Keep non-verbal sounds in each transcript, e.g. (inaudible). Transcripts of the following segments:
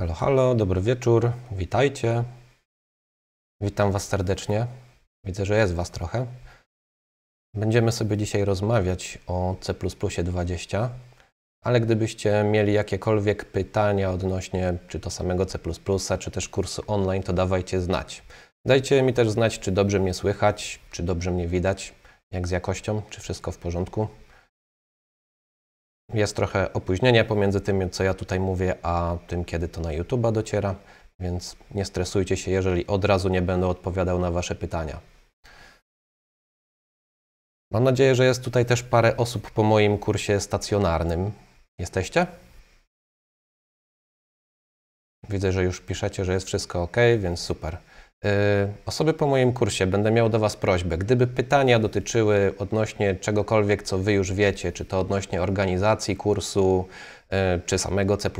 Halo, halo, dobry wieczór, witajcie. Witam Was serdecznie. Widzę, że jest Was trochę. Będziemy sobie dzisiaj rozmawiać o C 20, ale gdybyście mieli jakiekolwiek pytania odnośnie czy to samego C, czy też kursu online, to dawajcie znać. Dajcie mi też znać, czy dobrze mnie słychać, czy dobrze mnie widać, jak z jakością, czy wszystko w porządku. Jest trochę opóźnienie pomiędzy tym, co ja tutaj mówię, a tym, kiedy to na YouTube'a dociera, więc nie stresujcie się, jeżeli od razu nie będę odpowiadał na Wasze pytania. Mam nadzieję, że jest tutaj też parę osób po moim kursie stacjonarnym. Jesteście? Widzę, że już piszecie, że jest wszystko ok, więc super. Y, osoby po moim kursie, będę miał do Was prośbę. Gdyby pytania dotyczyły odnośnie czegokolwiek, co Wy już wiecie, czy to odnośnie organizacji kursu, y, czy samego C,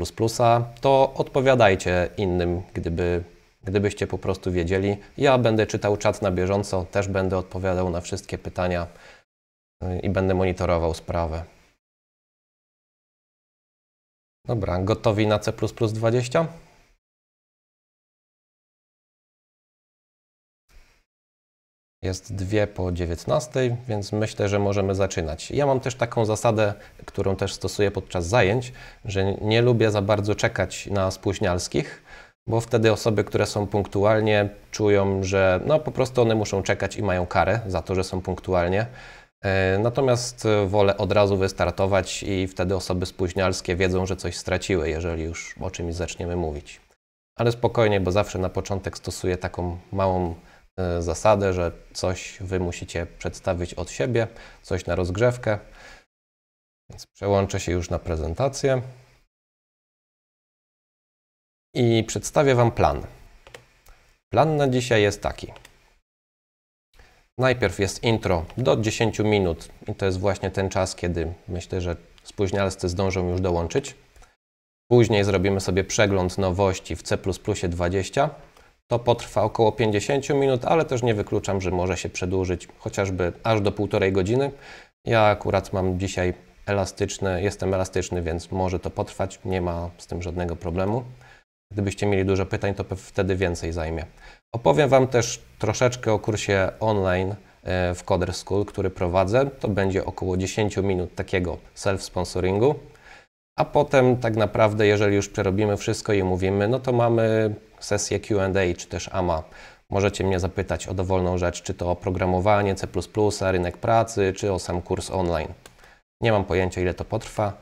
to odpowiadajcie innym, gdyby, gdybyście po prostu wiedzieli. Ja będę czytał czat na bieżąco, też będę odpowiadał na wszystkie pytania y, i będę monitorował sprawę. Dobra, gotowi na C20? Jest dwie po 19, więc myślę, że możemy zaczynać. Ja mam też taką zasadę, którą też stosuję podczas zajęć, że nie lubię za bardzo czekać na spóźnialskich, bo wtedy osoby, które są punktualnie, czują, że no po prostu one muszą czekać i mają karę za to, że są punktualnie. E, natomiast e, wolę od razu wystartować i wtedy osoby spóźnialskie wiedzą, że coś straciły, jeżeli już o czymś zaczniemy mówić. Ale spokojnie, bo zawsze na początek stosuję taką małą E, zasadę, że coś Wy musicie przedstawić od siebie, coś na rozgrzewkę. Więc przełączę się już na prezentację i przedstawię Wam plan. Plan na dzisiaj jest taki. Najpierw jest intro do 10 minut i to jest właśnie ten czas, kiedy myślę, że spóźnialscy zdążą już dołączyć. Później zrobimy sobie przegląd nowości w C++ 20 to potrwa około 50 minut, ale też nie wykluczam, że może się przedłużyć chociażby aż do półtorej godziny. Ja akurat mam dzisiaj elastyczny, jestem elastyczny, więc może to potrwać, nie ma z tym żadnego problemu. Gdybyście mieli dużo pytań, to wtedy więcej zajmie. Opowiem Wam też troszeczkę o kursie online e, w Coder School, który prowadzę. To będzie około 10 minut takiego self-sponsoringu. A potem tak naprawdę, jeżeli już przerobimy wszystko i mówimy, no to mamy sesję QA czy też AMA. Możecie mnie zapytać o dowolną rzecz, czy to o programowanie C, rynek pracy, czy o sam kurs online. Nie mam pojęcia, ile to potrwa,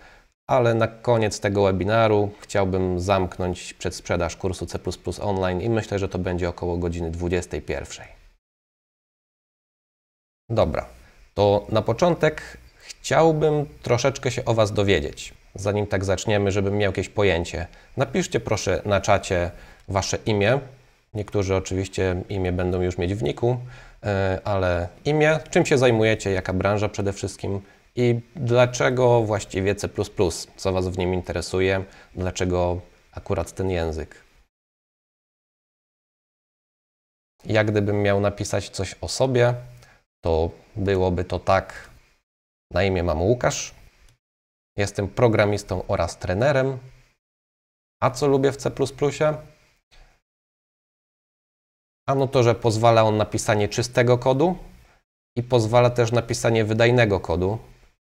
ale na koniec tego webinaru chciałbym zamknąć przedsprzedaż kursu C online i myślę, że to będzie około godziny 21. Dobra, to na początek chciałbym troszeczkę się o Was dowiedzieć. Zanim tak zaczniemy, żebym miał jakieś pojęcie, napiszcie proszę na czacie Wasze imię. Niektórzy oczywiście imię będą już mieć w niku, e, ale imię, czym się zajmujecie, jaka branża przede wszystkim i dlaczego właściwie C, co Was w nim interesuje, dlaczego akurat ten język. Jak gdybym miał napisać coś o sobie, to byłoby to tak. Na imię mam Łukasz. Jestem programistą oraz trenerem. A co lubię w C? Ano to, że pozwala on na pisanie czystego kodu i pozwala też na pisanie wydajnego kodu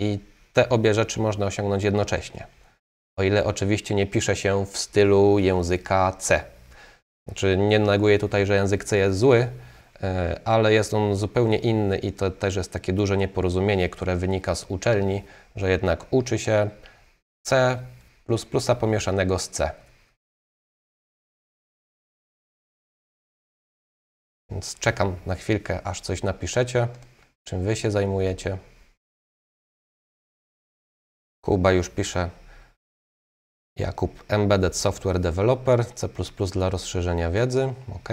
i te obie rzeczy można osiągnąć jednocześnie. O ile oczywiście nie pisze się w stylu języka C. Znaczy nie neguję tutaj, że język C jest zły, e, ale jest on zupełnie inny i to też jest takie duże nieporozumienie, które wynika z uczelni, że jednak uczy się C pomieszanego z C. Więc czekam na chwilkę, aż coś napiszecie, czym wy się zajmujecie. Kuba już pisze. Jakub, Embedded Software Developer, C dla rozszerzenia wiedzy. OK.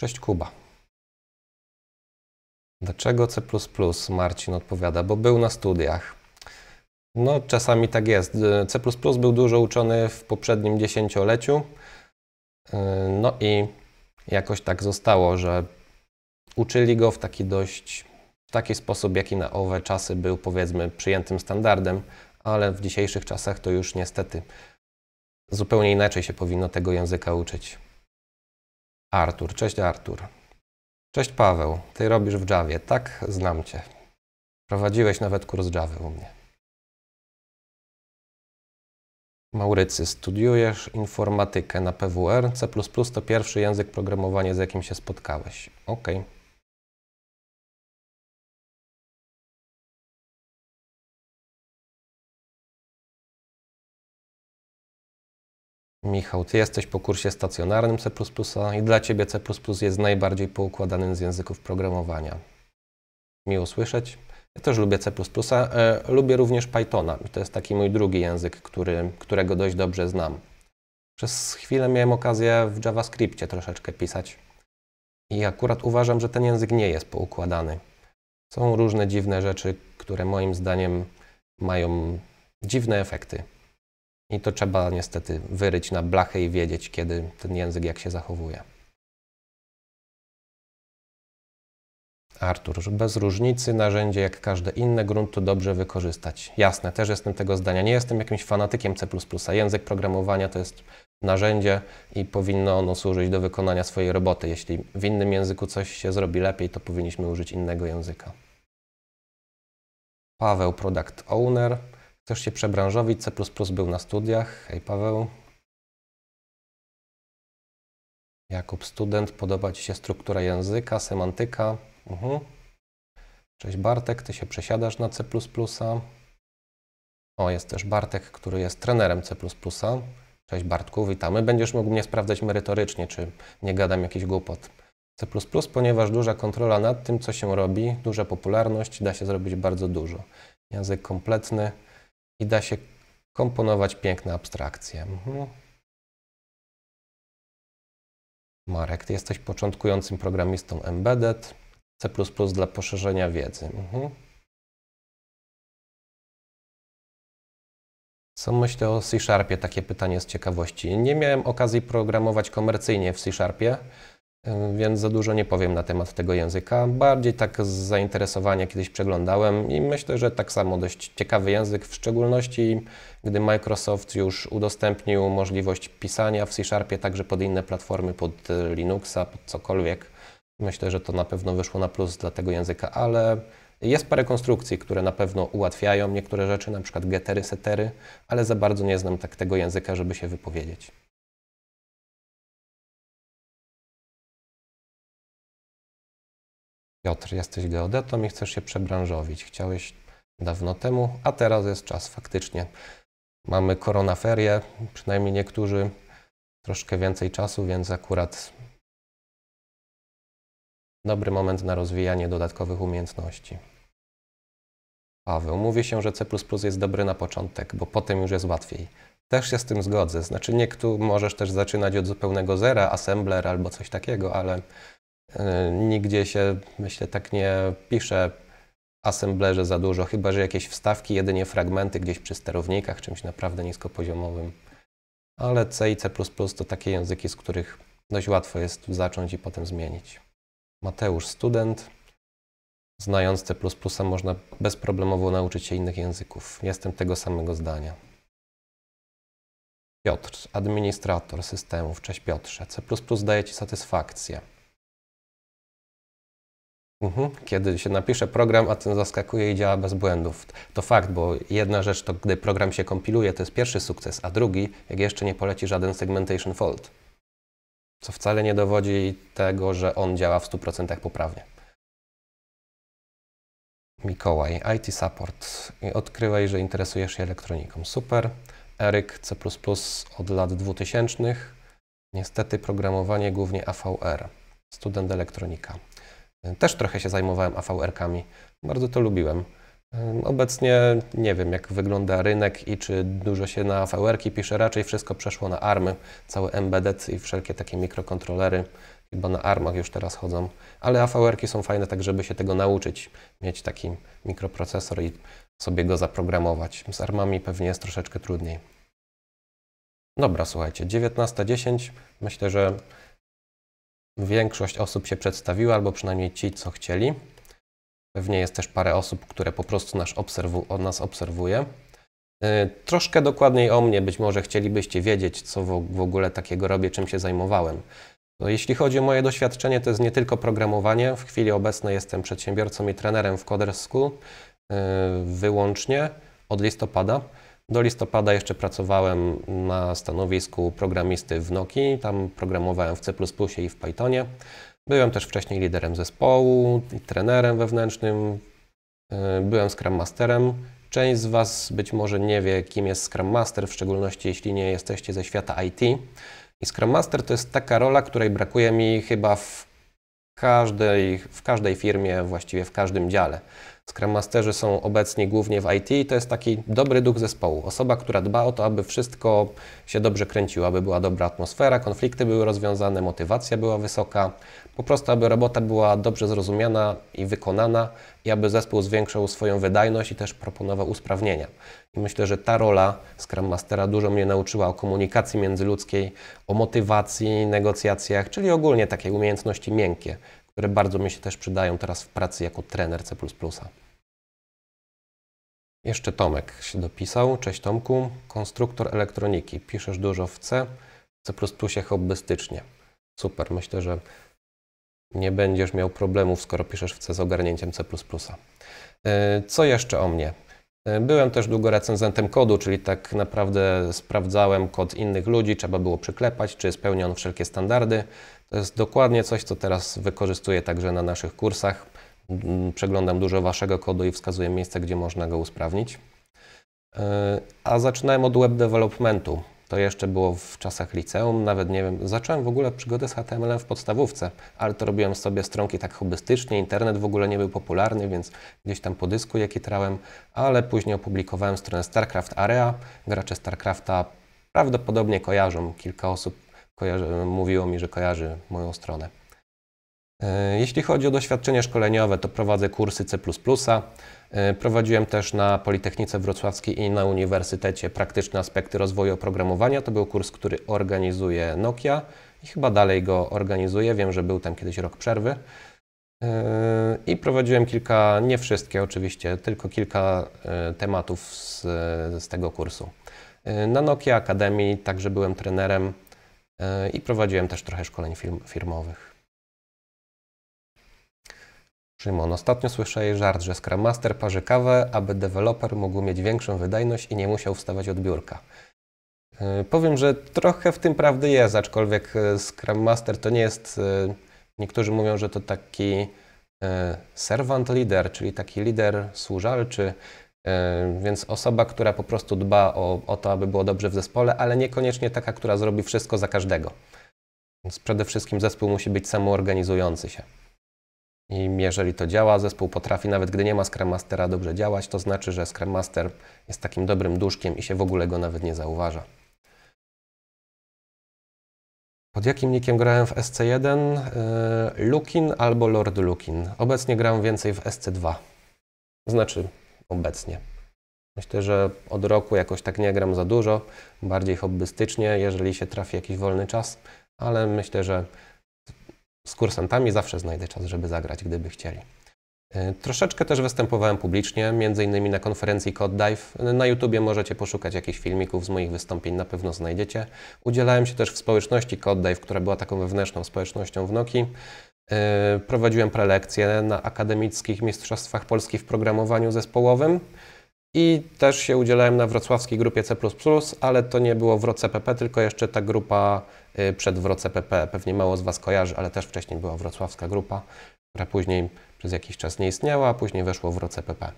Cześć Kuba. Dlaczego C? Marcin odpowiada, bo był na studiach. No, czasami tak jest. C był dużo uczony w poprzednim dziesięcioleciu. Yy, no i jakoś tak zostało, że uczyli go w taki dość, w taki sposób, jaki na owe czasy był powiedzmy przyjętym standardem, ale w dzisiejszych czasach to już niestety zupełnie inaczej się powinno tego języka uczyć. Artur, cześć Artur. Cześć Paweł, ty robisz w Javie, tak? Znam cię. Prowadziłeś nawet kurs Javy u mnie. Maurycy, studiujesz informatykę na PWR. C to pierwszy język programowania, z jakim się spotkałeś. OK. Michał, ty jesteś po kursie stacjonarnym C i dla ciebie C jest najbardziej poukładanym z języków programowania. Miło słyszeć. Ja też lubię C++, e, lubię również Pythona. To jest taki mój drugi język, który, którego dość dobrze znam. Przez chwilę miałem okazję w JavaScriptie troszeczkę pisać. I akurat uważam, że ten język nie jest poukładany. Są różne dziwne rzeczy, które moim zdaniem mają dziwne efekty. I to trzeba niestety wyryć na blachę i wiedzieć, kiedy ten język jak się zachowuje. Artur, że bez różnicy narzędzie jak każde inne grunt to dobrze wykorzystać. Jasne, też jestem tego zdania. Nie jestem jakimś fanatykiem C++. Język programowania to jest narzędzie i powinno ono służyć do wykonania swojej roboty. Jeśli w innym języku coś się zrobi lepiej, to powinniśmy użyć innego języka. Paweł, Product Owner. Chcesz się przebranżowić? C++ był na studiach. Hej Paweł. Jakub, student. Podoba Ci się struktura języka, semantyka? Mhm. Cześć Bartek, ty się przesiadasz na C. O, jest też Bartek, który jest trenerem C. Cześć Bartku, witamy. Będziesz mógł mnie sprawdzać merytorycznie, czy nie gadam jakiś głupot. C, ponieważ duża kontrola nad tym, co się robi, duża popularność, da się zrobić bardzo dużo. Język kompletny i da się komponować piękne abstrakcje. Mhm. Marek, ty jesteś początkującym programistą embedded. C dla poszerzenia wiedzy. Mhm. Co myślę o C-Sharpie? Takie pytanie z ciekawości. Nie miałem okazji programować komercyjnie w C-Sharpie, y, więc za dużo nie powiem na temat tego języka. Bardziej tak z zainteresowania kiedyś przeglądałem i myślę, że tak samo dość ciekawy język, w szczególności gdy Microsoft już udostępnił możliwość pisania w C-Sharpie także pod inne platformy, pod y, Linuxa, pod cokolwiek. Myślę, że to na pewno wyszło na plus dla tego języka, ale jest parę konstrukcji, które na pewno ułatwiają niektóre rzeczy, na przykład getery, setery, ale za bardzo nie znam tak tego języka, żeby się wypowiedzieć. Piotr, jesteś geodetą i chcesz się przebranżowić. Chciałeś dawno temu, a teraz jest czas faktycznie. Mamy koronaferie, przynajmniej niektórzy troszkę więcej czasu, więc akurat dobry moment na rozwijanie dodatkowych umiejętności. Paweł, mówi się, że C jest dobry na początek, bo potem już jest łatwiej. Też się z tym zgodzę. Znaczy, niektó możesz też zaczynać od zupełnego zera, assembler albo coś takiego, ale y, nigdzie się, myślę, tak nie pisze assemblerze za dużo, chyba że jakieś wstawki, jedynie fragmenty gdzieś przy sterownikach, czymś naprawdę niskopoziomowym. Ale C i C to takie języki, z których dość łatwo jest zacząć i potem zmienić. Mateusz student. Znając C++ można bezproblemowo nauczyć się innych języków. Jestem tego samego zdania. Piotr, administrator systemów. Cześć Piotrze. C++ daje Ci satysfakcję. Mhm. Kiedy się napisze program, a ten zaskakuje i działa bez błędów. To fakt, bo jedna rzecz to gdy program się kompiluje, to jest pierwszy sukces, a drugi, jak jeszcze nie poleci żaden segmentation fault co wcale nie dowodzi tego, że on działa w 100% poprawnie. Mikołaj, IT Support. Odkrywaj, że interesujesz się elektroniką. Super. Eryk, C++ od lat 2000. Niestety programowanie głównie AVR. Student elektronika. Też trochę się zajmowałem AVR-kami. Bardzo to lubiłem. Obecnie nie wiem, jak wygląda rynek i czy dużo się na fałerki pisze. Raczej wszystko przeszło na army, cały embedded i wszelkie takie mikrokontrolery chyba na armach już teraz chodzą. Ale AVR-ki są fajne tak, żeby się tego nauczyć, mieć taki mikroprocesor i sobie go zaprogramować. Z armami pewnie jest troszeczkę trudniej. Dobra, słuchajcie, 19.10. Myślę, że większość osób się przedstawiła, albo przynajmniej ci, co chcieli. Pewnie jest też parę osób, które po prostu nas, obserwu nas obserwuje. Y, troszkę dokładniej o mnie, być może chcielibyście wiedzieć, co w ogóle takiego robię, czym się zajmowałem. jeśli chodzi o moje doświadczenie, to jest nie tylko programowanie. W chwili obecnej jestem przedsiębiorcą i trenerem w Coder School y, wyłącznie od listopada. Do listopada jeszcze pracowałem na stanowisku programisty w Nokii, tam programowałem w C++ i w Pythonie. Byłem też wcześniej liderem zespołu trenerem wewnętrznym. E, byłem Scrum Masterem. Część z Was być może nie wie, kim jest Scrum Master, w szczególności jeśli nie jesteście ze świata IT. I Scrum Master to jest taka rola, której brakuje mi chyba w każdej, w każdej firmie, właściwie w każdym dziale. Scrum Masterzy są obecni głównie w IT i to jest taki dobry duch zespołu. Osoba, która dba o to, aby wszystko się dobrze kręciło, aby była dobra atmosfera, konflikty były rozwiązane, motywacja była wysoka, po prostu, aby robota była dobrze zrozumiana i wykonana i aby zespół zwiększał swoją wydajność i też proponował usprawnienia. I myślę, że ta rola Scrum Mastera dużo mnie nauczyła o komunikacji międzyludzkiej, o motywacji, negocjacjach, czyli ogólnie takie umiejętności miękkie, które bardzo mi się też przydają teraz w pracy jako trener C++. Jeszcze Tomek się dopisał. Cześć Tomku, konstruktor elektroniki. Piszesz dużo w C, C++ hobbystycznie. Super, myślę, że nie będziesz miał problemów, skoro piszesz w C z ogarnięciem C++. E, co jeszcze o mnie? E, byłem też długo recenzentem kodu, czyli tak naprawdę sprawdzałem kod innych ludzi, trzeba było przyklepać, czy spełnia on wszelkie standardy. To jest dokładnie coś, co teraz wykorzystuję także na naszych kursach. Mm, przeglądam dużo waszego kodu i wskazuję miejsca, gdzie można go usprawnić. E, a zaczynałem od web developmentu. To jeszcze było w czasach liceum, nawet nie wiem. Zacząłem w ogóle przygodę z HTML-em w podstawówce, ale to robiłem sobie stronki tak hobbystycznie. Internet w ogóle nie był popularny, więc gdzieś tam po dysku jakiś trałem, ale później opublikowałem stronę StarCraft Area. Gracze StarCrafta prawdopodobnie kojarzą. Kilka osób kojarzy, mówiło mi, że kojarzy moją stronę. E, jeśli chodzi o doświadczenie szkoleniowe, to prowadzę kursy C. E, prowadziłem też na Politechnice Wrocławskiej i na Uniwersytecie praktyczne aspekty rozwoju oprogramowania. To był kurs, który organizuje Nokia i chyba dalej go organizuje. Wiem, że był tam kiedyś rok przerwy. E, I prowadziłem kilka, nie wszystkie oczywiście, tylko kilka tematów z, z tego kursu. Na Nokia Akademii także byłem trenerem i prowadziłem też trochę szkoleń firm, firmowych. Szymon, ostatnio słyszę jej żart, że Scrum Master parzy kawę, aby deweloper mógł mieć większą wydajność i nie musiał wstawać od biurka. E, powiem, że trochę w tym prawdy jest, aczkolwiek e, Scrum Master to nie jest, e, niektórzy mówią, że to taki servant leader, czyli taki lider służalczy, więc osoba, która po prostu dba o, o to, aby było dobrze w zespole, ale niekoniecznie taka, która zrobi wszystko za każdego. Więc przede wszystkim zespół musi być samoorganizujący się. I jeżeli to działa, zespół potrafi, nawet gdy nie ma Scrum Mastera, dobrze działać, to znaczy, że Scrum Master jest takim dobrym duszkiem i się w ogóle go nawet nie zauważa. Pod jakim nickiem grałem w SC1? E, Lukin albo Lord Lukin. Obecnie gram więcej w SC2. Znaczy, obecnie. Myślę, że od roku jakoś tak nie gram za dużo, bardziej hobbystycznie, jeżeli się trafi jakiś wolny czas, ale myślę, że z kursantami zawsze znajdę czas, żeby zagrać, gdyby chcieli. E, troszeczkę też występowałem publicznie, między innymi na konferencji Code Dive. E, na YouTubie możecie poszukać jakichś filmików z moich wystąpień, na pewno znajdziecie. Udzielałem się też w społeczności Code Dive, która była taką wewnętrzną społecznością w Noki. E, prowadziłem prelekcje na akademickich mistrzostwach Polski w programowaniu zespołowym. I też się udzielałem na wrocławskiej grupie C++, ale to nie było WroCPP, tylko jeszcze ta grupa y, przed WroCPP. Pewnie mało z Was kojarzy, ale też wcześniej była wrocławska grupa, która później przez jakiś czas nie istniała, a później weszło WroCPP.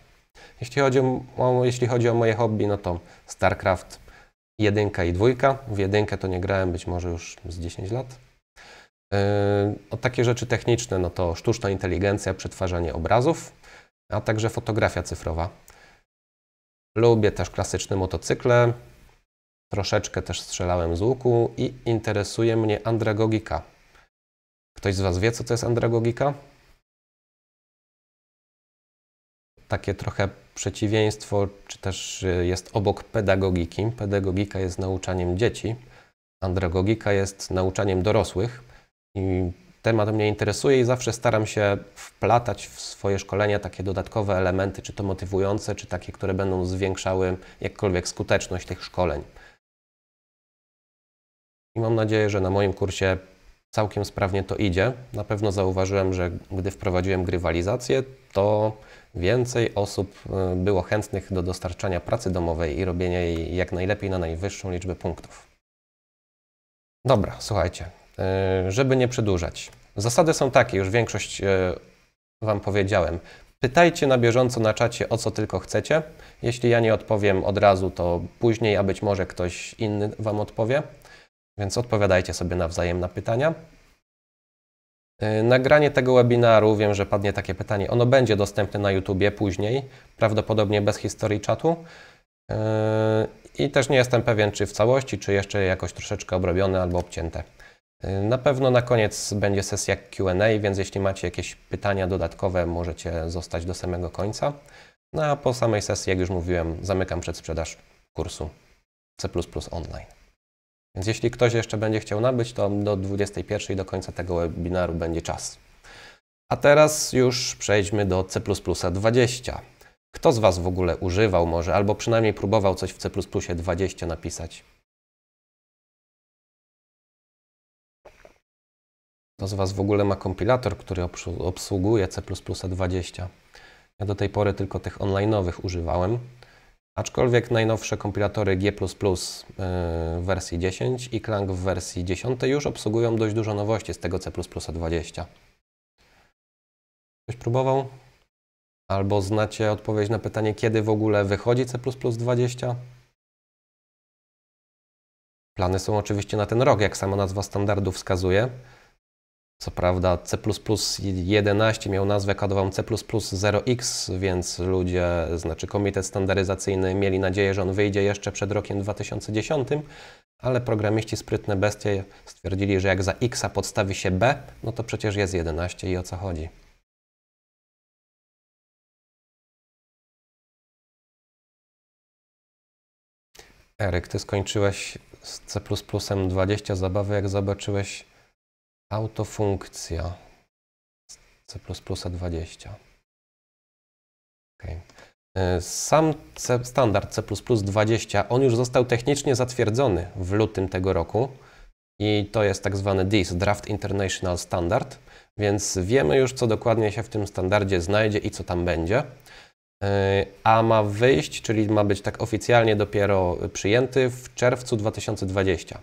Jeśli chodzi o, jeśli chodzi o moje hobby, no to StarCraft jedynka i dwójka. W jedynkę to nie grałem być może już z 10 lat. Yy, o takie rzeczy techniczne, no to sztuczna inteligencja, przetwarzanie obrazów, a także fotografia cyfrowa. Lubię też klasyczne motocykle. Troszeczkę też strzelałem z łuku i interesuje mnie andragogika. Ktoś z Was wie, co to jest andragogika? Takie trochę przeciwieństwo, czy też y, jest obok pedagogiki. Pedagogika jest nauczaniem dzieci, andragogika jest nauczaniem dorosłych. I temat mnie interesuje i zawsze staram się wplatać w swoje szkolenia takie dodatkowe elementy, czy to motywujące, czy takie, które będą zwiększały jakkolwiek skuteczność tych szkoleń. I mam nadzieję, że na moim kursie całkiem sprawnie to idzie. Na pewno zauważyłem, że gdy wprowadziłem grywalizację, to więcej osób y, było chętnych do dostarczania pracy domowej i robienia jej jak najlepiej na najwyższą liczbę punktów. Dobra, słuchajcie, E, żeby nie przedłużać. Zasady są takie, już większość e, Wam powiedziałem. Pytajcie na bieżąco na czacie o co tylko chcecie. Jeśli ja nie odpowiem od razu, to później, a być może ktoś inny Wam odpowie. Więc odpowiadajcie sobie nawzajem na pytania. E, nagranie tego webinaru, wiem, że padnie takie pytanie, ono będzie dostępne na YouTubie później, prawdopodobnie bez historii czatu. I też nie jestem pewien, czy w całości, czy jeszcze jakoś troszeczkę obrobione albo obcięte. Na pewno na koniec będzie sesja QA, więc jeśli macie jakieś pytania dodatkowe, możecie zostać do samego końca. No a po samej sesji, jak już mówiłem, zamykam przedsprzedaż kursu C online. Więc jeśli ktoś jeszcze będzie chciał nabyć, to do 21 do końca tego webinaru będzie czas. A teraz już przejdźmy do C 20. Kto z Was w ogóle używał może, albo przynajmniej próbował coś w C 20 napisać? Kto z Was w ogóle ma kompilator, który obsługuje C20? Ja do tej pory tylko tych online'owych używałem, aczkolwiek najnowsze kompilatory G++ e, w wersji 10 i Clang w wersji 10 już obsługują dość dużo nowości z tego C20. Ktoś próbował? Albo znacie odpowiedź na pytanie, kiedy w ogóle wychodzi C20? Plany są oczywiście na ten rok, jak sama nazwa standardu wskazuje. Co prawda C11 miał nazwę kadową C0X, więc ludzie, znaczy Komitet Standaryzacyjny, mieli nadzieję, że on wyjdzie jeszcze przed rokiem 2010, ale programiści sprytne bestie stwierdzili, że jak za X podstawi się B, no to przecież jest 11 i o co chodzi. Eryk, ty skończyłeś z C++ 20 zabawy, jak zobaczyłeś Autofunkcja C++ 20. Okay. E, sam C, standard C++ 20, on już został technicznie zatwierdzony w lutym tego roku i to jest tak zwany DIS, Draft International Standard, więc wiemy już, co dokładnie się w tym standardzie znajdzie i co tam będzie. E, a ma wyjść, czyli ma być tak oficjalnie dopiero przyjęty w czerwcu 2020.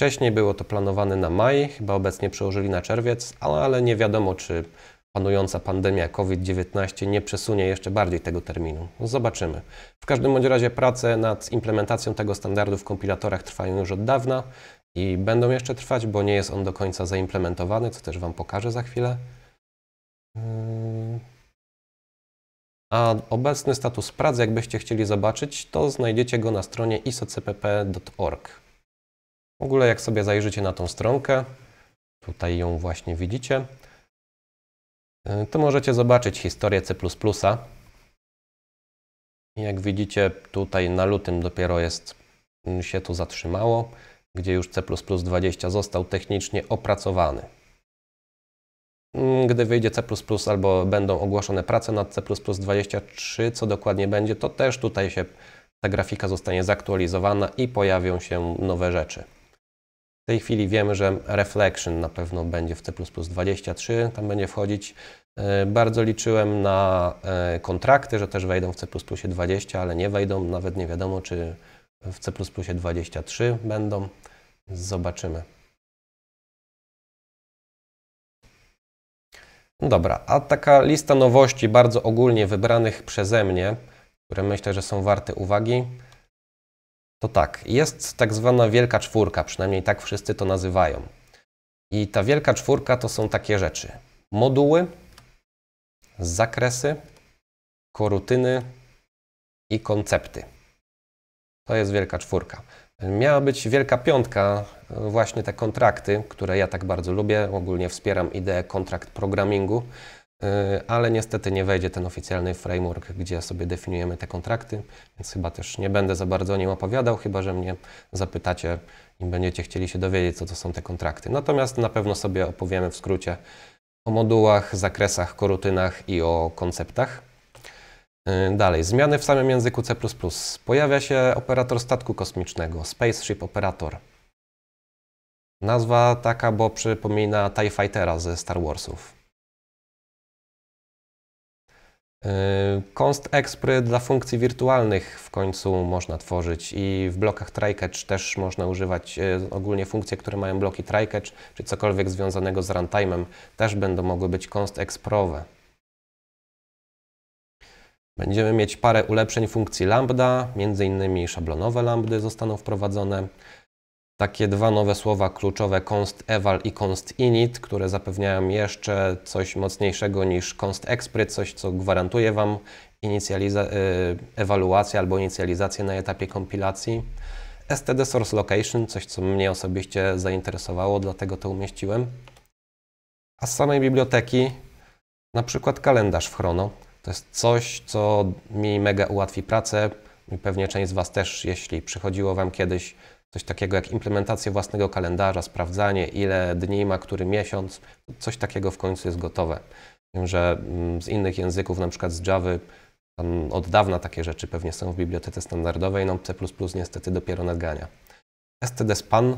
Wcześniej było to planowane na maj, chyba obecnie przełożyli na czerwiec, ale nie wiadomo, czy panująca pandemia COVID-19 nie przesunie jeszcze bardziej tego terminu. No, zobaczymy. W każdym bądź razie prace nad implementacją tego standardu w kompilatorach trwają już od dawna i będą jeszcze trwać, bo nie jest on do końca zaimplementowany, co też Wam pokażę za chwilę. Yy, a obecny status prac, jakbyście chcieli zobaczyć, to znajdziecie go na stronie isocpp.org. W ogóle jak sobie zajrzycie na tą stronkę, tutaj ją właśnie widzicie, y, to możecie zobaczyć historię C++. Jak widzicie, tutaj na lutym dopiero jest, y, się tu zatrzymało, gdzie już C++20 został technicznie opracowany. Y, gdy wyjdzie C++ albo będą ogłoszone prace nad C++23, co dokładnie będzie, to też tutaj się ta grafika zostanie zaktualizowana i pojawią się nowe rzeczy. W tej chwili wiemy, że Reflection na pewno będzie w C23, tam będzie wchodzić. E, bardzo liczyłem na e, kontrakty, że też wejdą w C20, ale nie wejdą, nawet nie wiadomo, czy w C23 będą. Zobaczymy. Dobra, a taka lista nowości bardzo ogólnie wybranych przeze mnie, które myślę, że są warte uwagi. To tak, jest tak zwana wielka czwórka, przynajmniej tak wszyscy to nazywają. I ta wielka czwórka to są takie rzeczy: moduły, zakresy, korutyny i koncepty. To jest wielka czwórka. Miała być wielka piątka, właśnie te kontrakty, które ja tak bardzo lubię. Ogólnie wspieram ideę kontrakt programingu. E, ale niestety nie wejdzie ten oficjalny framework, gdzie sobie definiujemy te kontrakty, więc chyba też nie będę za bardzo o nim opowiadał, chyba że mnie zapytacie i będziecie chcieli się dowiedzieć, co to są te kontrakty. Natomiast na pewno sobie opowiemy w skrócie o modułach, zakresach, korutynach i o konceptach. E, dalej, zmiany w samym języku C++. Pojawia się operator statku kosmicznego, Spaceship Operator. Nazwa taka, bo przypomina TIE Fightera ze Star Warsów. Yy, konst Expry dla funkcji wirtualnych w końcu można tworzyć i w blokach trycatch też można używać yy, ogólnie funkcje, które mają bloki trycatch, czy cokolwiek związanego z runtime'em też będą mogły być Konst exprowe. Będziemy mieć parę ulepszeń funkcji lambda, między innymi szablonowe lambdy zostaną wprowadzone takie dwa nowe słowa kluczowe const eval i const init, które zapewniają jeszcze coś mocniejszego niż const expryt, coś co gwarantuje Wam inicjaliza- y, ewaluację albo inicjalizację na etapie kompilacji. STD Source Location, coś co mnie osobiście zainteresowało, dlatego to umieściłem. A z samej biblioteki na przykład kalendarz w Chrono. To jest coś, co mi mega ułatwi pracę i pewnie część z Was też, jeśli przychodziło Wam kiedyś Coś takiego jak implementację własnego kalendarza, sprawdzanie, ile dni ma który miesiąc, coś takiego w końcu jest gotowe. Wiem, że mm, z innych języków, na przykład z Java, tam od dawna takie rzeczy pewnie są w bibliotece standardowej, no C niestety dopiero nadgania. STD-SPAN, y,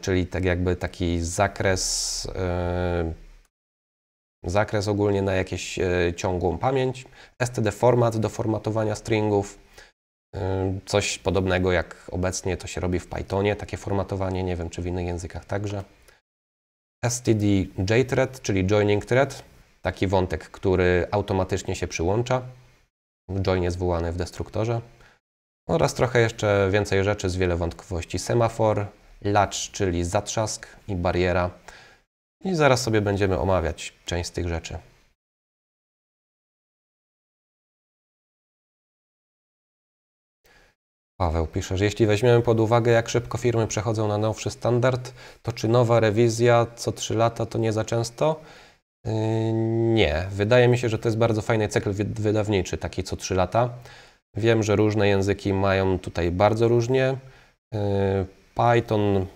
czyli tak jakby taki zakres, y, zakres ogólnie na jakieś y, ciągłą pamięć. STD-format do formatowania stringów, Coś podobnego jak obecnie to się robi w Pythonie, takie formatowanie, nie wiem czy w innych językach także. STD JThread, czyli joining thread, taki wątek, który automatycznie się przyłącza. Join jest wołany w destruktorze. Oraz trochę jeszcze więcej rzeczy z wiele wątpliwości. Semafor, latch, czyli zatrzask i bariera. I zaraz sobie będziemy omawiać część z tych rzeczy. Paweł piszesz, jeśli weźmiemy pod uwagę, jak szybko firmy przechodzą na nowszy standard, to czy nowa rewizja co 3 lata to nie za często? Yy, nie. Wydaje mi się, że to jest bardzo fajny cykl wydawniczy, taki co 3 lata. Wiem, że różne języki mają tutaj bardzo różnie. Yy, Python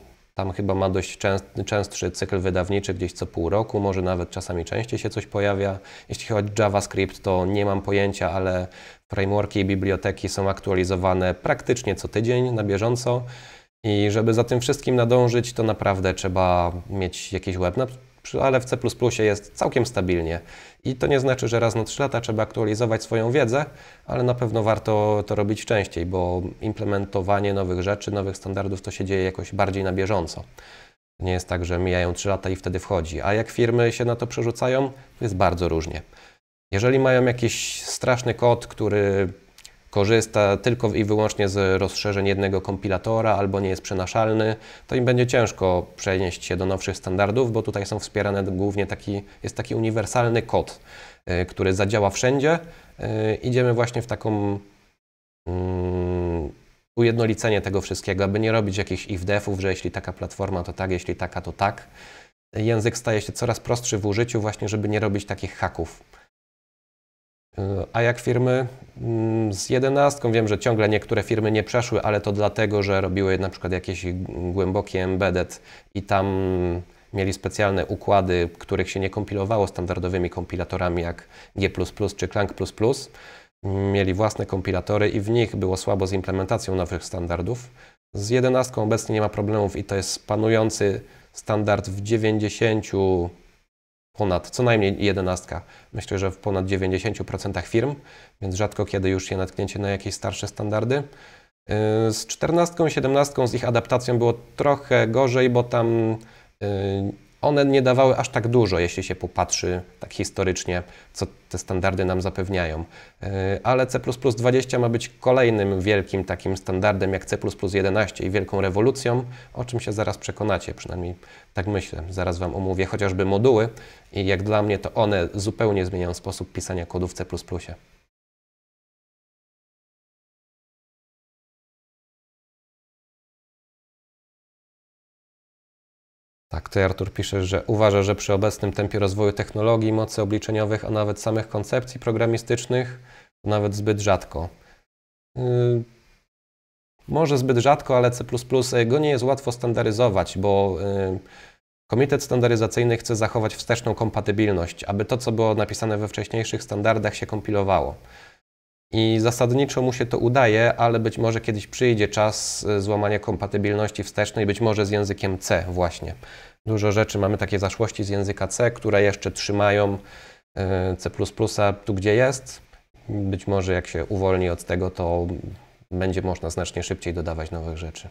tam chyba ma dość częstszy cykl wydawniczy, gdzieś co pół roku, może nawet czasami częściej się coś pojawia. Jeśli chodzi o JavaScript, to nie mam pojęcia, ale frameworki i biblioteki są aktualizowane praktycznie co tydzień na bieżąco. I żeby za tym wszystkim nadążyć, to naprawdę trzeba mieć jakiś web ale w C jest całkiem stabilnie. I to nie znaczy, że raz na 3 lata trzeba aktualizować swoją wiedzę, ale na pewno warto to robić częściej, bo implementowanie nowych rzeczy, nowych standardów to się dzieje jakoś bardziej na bieżąco. Nie jest tak, że mijają 3 lata i wtedy wchodzi. A jak firmy się na to przerzucają, to jest bardzo różnie. Jeżeli mają jakiś straszny kod, który korzysta tylko i wyłącznie z rozszerzeń jednego kompilatora albo nie jest przenaszalny, to im będzie ciężko przenieść się do nowszych standardów, bo tutaj są wspierane głównie taki, jest taki uniwersalny kod, y, który zadziała wszędzie. Y, idziemy właśnie w taką um, ujednolicenie tego wszystkiego, aby nie robić jakichś if-defów, że jeśli taka platforma to tak, jeśli taka to tak. Język staje się coraz prostszy w użyciu właśnie, żeby nie robić takich haków. A jak firmy mm, z jedenastką, wiem, że ciągle niektóre firmy nie przeszły, ale to dlatego, że robiły na przykład jakieś głębokie embedded i tam mieli specjalne układy, których się nie kompilowało standardowymi kompilatorami jak G++ czy Clang++. Mieli własne kompilatory i w nich było słabo z implementacją nowych standardów. Z 11 obecnie nie ma problemów i to jest panujący standard w 90 ponad co najmniej 11. Myślę, że w ponad 90% firm, więc rzadko kiedy już je natknięcie na jakieś starsze standardy. Y, z 14, 17, z ich adaptacją było trochę gorzej, bo tam y, one nie dawały aż tak dużo, jeśli się popatrzy tak historycznie, co te standardy nam zapewniają. E, ale C++20 ma być kolejnym wielkim takim standardem jak C++11 i wielką rewolucją, o czym się zaraz przekonacie, przynajmniej tak myślę. Zaraz Wam omówię chociażby moduły i jak dla mnie to one zupełnie zmieniają sposób pisania kodu w C++. Tak, ty Artur piszesz, że uważa, że przy obecnym tempie rozwoju technologii, mocy obliczeniowych, a nawet samych koncepcji programistycznych, to nawet zbyt rzadko. Yy, może zbyt rzadko, ale C go nie jest łatwo standaryzować, bo yy, Komitet Standaryzacyjny chce zachować wsteczną kompatybilność, aby to, co było napisane we wcześniejszych standardach, się kompilowało. I zasadniczo mu się to udaje, ale być może kiedyś przyjdzie czas e, złamania kompatybilności wstecznej, być może z językiem C właśnie. Dużo rzeczy mamy takie zaszłości z języka C, które jeszcze trzymają e, C++ tu gdzie jest. Być może jak się uwolni od tego, to będzie można znacznie szybciej dodawać nowych rzeczy.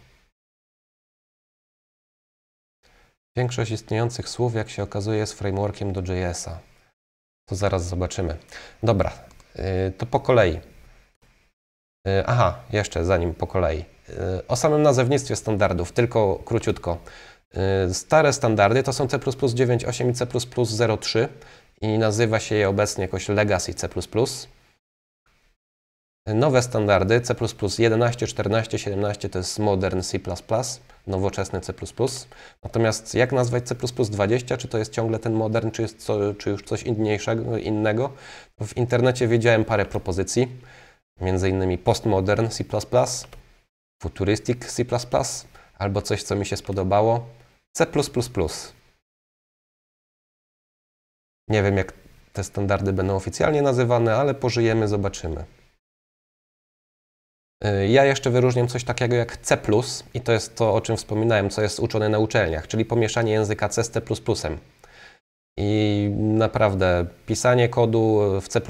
Większość istniejących słów, jak się okazuje, jest frameworkiem do JS-a. To zaraz zobaczymy. Dobra, Y, to po kolei. Y, aha, jeszcze zanim po kolei. Y, o samym nazewnictwie standardów, tylko króciutko. Stare standardy to są C 9.8 i C 0.3 i nazywa się je obecnie jakoś Legacy C. Nowe standardy C 11, 14, 17 to jest Modern C nowoczesny C++. Natomiast jak nazwać C++20? Czy to jest ciągle ten modern, czy, jest co, czy już coś inniejszego, innego? No, w internecie wiedziałem parę propozycji, między innymi postmodern C++, futuristic C++, albo coś, co mi się spodobało, C++. Nie wiem, jak te standardy będą oficjalnie nazywane, ale pożyjemy, zobaczymy. Y, ja jeszcze wyróżniam coś takiego jak C, i to jest to, o czym wspominałem, co jest uczone na uczelniach, czyli pomieszanie języka C z C. I naprawdę, pisanie kodu w C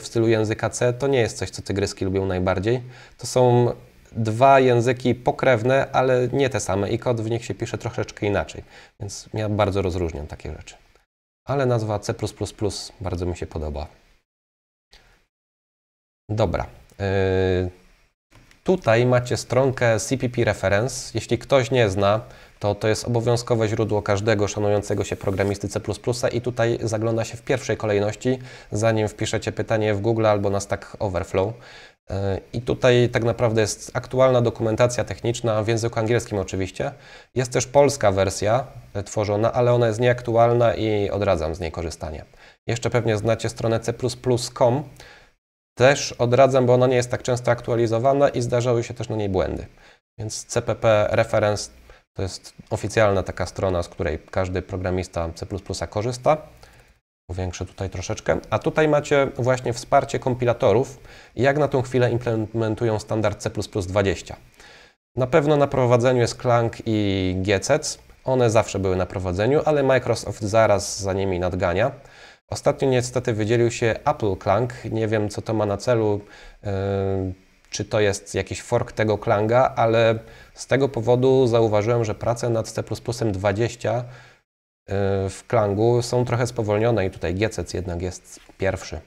w stylu języka C to nie jest coś, co tygryski lubią najbardziej. To są dwa języki pokrewne, ale nie te same, i kod w nich się pisze troszeczkę inaczej. Więc ja bardzo rozróżniam takie rzeczy. Ale nazwa C bardzo mi się podoba. Dobra. Yy... Tutaj macie stronkę CPP Reference. Jeśli ktoś nie zna, to to jest obowiązkowe źródło każdego szanującego się programisty C++ i tutaj zagląda się w pierwszej kolejności, zanim wpiszecie pytanie w Google albo na Stack Overflow. E, I tutaj tak naprawdę jest aktualna dokumentacja techniczna w języku angielskim oczywiście. Jest też polska wersja e, tworzona, ale ona jest nieaktualna i odradzam z niej korzystanie. Jeszcze pewnie znacie stronę c++.com, też odradzam, bo ona nie jest tak często aktualizowana i zdarzały się też na niej błędy. Więc CPP Reference to jest oficjalna taka strona, z której każdy programista C++ korzysta. Powiększę tutaj troszeczkę. A tutaj macie właśnie wsparcie kompilatorów jak na tą chwilę implementują standard C++20. Na pewno na prowadzeniu jest Clang i GCC. E One zawsze były na prowadzeniu, ale Microsoft zaraz za nimi nadgania. Ostatnio niestety wydzielił się Apple Clang. Nie wiem, co to ma na celu, e, czy to jest jakiś fork tego Klanga, ale z tego powodu zauważyłem, że prace nad C 20 e, w Klangu są trochę spowolnione i tutaj GCC jednak jest pierwszy.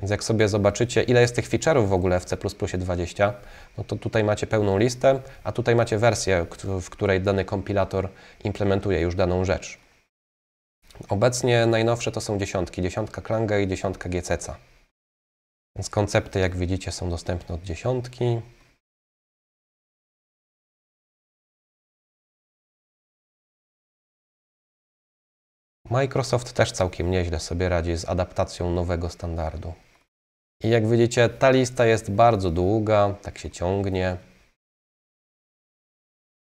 Więc jak sobie zobaczycie, ile jest tych feature'ów w ogóle w C++ 20, no to tutaj macie pełną listę, a tutaj macie wersję, w której dany kompilator implementuje już daną rzecz. Obecnie najnowsze to są dziesiątki, dziesiątka Klanga i dziesiątka GCC. Więc koncepty, jak widzicie, są dostępne od dziesiątki. Microsoft też całkiem nieźle sobie radzi z adaptacją nowego standardu. I jak widzicie, ta lista jest bardzo długa, tak się ciągnie.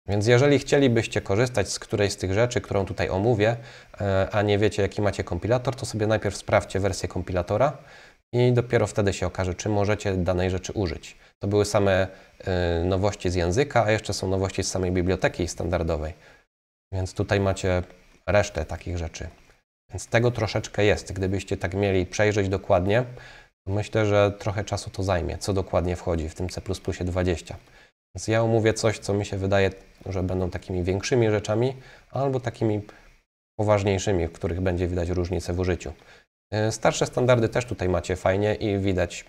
Więc jeżeli chcielibyście korzystać z którejś z tych rzeczy, którą tutaj omówię, e, a nie wiecie jaki macie kompilator, to sobie najpierw sprawdźcie wersję kompilatora i dopiero wtedy się okaże, czy możecie danej rzeczy użyć. To były same e, nowości z języka, a jeszcze są nowości z samej biblioteki standardowej. Więc tutaj macie resztę takich rzeczy. Więc tego troszeczkę jest. Gdybyście tak mieli przejrzeć dokładnie, myślę, że trochę czasu to zajmie, co dokładnie wchodzi w tym C++ 20. Więc ja omówię coś, co mi się wydaje że będą takimi większymi rzeczami albo takimi poważniejszymi, w których będzie widać różnice w użyciu. E, starsze standardy też tutaj macie fajnie i widać,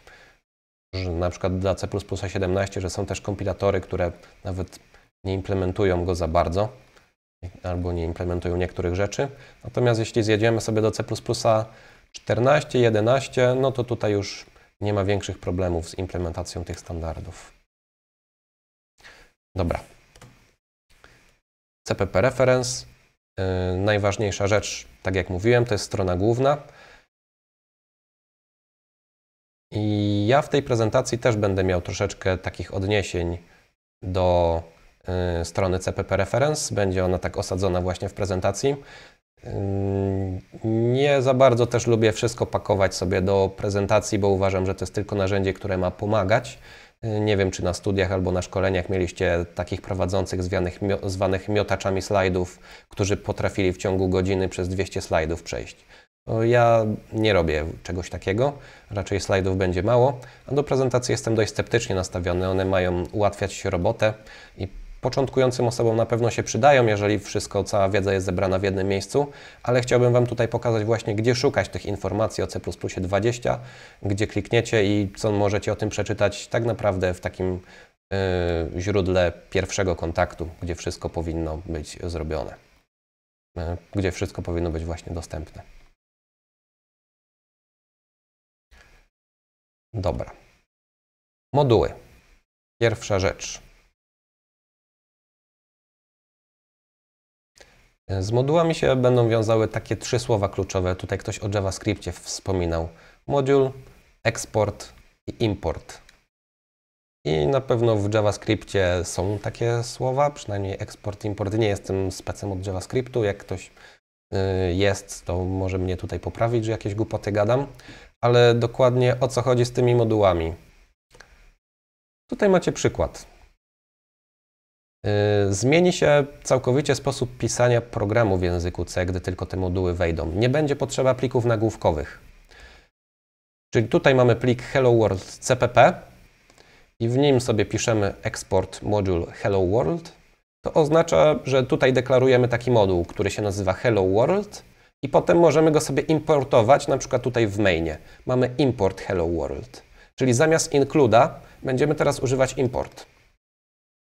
że na przykład dla C++ 17, że są też kompilatory, które nawet nie implementują go za bardzo albo nie implementują niektórych rzeczy. Natomiast jeśli zjedziemy sobie do C++ 14, 11, no to tutaj już nie ma większych problemów z implementacją tych standardów. Dobra, CPP Reference. E, najważniejsza rzecz, tak jak mówiłem, to jest strona główna. I ja w tej prezentacji też będę miał troszeczkę takich odniesień do e, strony CPP Reference. Będzie ona tak osadzona właśnie w prezentacji. Nie za bardzo też lubię wszystko pakować sobie do prezentacji, bo uważam, że to jest tylko narzędzie, które ma pomagać. Nie wiem, czy na studiach albo na szkoleniach mieliście takich prowadzących zwanych, zwanych miotaczami slajdów, którzy potrafili w ciągu godziny przez 200 slajdów przejść. Ja nie robię czegoś takiego, raczej slajdów będzie mało, a do prezentacji jestem dość sceptycznie nastawiony. One mają ułatwiać robotę i Początkującym osobom na pewno się przydają, jeżeli wszystko, cała wiedza jest zebrana w jednym miejscu, ale chciałbym Wam tutaj pokazać właśnie, gdzie szukać tych informacji o C 20, gdzie klikniecie i co możecie o tym przeczytać tak naprawdę w takim yy, źródle pierwszego kontaktu, gdzie wszystko powinno być zrobione, yy, gdzie wszystko powinno być właśnie dostępne. Dobra. Moduły. Pierwsza rzecz. Z modułami się będą wiązały takie trzy słowa kluczowe. Tutaj ktoś o JavaScriptie wspominał. Moduł, eksport i import. I na pewno w JavaScriptie są takie słowa, przynajmniej eksport, import. Nie jestem specem od JavaScriptu. Jak ktoś y, jest, to może mnie tutaj poprawić, że jakieś głupoty gadam. Ale dokładnie o co chodzi z tymi modułami. Tutaj macie przykład. Y, zmieni się całkowicie sposób pisania programu w języku C, gdy tylko te moduły wejdą. Nie będzie potrzeba plików nagłówkowych. Czyli tutaj mamy plik Hello World CPP i w nim sobie piszemy export module Hello World. To oznacza, że tutaj deklarujemy taki moduł, który się nazywa Hello World i potem możemy go sobie importować, na przykład tutaj w mainie. Mamy import Hello World. Czyli zamiast includa będziemy teraz używać import.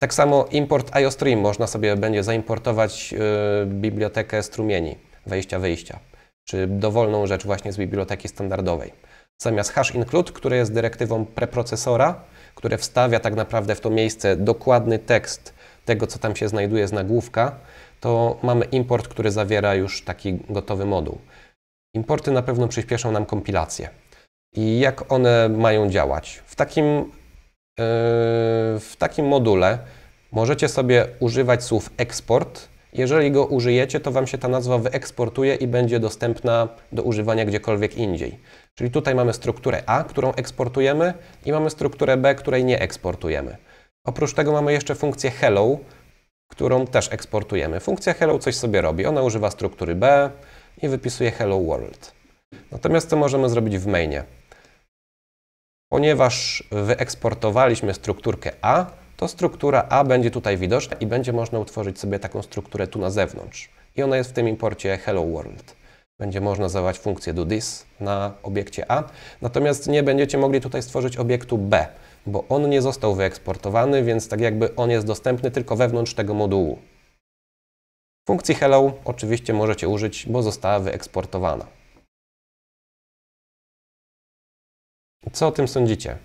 Tak samo import IOStream można sobie będzie zaimportować y, bibliotekę strumieni, wejścia, wyjścia, czy dowolną rzecz właśnie z biblioteki standardowej. Zamiast hash include, które jest dyrektywą preprocesora, które wstawia tak naprawdę w to miejsce dokładny tekst tego, co tam się znajduje z nagłówka, to mamy import, który zawiera już taki gotowy moduł. Importy na pewno przyspieszą nam kompilację. I jak one mają działać? W takim, yy, w takim module Możecie sobie używać słów eksport. Jeżeli go użyjecie, to Wam się ta nazwa wyeksportuje i będzie dostępna do używania gdziekolwiek indziej. Czyli tutaj mamy strukturę A, którą eksportujemy i mamy strukturę B, której nie eksportujemy. Oprócz tego mamy jeszcze funkcję hello, którą też eksportujemy. Funkcja hello coś sobie robi. Ona używa struktury B i wypisuje hello world. Natomiast co możemy zrobić w mainie? Ponieważ wyeksportowaliśmy strukturkę A, to struktura A będzie tutaj widoczna i będzie można utworzyć sobie taką strukturę tu na zewnątrz. I ona jest w tym imporcie Hello World. Będzie można zawołać funkcję do this na obiekcie A, natomiast nie będziecie mogli tutaj stworzyć obiektu B, bo on nie został wyeksportowany, więc tak jakby on jest dostępny tylko wewnątrz tego modułu. Funkcji hello oczywiście możecie użyć, bo została wyeksportowana. Co o tym sądzicie?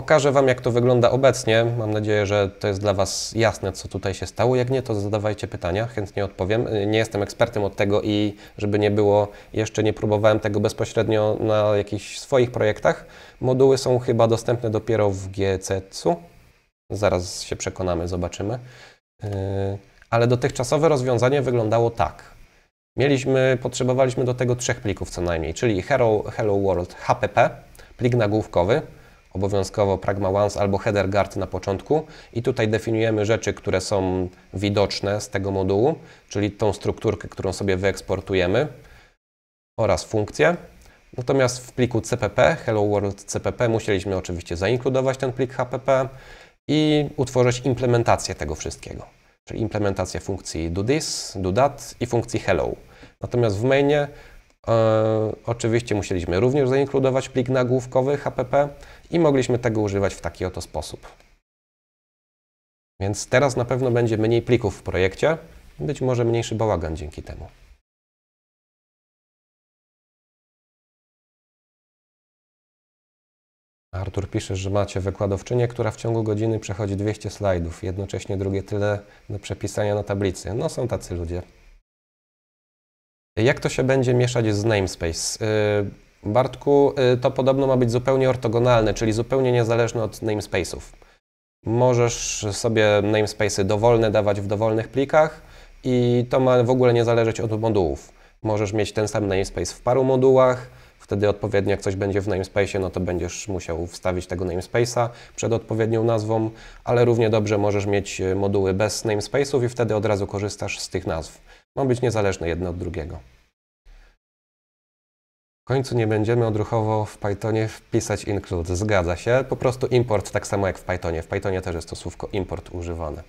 Pokażę Wam, jak to wygląda obecnie. Mam nadzieję, że to jest dla Was jasne, co tutaj się stało. Jak nie, to zadawajcie pytania, chętnie odpowiem. Nie jestem ekspertem od tego i żeby nie było, jeszcze nie próbowałem tego bezpośrednio na jakichś swoich projektach. Moduły są chyba dostępne dopiero w GCC-u. Zaraz się przekonamy, zobaczymy. Yy, ale dotychczasowe rozwiązanie wyglądało tak. Mieliśmy, potrzebowaliśmy do tego trzech plików co najmniej, czyli Hello, Hello World HPP, plik nagłówkowy, obowiązkowo pragma once albo header guard na początku i tutaj definiujemy rzeczy, które są widoczne z tego modułu, czyli tą strukturkę, którą sobie wyeksportujemy oraz funkcję. Natomiast w pliku cpp, hello world cpp, musieliśmy oczywiście zainkludować ten plik hpp i utworzyć implementację tego wszystkiego, czyli implementację funkcji do this, do that i funkcji hello. Natomiast w mainie e, oczywiście musieliśmy również zainkludować plik nagłówkowy hpp, i mogliśmy tego używać w taki oto sposób. Więc teraz na pewno będzie mniej plików w projekcie, być może mniejszy bałagan dzięki temu. Artur pisze, że macie wykładowczynię, która w ciągu godziny przechodzi 200 slajdów, jednocześnie drugie tyle do przepisania na tablicy. No są tacy ludzie. Jak to się będzie mieszać z namespace? Yy, Bartku, y, to podobno ma być zupełnie ortogonalne, czyli zupełnie niezależne od namespace'ów. Możesz sobie namespace'y dowolne dawać w dowolnych plikach i to ma w ogóle nie zależeć od modułów. Możesz mieć ten sam namespace w paru modułach, wtedy odpowiednio jak coś będzie w namespace'ie, no to będziesz musiał wstawić tego namespace'a przed odpowiednią nazwą, ale równie dobrze możesz mieć y, moduły bez namespace'ów i wtedy od razu korzystasz z tych nazw. Ma być niezależne jedno od drugiego końcu nie będziemy odruchowo w Pythonie wpisać include. Zgadza się. Po prostu import, tak samo jak w Pythonie. W Pythonie też jest to słówko import używane.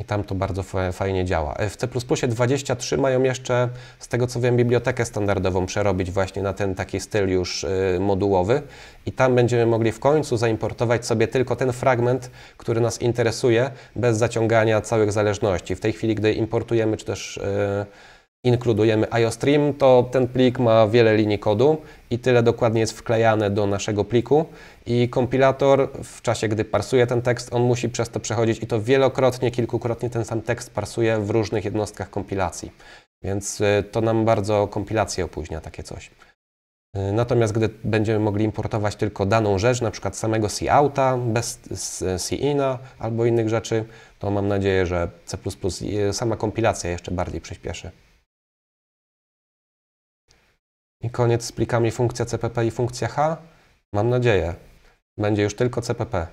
I tam to bardzo fajnie działa. E, w C 23 mają jeszcze, z tego co wiem, bibliotekę standardową przerobić właśnie na ten taki styl już y, modułowy. I tam będziemy mogli w końcu zaimportować sobie tylko ten fragment, który nas interesuje, bez zaciągania całych zależności. W tej chwili, gdy importujemy czy też. Yy, inkludujemy iostream, to ten plik ma wiele linii kodu i tyle dokładnie jest wklejane do naszego pliku i kompilator w czasie, gdy parsuje ten tekst, on musi przez to przechodzić i to wielokrotnie, kilkukrotnie ten sam tekst parsuje w różnych jednostkach kompilacji. Więc y, to nam bardzo kompilację opóźnia takie coś. Y, natomiast gdy będziemy mogli importować tylko daną rzecz, na przykład samego outa bez ina, albo innych rzeczy, to mam nadzieję, że C++ y, sama kompilacja jeszcze bardziej przyspieszy. I koniec z plikami funkcja CPP i funkcja H. Mam nadzieję, będzie już tylko CPP.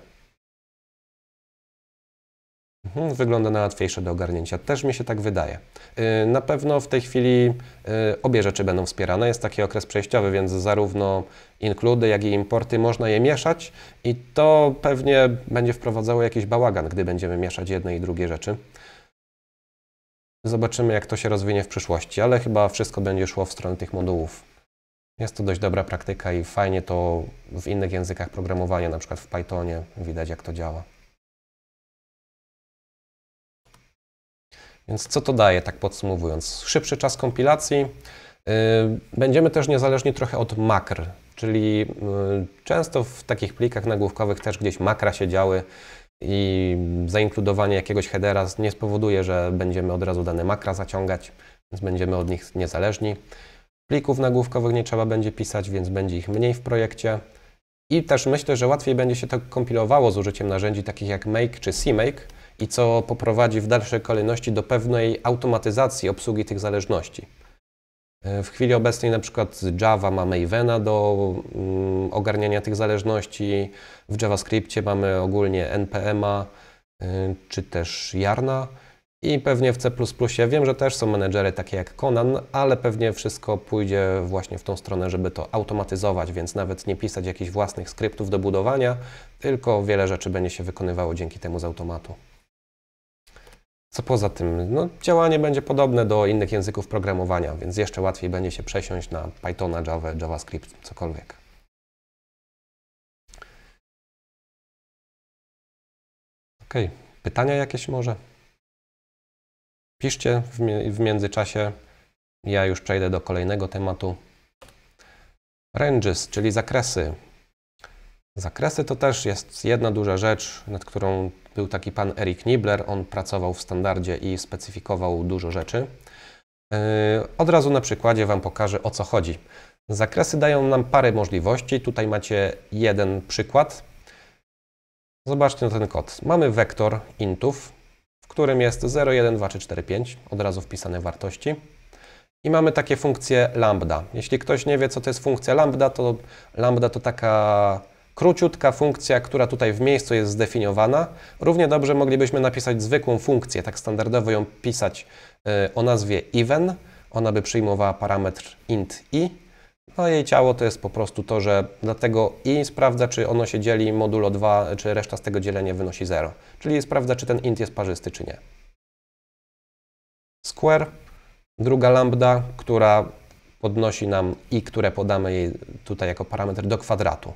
Mhm, wygląda na łatwiejsze do ogarnięcia. Też mi się tak wydaje. Y, na pewno w tej chwili y, obie rzeczy będą wspierane. Jest taki okres przejściowy, więc zarówno inkludy, jak i importy można je mieszać i to pewnie będzie wprowadzało jakiś bałagan, gdy będziemy mieszać jedne i drugie rzeczy. Zobaczymy, jak to się rozwinie w przyszłości, ale chyba wszystko będzie szło w stronę tych modułów. Jest to dość dobra praktyka i fajnie to w innych językach programowania, na przykład w Pythonie, widać jak to działa. Więc co to daje, tak podsumowując? Szybszy czas kompilacji. Y, będziemy też niezależni trochę od makr, czyli y, często w takich plikach nagłówkowych też gdzieś makra się działy i zainkludowanie jakiegoś headera nie spowoduje, że będziemy od razu dane makra zaciągać, więc będziemy od nich niezależni. Plików nagłówkowych nie trzeba będzie pisać, więc będzie ich mniej w projekcie. I też myślę, że łatwiej będzie się to kompilowało z użyciem narzędzi takich jak Make czy CMake i co poprowadzi w dalszej kolejności do pewnej automatyzacji obsługi tych zależności. E, w chwili obecnej na przykład Java ma Mavena do mm, ogarniania tych zależności, w JavaScriptie mamy ogólnie NPM'a e, czy też Jarna i pewnie w C++ wiem, że też są menedżery takie jak Conan, ale pewnie wszystko pójdzie właśnie w tą stronę, żeby to automatyzować, więc nawet nie pisać jakichś własnych skryptów do budowania, tylko wiele rzeczy będzie się wykonywało dzięki temu z automatu. Co poza tym, no, działanie będzie podobne do innych języków programowania, więc jeszcze łatwiej będzie się przesiąść na Pythona, Java, JavaScript, cokolwiek. Ok, pytania jakieś może? Piszcie w międzyczasie. Ja już przejdę do kolejnego tematu. Ranges, czyli zakresy. Zakresy to też jest jedna duża rzecz, nad którą był taki pan Erik Nibler. On pracował w standardzie i specyfikował dużo rzeczy. Yy, od razu na przykładzie Wam pokażę o co chodzi. Zakresy dają nam parę możliwości. Tutaj macie jeden przykład. Zobaczcie na ten kod. Mamy wektor intów, którym jest 0, 1, 2, 3, 4, 5, od razu wpisane wartości. I mamy takie funkcje lambda. Jeśli ktoś nie wie, co to jest funkcja lambda, to lambda to taka króciutka funkcja, która tutaj w miejscu jest zdefiniowana. Równie dobrze moglibyśmy napisać zwykłą funkcję, tak standardowo ją pisać y, o nazwie even. Ona by przyjmowała parametr int i no jej ciało to jest po prostu to, że dlatego i sprawdza, czy ono się dzieli modulo 2, czy reszta z tego dzielenia wynosi 0. Czyli sprawdza, czy ten int jest parzysty, czy nie. Square, druga lambda, która podnosi nam i, które podamy jej tutaj jako parametr do kwadratu.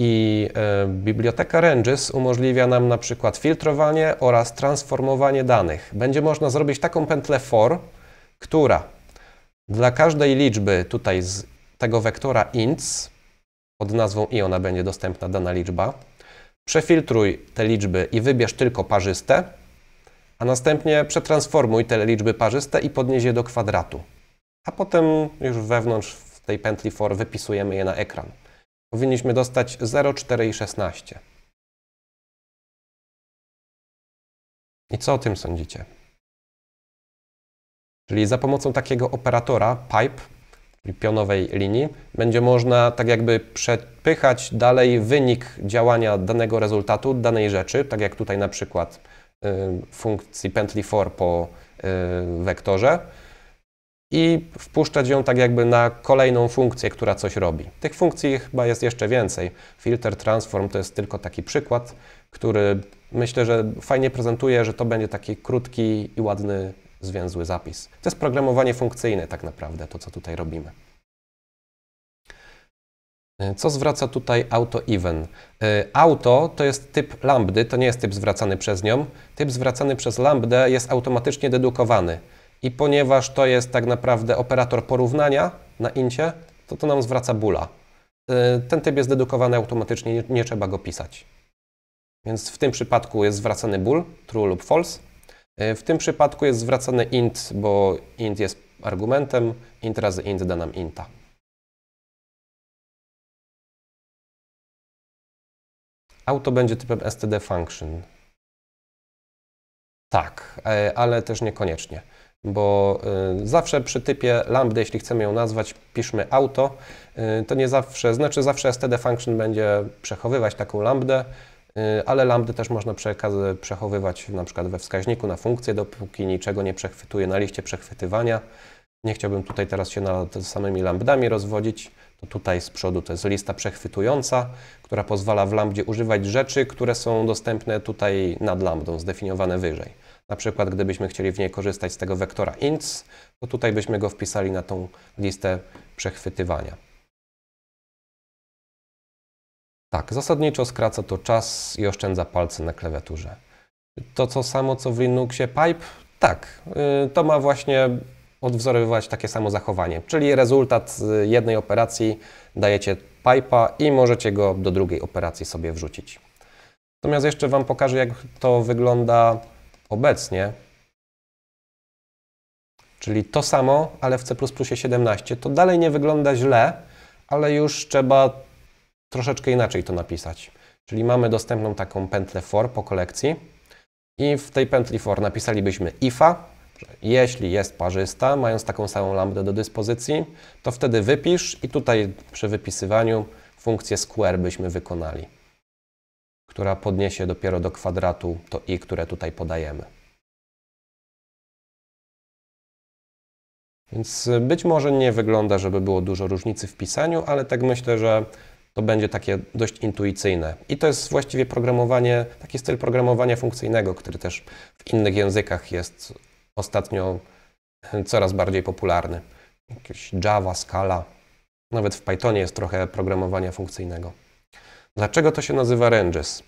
I y, biblioteka Ranges umożliwia nam na przykład filtrowanie oraz transformowanie danych. Będzie można zrobić taką pętlę for, która dla każdej liczby tutaj z tego wektora ints, pod nazwą i ona będzie dostępna dana liczba, przefiltruj te liczby i wybierz tylko parzyste, a następnie przetransformuj te liczby parzyste i podnieś je do kwadratu. A potem już wewnątrz w tej pętli for wypisujemy je na ekran. Powinniśmy dostać 0, 4 i 16. I co o tym sądzicie? Czyli za pomocą takiego operatora pipe, czyli pionowej linii, będzie można tak jakby przepychać dalej wynik działania danego rezultatu, danej rzeczy, tak jak tutaj na przykład y, funkcji pętli for po y, wektorze i wpuszczać ją tak jakby na kolejną funkcję, która coś robi. Tych funkcji chyba jest jeszcze więcej. Filter transform to jest tylko taki przykład, który myślę, że fajnie prezentuje, że to będzie taki krótki i ładny zwięzły zapis. To jest programowanie funkcyjne tak naprawdę, to co tutaj robimy. E, co zwraca tutaj auto even? E, auto to jest typ lambdy, to nie jest typ zwracany przez nią. Typ zwracany przez lambdę jest automatycznie dedukowany. I ponieważ to jest tak naprawdę operator porównania na incie, to to nam zwraca bula. E, ten typ jest dedukowany automatycznie, nie, nie trzeba go pisać. Więc w tym przypadku jest zwracany bull, true lub false. E, w tym przypadku jest zwracany int, bo int jest argumentem, int razy int da nam inta. Auto będzie typem std function. Tak, e, ale też niekoniecznie, bo e, zawsze przy typie lambda, jeśli chcemy ją nazwać, piszmy auto, to nie zawsze, znaczy zawsze std function będzie przechowywać taką lambdę, Y, ale lambdy też można przechowywać na przykład we wskaźniku na funkcję, dopóki niczego nie przechwytuje na liście przechwytywania. Nie chciałbym tutaj teraz się nad samymi lambdami rozwodzić. To tutaj z przodu to jest lista przechwytująca, która pozwala w lambdzie używać rzeczy, które są dostępne tutaj nad lambdą, zdefiniowane wyżej. Na przykład gdybyśmy chcieli w niej korzystać z tego wektora ints, to tutaj byśmy go wpisali na tą listę przechwytywania. Tak, zasadniczo skraca to czas i oszczędza palce na klawiaturze. To co samo co w Linuxie Pipe? Tak, y, to ma właśnie odwzorowywać takie samo zachowanie, czyli rezultat jednej operacji dajecie pipe'a i możecie go do drugiej operacji sobie wrzucić. Natomiast jeszcze Wam pokażę, jak to wygląda obecnie. Czyli to samo, ale w C++ 17. To dalej nie wygląda źle, ale już trzeba troszeczkę inaczej to napisać. Czyli mamy dostępną taką pętlę for po kolekcji i w tej pętli for napisalibyśmy ifa, jeśli jest parzysta, mając taką samą lambdę do dyspozycji, to wtedy wypisz i tutaj przy wypisywaniu funkcję square byśmy wykonali, która podniesie dopiero do kwadratu to i, które tutaj podajemy. Więc być może nie wygląda, żeby było dużo różnicy w pisaniu, ale tak myślę, że to będzie takie dość intuicyjne. I to jest właściwie programowanie, taki styl programowania funkcyjnego, który też w innych językach jest ostatnio e, coraz bardziej popularny. Jakiś Java, Scala, nawet w Pythonie jest trochę programowania funkcyjnego. Dlaczego to się nazywa ranges?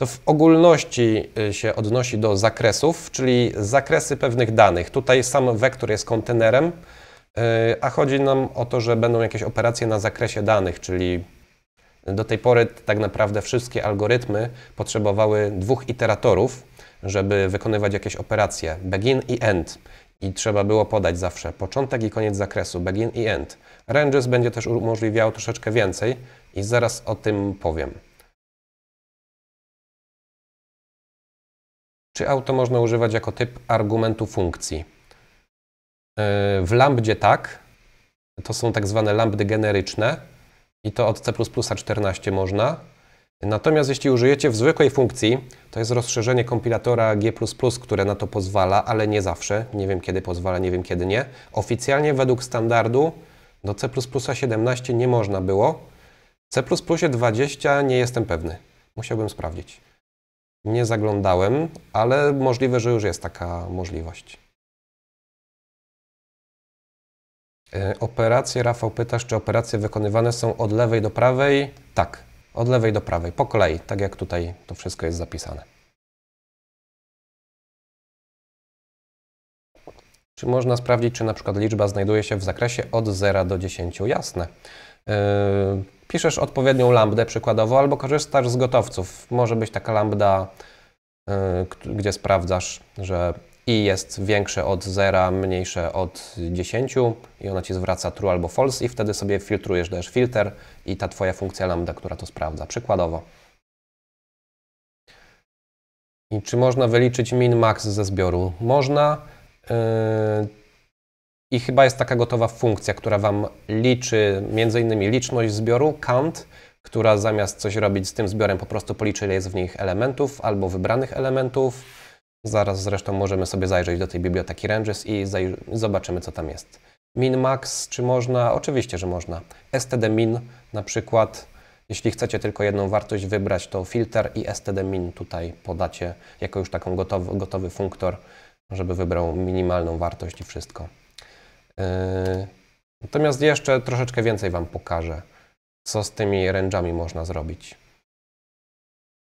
To w ogólności e, się odnosi do zakresów, czyli zakresy pewnych danych. Tutaj sam wektor jest kontenerem, e, a chodzi nam o to, że będą jakieś operacje na zakresie danych, czyli do tej pory tak naprawdę wszystkie algorytmy potrzebowały dwóch iteratorów, żeby wykonywać jakieś operacje begin i end. I trzeba było podać zawsze początek i koniec zakresu, begin i end. Ranges będzie też umożliwiał troszeczkę więcej i zaraz o tym powiem. Czy auto można używać jako typ argumentu funkcji? Yy, w lambdzie tak, to są tak zwane lambdy generyczne, i to od C 14 można. Natomiast jeśli użyjecie w zwykłej funkcji, to jest rozszerzenie kompilatora G++, które na to pozwala, ale nie zawsze. Nie wiem kiedy pozwala, nie wiem kiedy nie. Oficjalnie według standardu do C++ 17 nie można było. C++ 20 nie jestem pewny. Musiałbym sprawdzić. Nie zaglądałem, ale możliwe, że już jest taka możliwość. E, operacje, Rafał pytasz, czy operacje wykonywane są od lewej do prawej? Tak, od lewej do prawej, po kolei, tak jak tutaj to wszystko jest zapisane. Czy można sprawdzić, czy na przykład liczba znajduje się w zakresie od 0 do 10? Jasne. Yy, piszesz odpowiednią lambdę przykładowo, albo korzystasz z gotowców. Może być taka lambda, yy, gdzie sprawdzasz, że i jest większe od 0, mniejsze od 10 i ona Ci zwraca true albo false i wtedy sobie filtrujesz, dajesz filter i ta Twoja funkcja lambda, która to sprawdza, przykładowo. I czy można wyliczyć min max ze zbioru? Można. Yy, I chyba jest taka gotowa funkcja, która Wam liczy m.in. liczność zbioru, count, która zamiast coś robić z tym zbiorem, po prostu policzy, ile jest w nich elementów albo wybranych elementów Zaraz zresztą możemy sobie zajrzeć do tej biblioteki Ranges i zobaczymy, co tam jest. Min max, czy można? Oczywiście, że można. STD min na przykład, jeśli chcecie tylko jedną wartość wybrać, to filter i STD min tutaj podacie jako już taką gotowy, gotowy funktor, żeby wybrał minimalną wartość i wszystko. Yy, natomiast jeszcze troszeczkę więcej Wam pokażę, co z tymi range'ami można zrobić.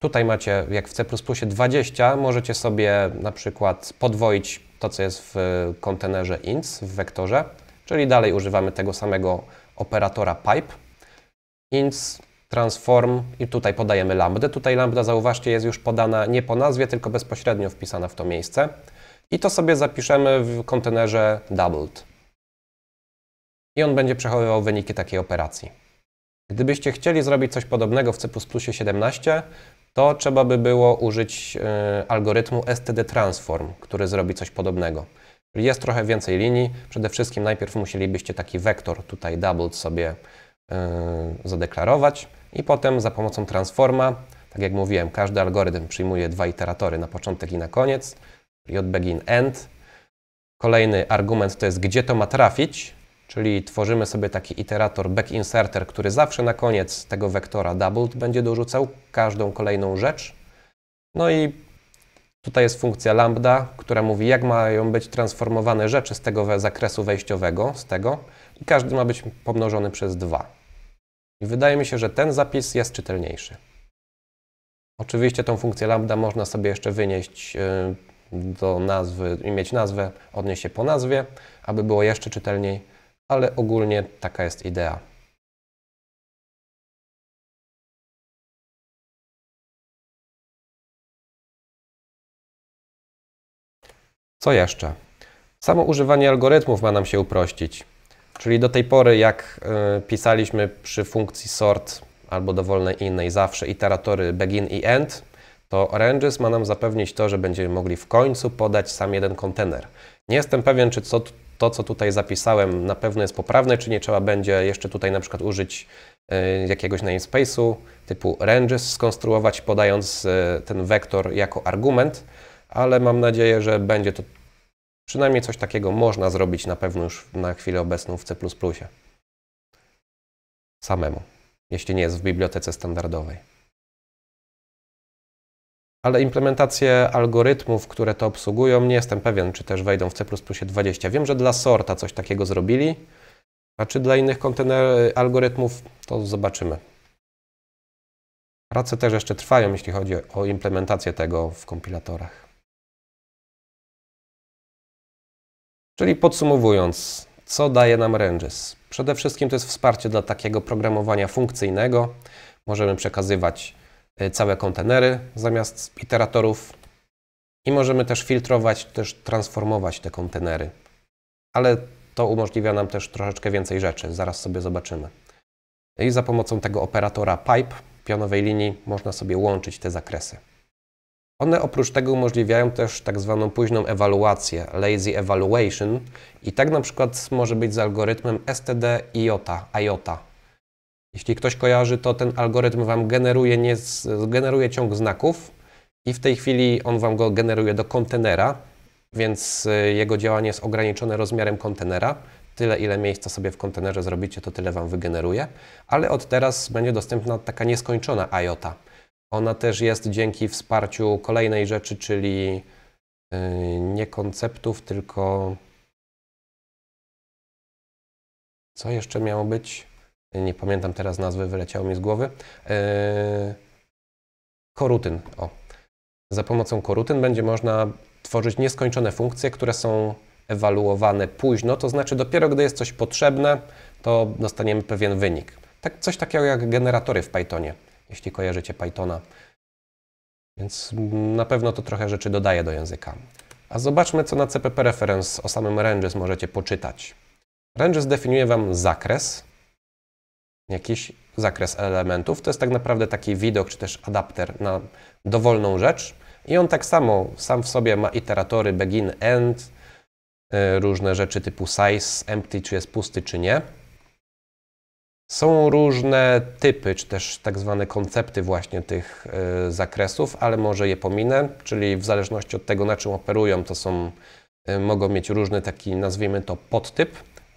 Tutaj macie, jak w C++ 20, możecie sobie na przykład podwoić to, co jest w kontenerze ints, w wektorze, czyli dalej używamy tego samego operatora pipe. Ints, transform i tutaj podajemy lambdę. Tutaj lambda, zauważcie, jest już podana nie po nazwie, tylko bezpośrednio wpisana w to miejsce. I to sobie zapiszemy w kontenerze doubled. I on będzie przechowywał wyniki takiej operacji. Gdybyście chcieli zrobić coś podobnego w C++ 17, to trzeba by było użyć e, algorytmu STD Transform, który zrobi coś podobnego. Jest trochę więcej linii. Przede wszystkim najpierw musielibyście taki wektor tutaj doubled sobie e, zadeklarować i potem za pomocą transforma, tak jak mówiłem, każdy algorytm przyjmuje dwa iteratory na początek i na koniec, czyli begin end. Kolejny argument to jest gdzie to ma trafić, czyli tworzymy sobie taki iterator back inserter, który zawsze na koniec tego wektora doubled będzie dorzucał każdą kolejną rzecz. No i tutaj jest funkcja lambda, która mówi jak mają być transformowane rzeczy z tego zakresu wejściowego, z tego i każdy ma być pomnożony przez dwa. I wydaje mi się, że ten zapis jest czytelniejszy. Oczywiście tą funkcję lambda można sobie jeszcze wynieść y, do nazwy i mieć nazwę, odnieść się po nazwie, aby było jeszcze czytelniej ale ogólnie taka jest idea. Co jeszcze? Samo używanie algorytmów ma nam się uprościć. Czyli do tej pory, jak y, pisaliśmy przy funkcji sort albo dowolnej innej zawsze iteratory begin i end, to ranges ma nam zapewnić to, że będziemy mogli w końcu podać sam jeden kontener. Nie jestem pewien, czy co to, co tutaj zapisałem, na pewno jest poprawne, czy nie trzeba będzie jeszcze tutaj na przykład użyć e, jakiegoś namespace'u typu ranges, skonstruować podając e, ten wektor jako argument, ale mam nadzieję, że będzie to przynajmniej coś takiego można zrobić na pewno już na chwilę obecną w C++ samemu, jeśli nie jest w bibliotece standardowej ale implementacje algorytmów, które to obsługują, nie jestem pewien, czy też wejdą w C 20. Wiem, że dla sorta coś takiego zrobili, a czy dla innych kontener algorytmów, to zobaczymy. Prace też jeszcze trwają, jeśli chodzi o implementację tego w kompilatorach. Czyli podsumowując, co daje nam Ranges? Przede wszystkim to jest wsparcie dla takiego programowania funkcyjnego. Możemy przekazywać Y, całe kontenery zamiast iteratorów i możemy też filtrować, też transformować te kontenery. Ale to umożliwia nam też troszeczkę więcej rzeczy, zaraz sobie zobaczymy. I za pomocą tego operatora pipe, pionowej linii, można sobie łączyć te zakresy. One oprócz tego umożliwiają też tak zwaną późną ewaluację, lazy evaluation i tak na przykład może być z algorytmem STD IOTA, IOTA jeśli ktoś kojarzy, to ten algorytm Wam generuje, nie, generuje ciąg znaków i w tej chwili on Wam go generuje do kontenera, więc e, jego działanie jest ograniczone rozmiarem kontenera. Tyle, ile miejsca sobie w kontenerze zrobicie, to tyle Wam wygeneruje. Ale od teraz będzie dostępna taka nieskończona IOTA. Ona też jest dzięki wsparciu kolejnej rzeczy, czyli e, nie konceptów, tylko co jeszcze miało być? nie pamiętam teraz nazwy, wyleciało mi z głowy. E, korutyn. O. Za pomocą korutyn będzie można tworzyć nieskończone funkcje, które są ewaluowane późno, to znaczy dopiero gdy jest coś potrzebne, to dostaniemy pewien wynik. Tak, coś takiego jak generatory w Pythonie, jeśli kojarzycie Pythona. Więc na pewno to trochę rzeczy dodaje do języka. A zobaczmy, co na CPP Reference o samym ranges możecie poczytać. Ranges definiuje Wam zakres, jakiś zakres elementów. To jest tak naprawdę taki widok czy też adapter na dowolną rzecz. I on tak samo sam w sobie ma iteratory begin, end, y, różne rzeczy typu size, empty, czy jest pusty, czy nie. Są różne typy, czy też tak zwane koncepty właśnie tych y, zakresów, ale może je pominę, czyli w zależności od tego, na czym operują, to są, y, mogą mieć różny taki, nazwijmy to, podtyp.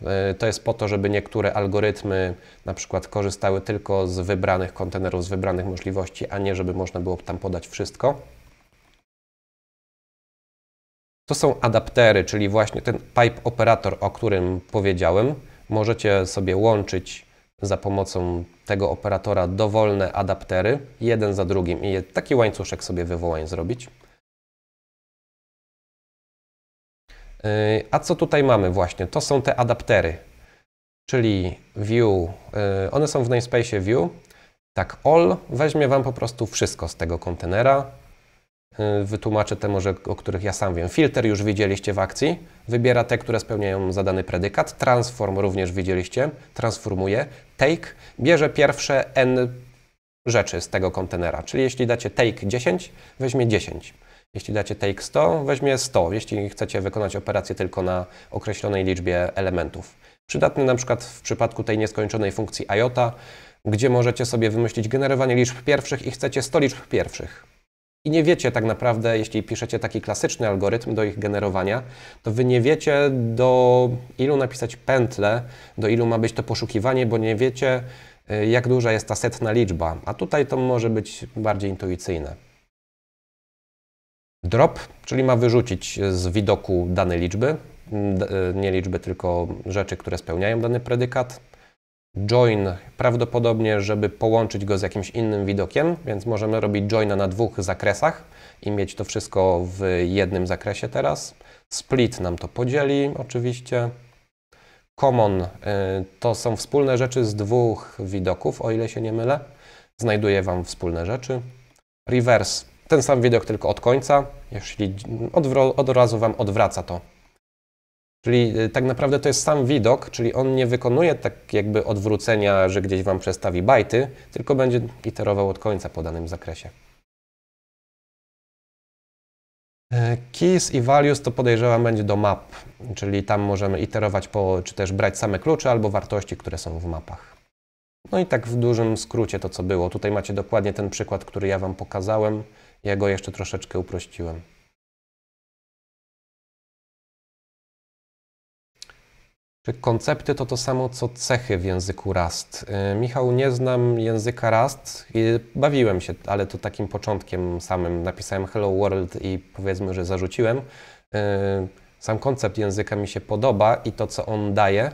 E, to jest po to, żeby niektóre algorytmy na przykład korzystały tylko z wybranych kontenerów, z wybranych możliwości, a nie żeby można było tam podać wszystko. To są adaptery, czyli właśnie ten pipe operator, o którym powiedziałem. Możecie sobie łączyć za pomocą tego operatora dowolne adaptery, jeden za drugim i taki łańcuszek sobie wywołań zrobić. Yy, a co tutaj mamy właśnie? To są te adaptery, czyli view, yy, one są w namespace view. Tak, all weźmie Wam po prostu wszystko z tego kontenera. Yy, wytłumaczę te może, o których ja sam wiem. Filter już widzieliście w akcji. Wybiera te, które spełniają zadany predykat. Transform również widzieliście. Transformuje. Take bierze pierwsze n rzeczy z tego kontenera. Czyli jeśli dacie take 10, weźmie 10. Jeśli dacie take 100, weźmie 100, jeśli chcecie wykonać operację tylko na określonej liczbie elementów. Przydatny na przykład w przypadku tej nieskończonej funkcji IOTA, gdzie możecie sobie wymyślić generowanie liczb pierwszych i chcecie 100 liczb pierwszych. I nie wiecie tak naprawdę, jeśli piszecie taki klasyczny algorytm do ich generowania, to wy nie wiecie do ilu napisać pętle, do ilu ma być to poszukiwanie, bo nie wiecie, y, jak duża jest ta setna liczba. A tutaj to może być bardziej intuicyjne drop, czyli ma wyrzucić z widoku dane liczby, mm, e, nie liczby, tylko rzeczy, które spełniają dany predykat. Join prawdopodobnie, żeby połączyć go z jakimś innym widokiem, więc możemy robić joina na dwóch zakresach i mieć to wszystko w jednym zakresie teraz. Split nam to podzieli oczywiście. Common e, to są wspólne rzeczy z dwóch widoków, o ile się nie mylę. Znajduje Wam wspólne rzeczy. Reverse ten sam widok tylko od końca, jeśli od razu Wam odwraca to. Czyli y, tak naprawdę to jest sam widok, czyli on nie wykonuje tak jakby odwrócenia, że gdzieś Wam przestawi bajty, tylko będzie iterował od końca po danym zakresie. E, keys i values to podejrzewam będzie do map, czyli tam możemy iterować po, czy też brać same klucze albo wartości, które są w mapach. No i tak w dużym skrócie to co było. Tutaj macie dokładnie ten przykład, który ja Wam pokazałem. Ja go jeszcze troszeczkę uprościłem. Czy koncepty to to samo co cechy w języku Rust? Y, Michał, nie znam języka Rust. Bawiłem się, ale to takim początkiem samym. Napisałem Hello World i powiedzmy, że zarzuciłem. Y, Sam koncept języka mi się podoba i to, co on daje.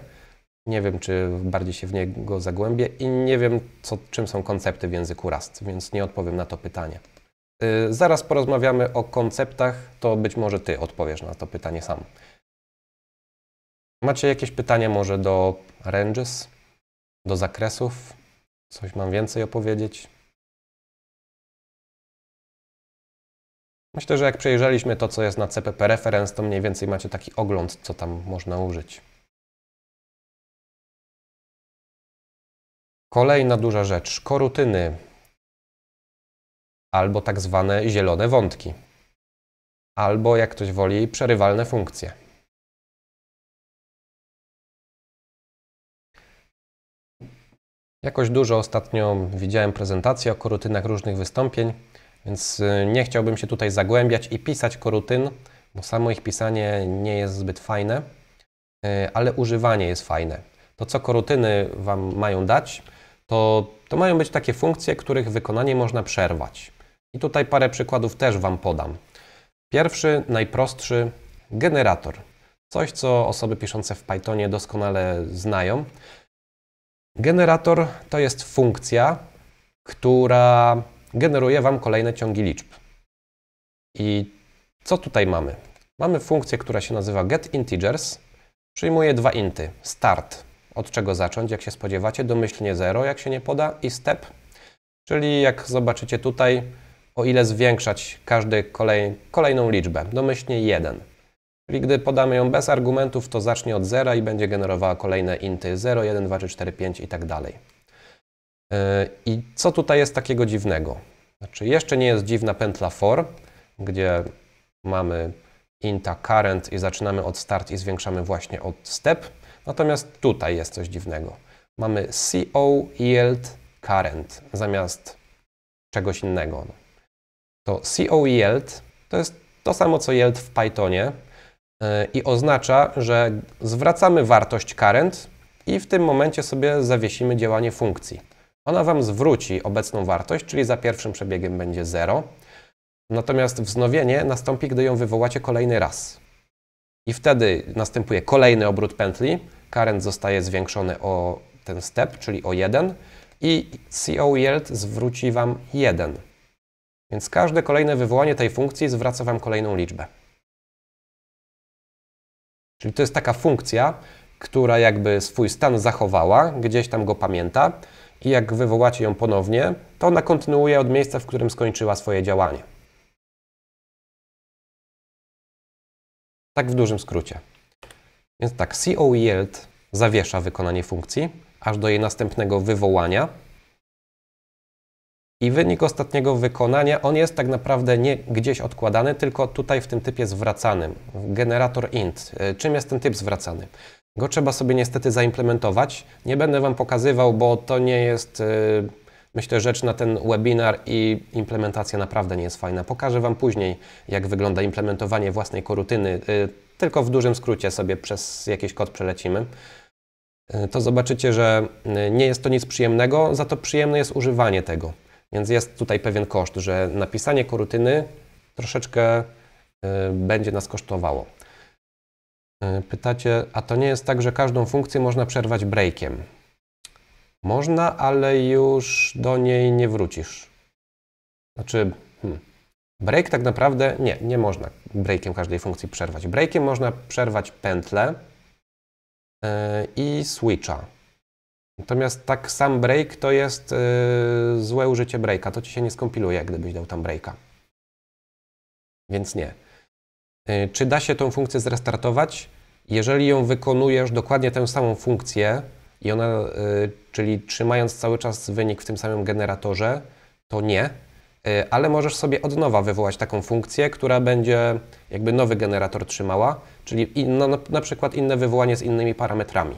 Nie wiem, czy bardziej się w niego zagłębię i nie wiem, co, czym są koncepty w języku Rust, więc nie odpowiem na to pytanie. Y, zaraz porozmawiamy o konceptach, to być może Ty odpowiesz na to pytanie sam. Macie jakieś pytanie może do ranges, do zakresów? Coś mam więcej opowiedzieć? Myślę, że jak przejrzeliśmy to, co jest na CPP Reference, to mniej więcej macie taki ogląd, co tam można użyć. Kolejna duża rzecz, korutyny albo tak zwane zielone wątki, albo jak ktoś woli, przerywalne funkcje. Jakoś dużo ostatnio widziałem prezentacje o korutynach różnych wystąpień, więc y, nie chciałbym się tutaj zagłębiać i pisać korutyn, bo samo ich pisanie nie jest zbyt fajne, y, ale używanie jest fajne. To, co korutyny Wam mają dać, to, to mają być takie funkcje, których wykonanie można przerwać. I tutaj parę przykładów też Wam podam. Pierwszy, najprostszy, generator. Coś, co osoby piszące w Pythonie doskonale znają. Generator to jest funkcja, która generuje Wam kolejne ciągi liczb. I co tutaj mamy? Mamy funkcję, która się nazywa getIntegers. Przyjmuje dwa inty. Start, od czego zacząć, jak się spodziewacie, domyślnie 0, jak się nie poda, i step, czyli jak zobaczycie tutaj, o ile zwiększać każdy kolej, kolejną liczbę, domyślnie 1. Czyli gdy podamy ją bez argumentów, to zacznie od zera i będzie generowała kolejne inty 0, 1, 2, 3, 4, 5 i tak dalej. Yy, I co tutaj jest takiego dziwnego? Znaczy jeszcze nie jest dziwna pętla for, gdzie mamy inta current i zaczynamy od start i zwiększamy właśnie od step. Natomiast tutaj jest coś dziwnego. Mamy CO yield current zamiast czegoś innego to CO e yield to jest to samo co yield w Pythonie e, i oznacza, że zwracamy wartość current i w tym momencie sobie zawiesimy działanie funkcji. Ona Wam zwróci obecną wartość, czyli za pierwszym przebiegiem będzie 0, natomiast wznowienie nastąpi, gdy ją wywołacie kolejny raz. I wtedy następuje kolejny obrót pętli, current zostaje zwiększony o ten step, czyli o 1 i CO e yield zwróci Wam 1. Więc każde kolejne wywołanie tej funkcji zwraca Wam kolejną liczbę. Czyli to jest taka funkcja, która jakby swój stan zachowała, gdzieś tam go pamięta i jak wywołacie ją ponownie, to ona kontynuuje od miejsca, w którym skończyła swoje działanie. Tak w dużym skrócie. Więc tak, CO yield zawiesza wykonanie funkcji aż do jej następnego wywołania i wynik ostatniego wykonania, on jest tak naprawdę nie gdzieś odkładany, tylko tutaj w tym typie zwracanym, generator int. E, czym jest ten typ zwracany? Go trzeba sobie niestety zaimplementować. Nie będę Wam pokazywał, bo to nie jest, e, myślę, rzecz na ten webinar i implementacja naprawdę nie jest fajna. Pokażę Wam później, jak wygląda implementowanie własnej korutyny. E, tylko w dużym skrócie sobie przez jakiś kod przelecimy to zobaczycie, że nie jest to nic przyjemnego, za to przyjemne jest używanie tego. Więc jest tutaj pewien koszt, że napisanie korutyny troszeczkę y, będzie nas kosztowało. Y, pytacie, a to nie jest tak, że każdą funkcję można przerwać breakiem? Można, ale już do niej nie wrócisz. Znaczy, hmm, break tak naprawdę nie, nie można breakiem każdej funkcji przerwać. Breakiem można przerwać pętlę yy, i switcha. Natomiast tak sam break to jest yy, złe użycie breaka. To ci się nie skompiluje, gdybyś dał tam breaka. Więc nie. Yy, czy da się tą funkcję zrestartować? Jeżeli ją wykonujesz dokładnie tę samą funkcję i ona, yy, czyli trzymając cały czas wynik w tym samym generatorze, to nie, y, ale możesz sobie od nowa wywołać taką funkcję, która będzie jakby nowy generator trzymała, czyli no, na przykład inne wywołanie z innymi parametrami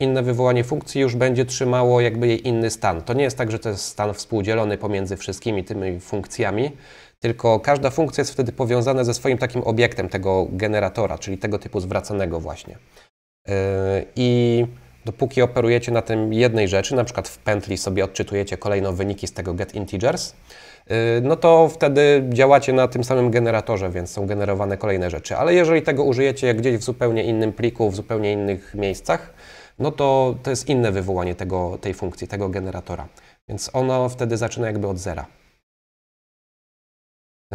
inne wywołanie funkcji już będzie trzymało jakby jej inny stan. To nie jest tak, że to jest stan współdzielony pomiędzy wszystkimi tymi funkcjami, tylko każda funkcja jest wtedy powiązana ze swoim takim obiektem tego generatora, czyli tego typu zwracanego właśnie. Yy, I dopóki operujecie na tym jednej rzeczy, na przykład w pętli sobie odczytujecie kolejno wyniki z tego getIntegers, yy, no to wtedy działacie na tym samym generatorze, więc są generowane kolejne rzeczy. Ale jeżeli tego użyjecie gdzieś w zupełnie innym pliku, w zupełnie innych miejscach, no to to jest inne wywołanie tego, tej funkcji, tego generatora. Więc ono wtedy zaczyna jakby od zera.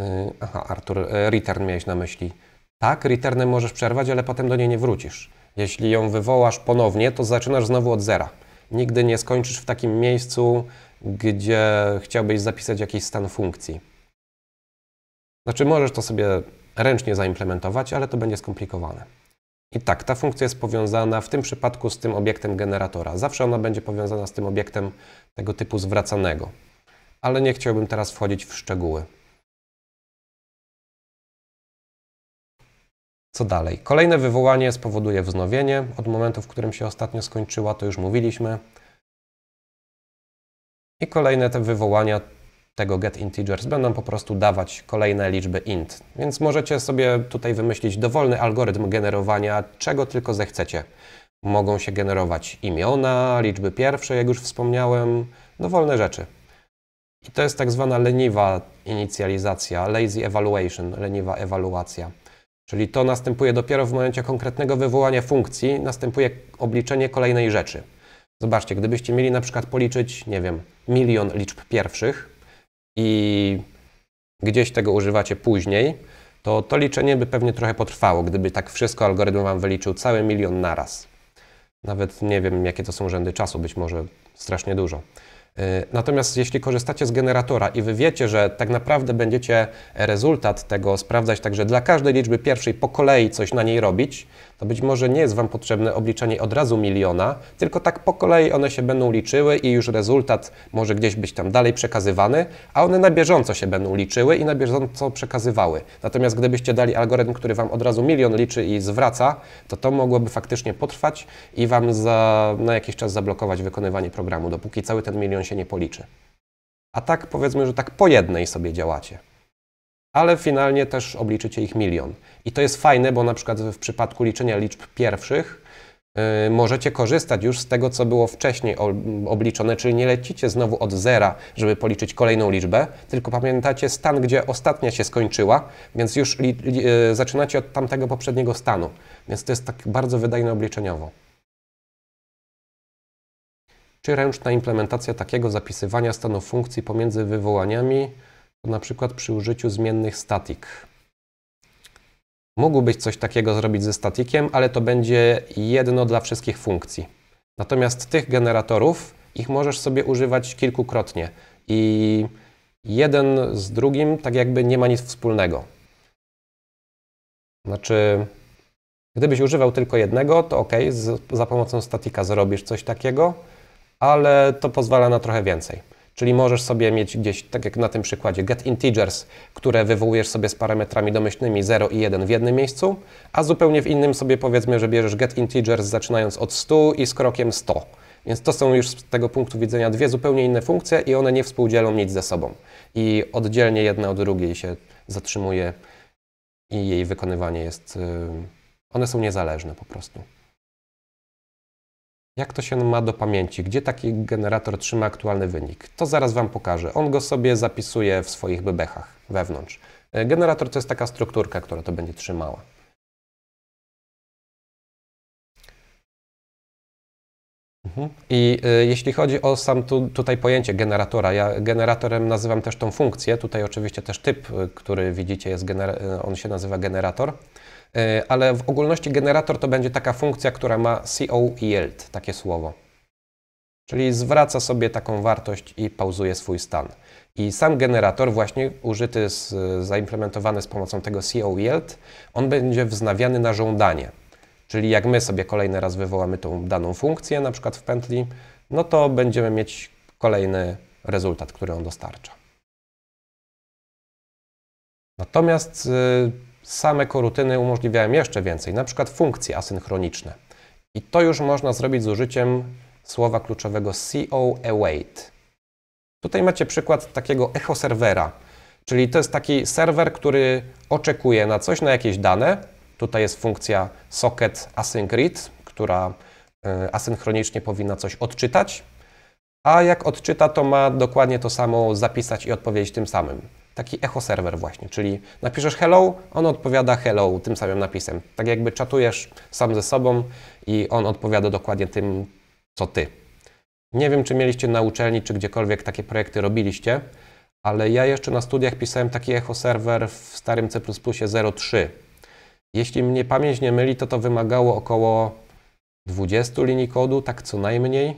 Y, aha, Artur, y, return miałeś na myśli. Tak, returnem możesz przerwać, ale potem do niej nie wrócisz. Jeśli ją wywołasz ponownie, to zaczynasz znowu od zera. Nigdy nie skończysz w takim miejscu, gdzie chciałbyś zapisać jakiś stan funkcji. Znaczy, możesz to sobie ręcznie zaimplementować, ale to będzie skomplikowane. I tak, ta funkcja jest powiązana w tym przypadku z tym obiektem generatora. Zawsze ona będzie powiązana z tym obiektem tego typu zwracanego. Ale nie chciałbym teraz wchodzić w szczegóły. Co dalej? Kolejne wywołanie spowoduje wznowienie. Od momentu, w którym się ostatnio skończyła, to już mówiliśmy. I kolejne te wywołania tego get integers będą po prostu dawać kolejne liczby int. Więc możecie sobie tutaj wymyślić dowolny algorytm generowania czego tylko zechcecie. Mogą się generować imiona, liczby pierwsze, jak już wspomniałem, dowolne rzeczy. I to jest tak zwana leniwa inicjalizacja, lazy evaluation, leniwa ewaluacja. Czyli to następuje dopiero w momencie konkretnego wywołania funkcji, następuje obliczenie kolejnej rzeczy. Zobaczcie, gdybyście mieli na przykład policzyć, nie wiem, milion liczb pierwszych, i gdzieś tego używacie później, to to liczenie by pewnie trochę potrwało, gdyby tak wszystko algorytm Wam wyliczył cały milion naraz. Nawet nie wiem, jakie to są rzędy czasu, być może strasznie dużo. Y, natomiast jeśli korzystacie z generatora i wy wiecie, że tak naprawdę będziecie rezultat tego sprawdzać, także dla każdej liczby pierwszej po kolei coś na niej robić, to być może nie jest Wam potrzebne obliczenie od razu miliona, tylko tak po kolei one się będą liczyły i już rezultat może gdzieś być tam dalej przekazywany, a one na bieżąco się będą liczyły i na bieżąco przekazywały. Natomiast gdybyście dali algorytm, który Wam od razu milion liczy i zwraca, to to mogłoby faktycznie potrwać i Wam za, na jakiś czas zablokować wykonywanie programu, dopóki cały ten milion się nie policzy. A tak powiedzmy, że tak po jednej sobie działacie ale finalnie też obliczycie ich milion. I to jest fajne, bo na przykład w przypadku liczenia liczb pierwszych y, możecie korzystać już z tego, co było wcześniej obliczone, czyli nie lecicie znowu od zera, żeby policzyć kolejną liczbę, tylko pamiętacie stan, gdzie ostatnia się skończyła, więc już y, zaczynacie od tamtego poprzedniego stanu. Więc to jest tak bardzo wydajne obliczeniowo. Czy ręczna implementacja takiego zapisywania stanu funkcji pomiędzy wywołaniami na przykład przy użyciu zmiennych static. Mógłbyś coś takiego zrobić ze statikiem, ale to będzie jedno dla wszystkich funkcji. Natomiast tych generatorów, ich możesz sobie używać kilkukrotnie i jeden z drugim tak jakby nie ma nic wspólnego. Znaczy, gdybyś używał tylko jednego, to ok, z, za pomocą statika zrobisz coś takiego, ale to pozwala na trochę więcej. Czyli możesz sobie mieć gdzieś, tak jak na tym przykładzie, get integers, które wywołujesz sobie z parametrami domyślnymi 0 i 1 w jednym miejscu, a zupełnie w innym sobie powiedzmy, że bierzesz get integers zaczynając od 100 i z krokiem 100. Więc to są już z tego punktu widzenia dwie zupełnie inne funkcje i one nie współdzielą nic ze sobą. I oddzielnie jedna od drugiej się zatrzymuje i jej wykonywanie jest. Y, one są niezależne po prostu. Jak to się ma do pamięci? Gdzie taki generator trzyma aktualny wynik? To zaraz Wam pokażę. On go sobie zapisuje w swoich bebechach wewnątrz. E, generator to jest taka strukturka, która to będzie trzymała. Mhm. I e, jeśli chodzi o sam tu, tutaj pojęcie generatora, ja generatorem nazywam też tą funkcję. Tutaj oczywiście też typ, e, który widzicie, jest on się nazywa generator. E, ale w ogólności generator to będzie taka funkcja, która ma CO yield, takie słowo. Czyli zwraca sobie taką wartość i pauzuje swój stan. I sam generator, właśnie użyty, z, zaimplementowany z pomocą tego CO yield, on będzie wznawiany na żądanie. Czyli jak my sobie kolejny raz wywołamy tą daną funkcję, na przykład w pętli, no to będziemy mieć kolejny rezultat, który on dostarcza. Natomiast y, Same korutyny umożliwiają jeszcze więcej, na przykład funkcje asynchroniczne. I to już można zrobić z użyciem słowa kluczowego CO await. Tutaj macie przykład takiego echo serwera, czyli to jest taki serwer, który oczekuje na coś, na jakieś dane. Tutaj jest funkcja socket async read, która e, asynchronicznie powinna coś odczytać, a jak odczyta, to ma dokładnie to samo zapisać i odpowiedzieć tym samym taki echo serwer właśnie, czyli napiszesz hello, on odpowiada hello tym samym napisem. Tak jakby czatujesz sam ze sobą i on odpowiada dokładnie tym, co ty. Nie wiem, czy mieliście na uczelni, czy gdziekolwiek takie projekty robiliście, ale ja jeszcze na studiach pisałem taki echo serwer w starym C++ 03. Jeśli mnie pamięć nie myli, to to wymagało około 20 linii kodu, tak co najmniej,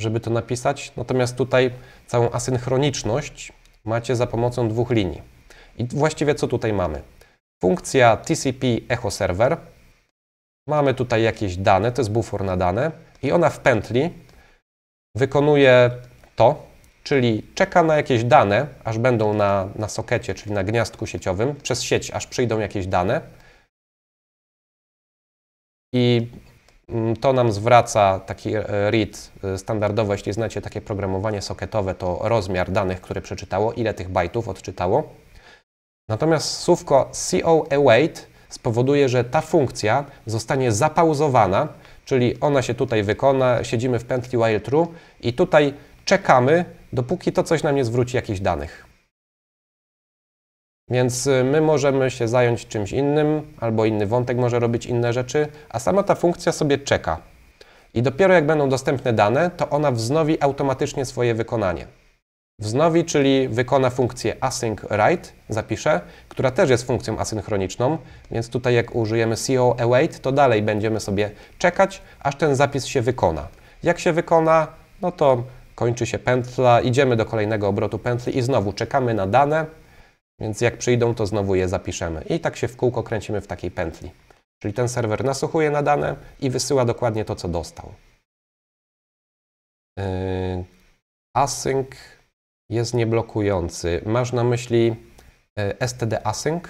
żeby to napisać. Natomiast tutaj całą asynchroniczność macie za pomocą dwóch linii. I właściwie co tutaj mamy? Funkcja TCP Echo Server. Mamy tutaj jakieś dane, to jest bufor na dane i ona w pętli wykonuje to, czyli czeka na jakieś dane, aż będą na, na sokecie, czyli na gniazdku sieciowym, przez sieć, aż przyjdą jakieś dane. I Mm, to nam zwraca taki e, read e, standardowo, jeśli znacie takie programowanie socketowe, to rozmiar danych, które przeczytało, ile tych bajtów odczytało. Natomiast słówko coawait spowoduje, że ta funkcja zostanie zapauzowana, czyli ona się tutaj wykona, siedzimy w pętli while true i tutaj czekamy, dopóki to coś nam nie zwróci jakichś danych. Więc y, my możemy się zająć czymś innym, albo inny wątek może robić inne rzeczy, a sama ta funkcja sobie czeka. I dopiero jak będą dostępne dane, to ona wznowi automatycznie swoje wykonanie. Wznowi, czyli wykona funkcję async write, zapiszę, która też jest funkcją asynchroniczną, więc tutaj jak użyjemy co await, to dalej będziemy sobie czekać, aż ten zapis się wykona. Jak się wykona, no to kończy się pętla, idziemy do kolejnego obrotu pętli i znowu czekamy na dane, więc jak przyjdą, to znowu je zapiszemy. I tak się w kółko kręcimy w takiej pętli. Czyli ten serwer nasłuchuje na dane i wysyła dokładnie to, co dostał. Yy, async jest nieblokujący. Masz na myśli yy, std async?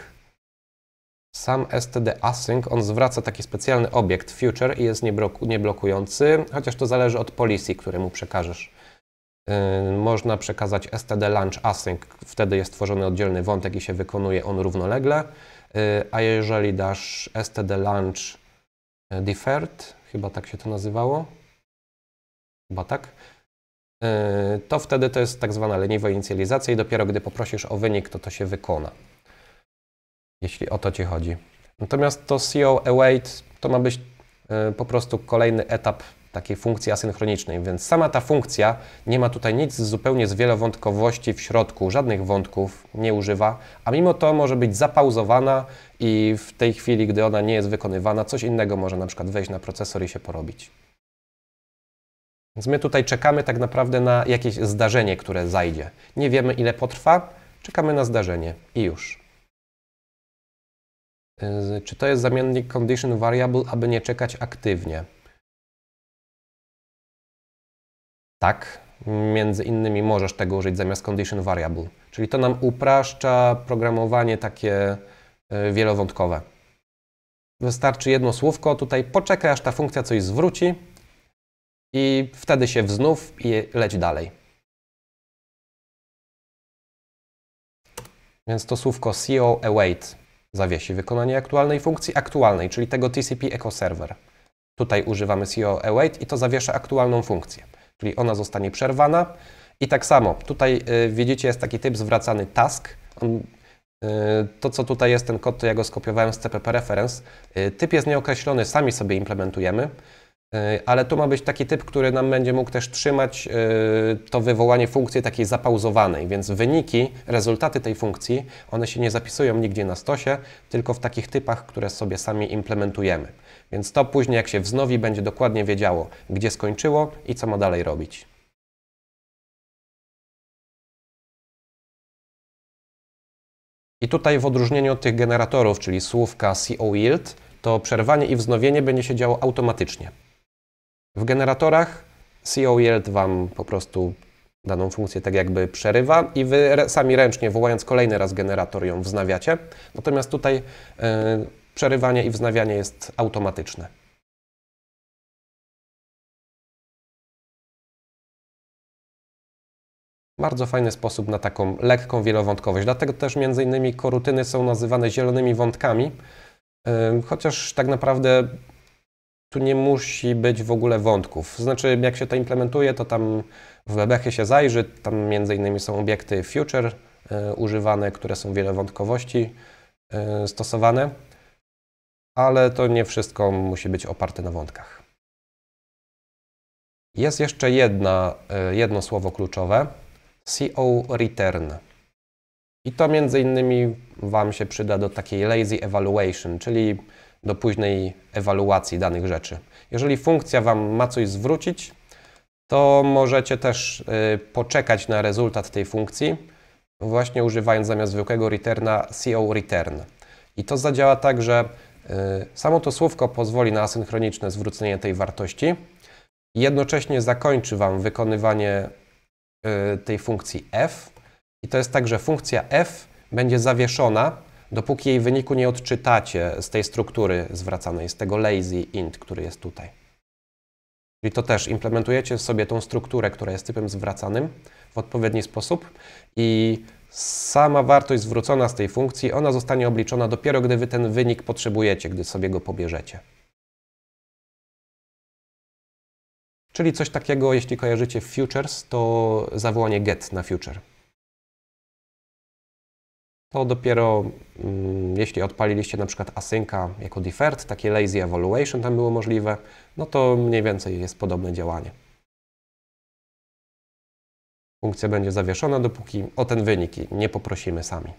Sam std async, on zwraca taki specjalny obiekt future i jest nieblokujący, chociaż to zależy od policy, któremu mu przekażesz. Y, można przekazać std launch async, wtedy jest tworzony oddzielny wątek i się wykonuje on równolegle. Y, a jeżeli dasz std launch y, deferred, chyba tak się to nazywało, chyba tak, to wtedy to jest tak zwana leniwa inicjalizacja i dopiero gdy poprosisz o wynik, to to się wykona, jeśli o to Ci chodzi. Natomiast to CO await to ma być po prostu kolejny etap takiej funkcji asynchronicznej, więc sama ta funkcja nie ma tutaj nic zupełnie z wielowątkowości w środku, żadnych wątków nie używa, a mimo to może być zapauzowana i w tej chwili, gdy ona nie jest wykonywana, coś innego może na przykład wejść na procesor i się porobić. Więc my tutaj czekamy tak naprawdę na jakieś zdarzenie, które zajdzie. Nie wiemy ile potrwa, czekamy na zdarzenie i już. Yy, czy to jest zamiennik condition variable, aby nie czekać aktywnie? Tak, między innymi możesz tego użyć zamiast condition variable. Czyli to nam upraszcza programowanie takie y, wielowątkowe. Wystarczy jedno słówko tutaj, poczekaj aż ta funkcja coś zwróci i wtedy się wznów i leć dalej. Więc to słówko CO await zawiesi wykonanie aktualnej funkcji aktualnej, czyli tego TCP echo server. Tutaj używamy CO await i to zawiesza aktualną funkcję czyli ona zostanie przerwana. I tak samo, tutaj y, widzicie, jest taki typ zwracany task. On, y, to, co tutaj jest ten kod, to ja go skopiowałem z CPP reference. Y, typ jest nieokreślony, sami sobie implementujemy, ale tu ma być taki typ, który nam będzie mógł też trzymać to wywołanie funkcji takiej zapauzowanej, więc wyniki, rezultaty tej funkcji, one się nie zapisują nigdzie na stosie, tylko w takich typach, które sobie sami implementujemy. Więc to później, jak się wznowi, będzie dokładnie wiedziało, gdzie skończyło i co ma dalej robić. I tutaj w odróżnieniu od tych generatorów, czyli słówka CO yield, to przerwanie i wznowienie będzie się działo automatycznie. W generatorach CO yield Wam po prostu daną funkcję tak jakby przerywa i Wy sami ręcznie, wołając kolejny raz generator, ją wznawiacie. Natomiast tutaj e, Przerywanie i wznawianie jest automatyczne. Bardzo fajny sposób na taką lekką wielowątkowość. Dlatego też między innymi korutyny są nazywane zielonymi wątkami, chociaż tak naprawdę tu nie musi być w ogóle wątków. Znaczy, jak się to implementuje, to tam w Bebechy się zajrzy. Tam między innymi są obiekty future y, używane, które są wielowątkowości y, stosowane ale to nie wszystko musi być oparte na wątkach. Jest jeszcze jedna, e, jedno słowo kluczowe CO return. I to między innymi Wam się przyda do takiej lazy evaluation, czyli do późnej ewaluacji danych rzeczy. Jeżeli funkcja Wam ma coś zwrócić, to możecie też e, poczekać na rezultat tej funkcji, właśnie używając zamiast zwykłego returna CO return. I to zadziała tak, że E, samo to słówko pozwoli na asynchroniczne zwrócenie tej wartości i jednocześnie zakończy Wam wykonywanie e, tej funkcji f. I to jest tak, że funkcja f będzie zawieszona, dopóki jej wyniku nie odczytacie z tej struktury zwracanej, z tego lazy int, który jest tutaj. Czyli to też implementujecie sobie tą strukturę, która jest typem zwracanym w odpowiedni sposób i sama wartość zwrócona z tej funkcji, ona zostanie obliczona dopiero, gdy Wy ten wynik potrzebujecie, gdy sobie go pobierzecie. Czyli coś takiego, jeśli kojarzycie futures, to zawołanie get na future. To dopiero, mm, jeśli odpaliliście na przykład asynka jako deferred, takie lazy evaluation tam było możliwe, no to mniej więcej jest podobne działanie. Funkcja będzie zawieszona, dopóki o ten wynik nie poprosimy sami.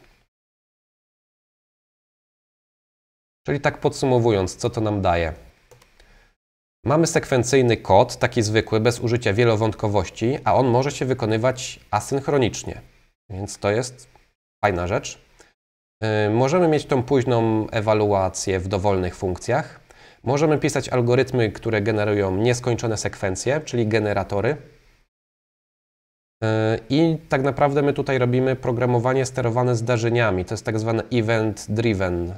Czyli tak podsumowując, co to nam daje? Mamy sekwencyjny kod, taki zwykły, bez użycia wielowątkowości, a on może się wykonywać asynchronicznie. Więc to jest fajna rzecz. Y, możemy mieć tą późną ewaluację w dowolnych funkcjach. Możemy pisać algorytmy, które generują nieskończone sekwencje, czyli generatory. I tak naprawdę my tutaj robimy programowanie sterowane zdarzeniami. To jest tak zwane event-driven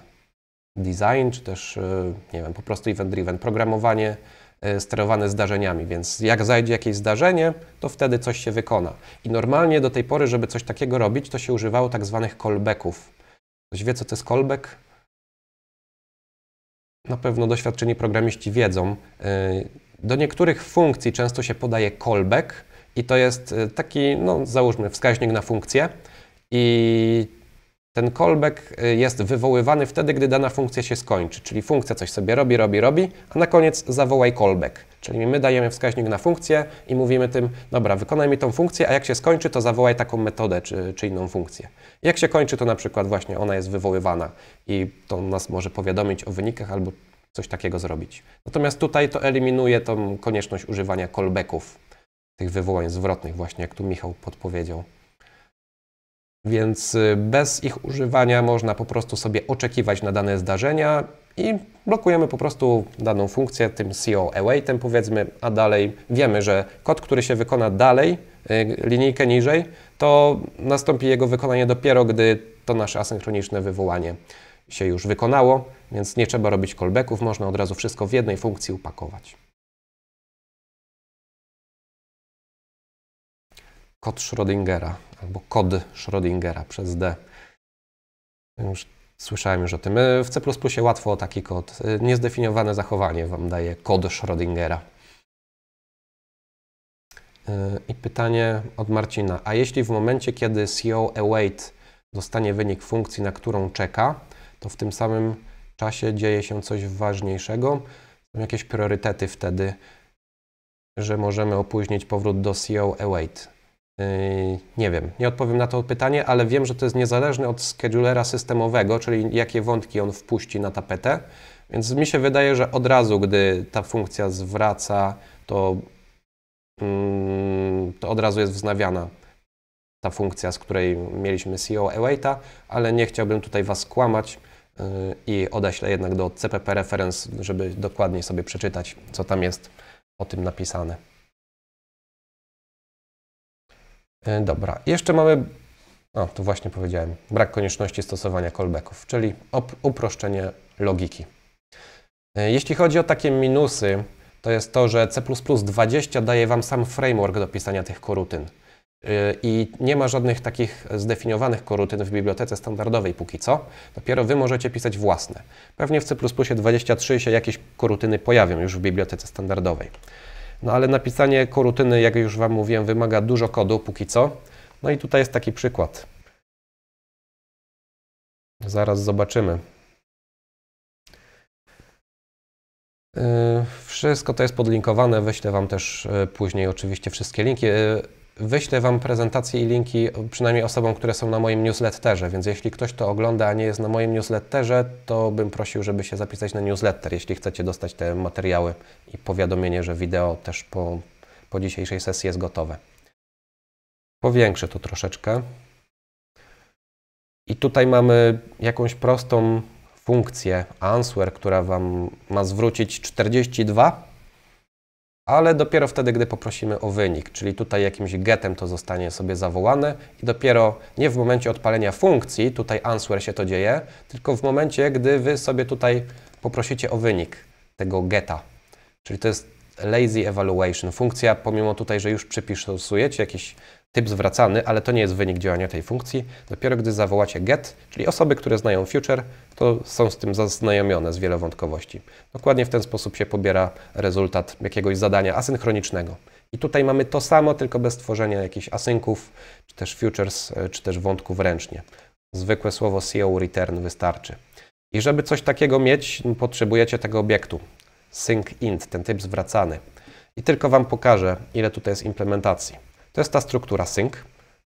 design, czy też, e, nie wiem, po prostu event-driven programowanie e, sterowane zdarzeniami, więc jak zajdzie jakieś zdarzenie, to wtedy coś się wykona. I normalnie do tej pory, żeby coś takiego robić, to się używało tak zwanych callbacków. Ktoś wie, co to jest callback? Na pewno doświadczeni programiści wiedzą. E, do niektórych funkcji często się podaje callback, i to jest y, taki, no załóżmy, wskaźnik na funkcję. I ten callback y, jest wywoływany wtedy, gdy dana funkcja się skończy, czyli funkcja coś sobie robi, robi, robi, a na koniec zawołaj callback. Czyli my dajemy wskaźnik na funkcję i mówimy tym, dobra, wykonaj mi tą funkcję, a jak się skończy, to zawołaj taką metodę czy, czy inną funkcję. Jak się kończy, to na przykład właśnie ona jest wywoływana i to nas może powiadomić o wynikach albo coś takiego zrobić. Natomiast tutaj to eliminuje tą konieczność używania callbacków tych wywołań zwrotnych, właśnie jak tu Michał podpowiedział. Więc y, bez ich używania można po prostu sobie oczekiwać na dane zdarzenia i blokujemy po prostu daną funkcję tym CO awaitem powiedzmy, a dalej wiemy, że kod, który się wykona dalej, y, linijkę niżej, to nastąpi jego wykonanie dopiero, gdy to nasze asynchroniczne wywołanie się już wykonało, więc nie trzeba robić callbacków, można od razu wszystko w jednej funkcji upakować. Kod Schrödingera albo kod Schrödingera przez D. Już słyszałem już o tym. E, w C łatwo o taki kod. E, niezdefiniowane zachowanie Wam daje kod Schrödingera. E, I pytanie od Marcina. A jeśli w momencie, kiedy CO await dostanie wynik funkcji, na którą czeka, to w tym samym czasie dzieje się coś ważniejszego? Są jakieś priorytety wtedy, że możemy opóźnić powrót do CO await? Yy, nie wiem, nie odpowiem na to pytanie, ale wiem, że to jest niezależne od schedulera systemowego, czyli jakie wątki on wpuści na tapetę. Więc mi się wydaje, że od razu, gdy ta funkcja zwraca, to, mm, to od razu jest wznawiana ta funkcja, z której mieliśmy CEO awaita, ale nie chciałbym tutaj Was kłamać yy, i odeślę jednak do CPP reference, żeby dokładniej sobie przeczytać, co tam jest o tym napisane. E, dobra, jeszcze mamy, o to właśnie powiedziałem, brak konieczności stosowania callbacków, czyli uproszczenie logiki. E, jeśli chodzi o takie minusy, to jest to, że C++20 daje Wam sam framework do pisania tych korutyn e, i nie ma żadnych takich zdefiniowanych korutyn w bibliotece standardowej póki co. Dopiero Wy możecie pisać własne. Pewnie w C++ 23 się jakieś korutyny pojawią już w bibliotece standardowej. No ale napisanie korutyny, jak już Wam mówiłem, wymaga dużo kodu póki co. No i tutaj jest taki przykład. Zaraz zobaczymy. Yy, wszystko to jest podlinkowane. Wyślę Wam też yy, później oczywiście wszystkie linki. Yy, Wyślę Wam prezentacje i linki przynajmniej osobom, które są na moim newsletterze, więc jeśli ktoś to ogląda, a nie jest na moim newsletterze, to bym prosił, żeby się zapisać na newsletter, jeśli chcecie dostać te materiały i powiadomienie, że wideo też po, po dzisiejszej sesji jest gotowe. Powiększę to troszeczkę. I tutaj mamy jakąś prostą funkcję answer, która Wam ma zwrócić 42 ale dopiero wtedy, gdy poprosimy o wynik, czyli tutaj jakimś getem to zostanie sobie zawołane i dopiero nie w momencie odpalenia funkcji, tutaj answer się to dzieje, tylko w momencie, gdy Wy sobie tutaj poprosicie o wynik tego geta. Czyli to jest lazy evaluation. Funkcja, pomimo tutaj, że już przypisujecie jakiś typ zwracany, ale to nie jest wynik działania tej funkcji. Dopiero gdy zawołacie get, czyli osoby, które znają future, to są z tym zaznajomione z wielowątkowości. Dokładnie w ten sposób się pobiera rezultat jakiegoś zadania asynchronicznego. I tutaj mamy to samo, tylko bez tworzenia jakichś asynków, czy też futures, e, czy też wątków ręcznie. Zwykłe słowo CO return wystarczy. I żeby coś takiego mieć, potrzebujecie tego obiektu. Sync int, ten typ zwracany. I tylko Wam pokażę, ile tutaj jest implementacji. To jest ta struktura sync,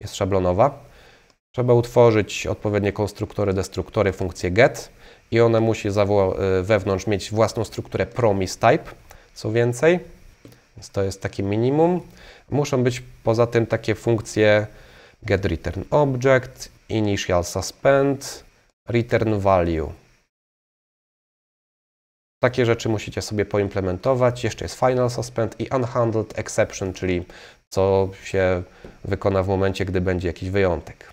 jest szablonowa. Trzeba utworzyć odpowiednie konstruktory, destruktory, funkcje get i one musi e, wewnątrz mieć własną strukturę promise type. Co więcej, więc to jest takie minimum. Muszą być poza tym takie funkcje get return object, initial suspend, return value. Takie rzeczy musicie sobie poimplementować. Jeszcze jest final suspend i unhandled exception, czyli co się wykona w momencie, gdy będzie jakiś wyjątek.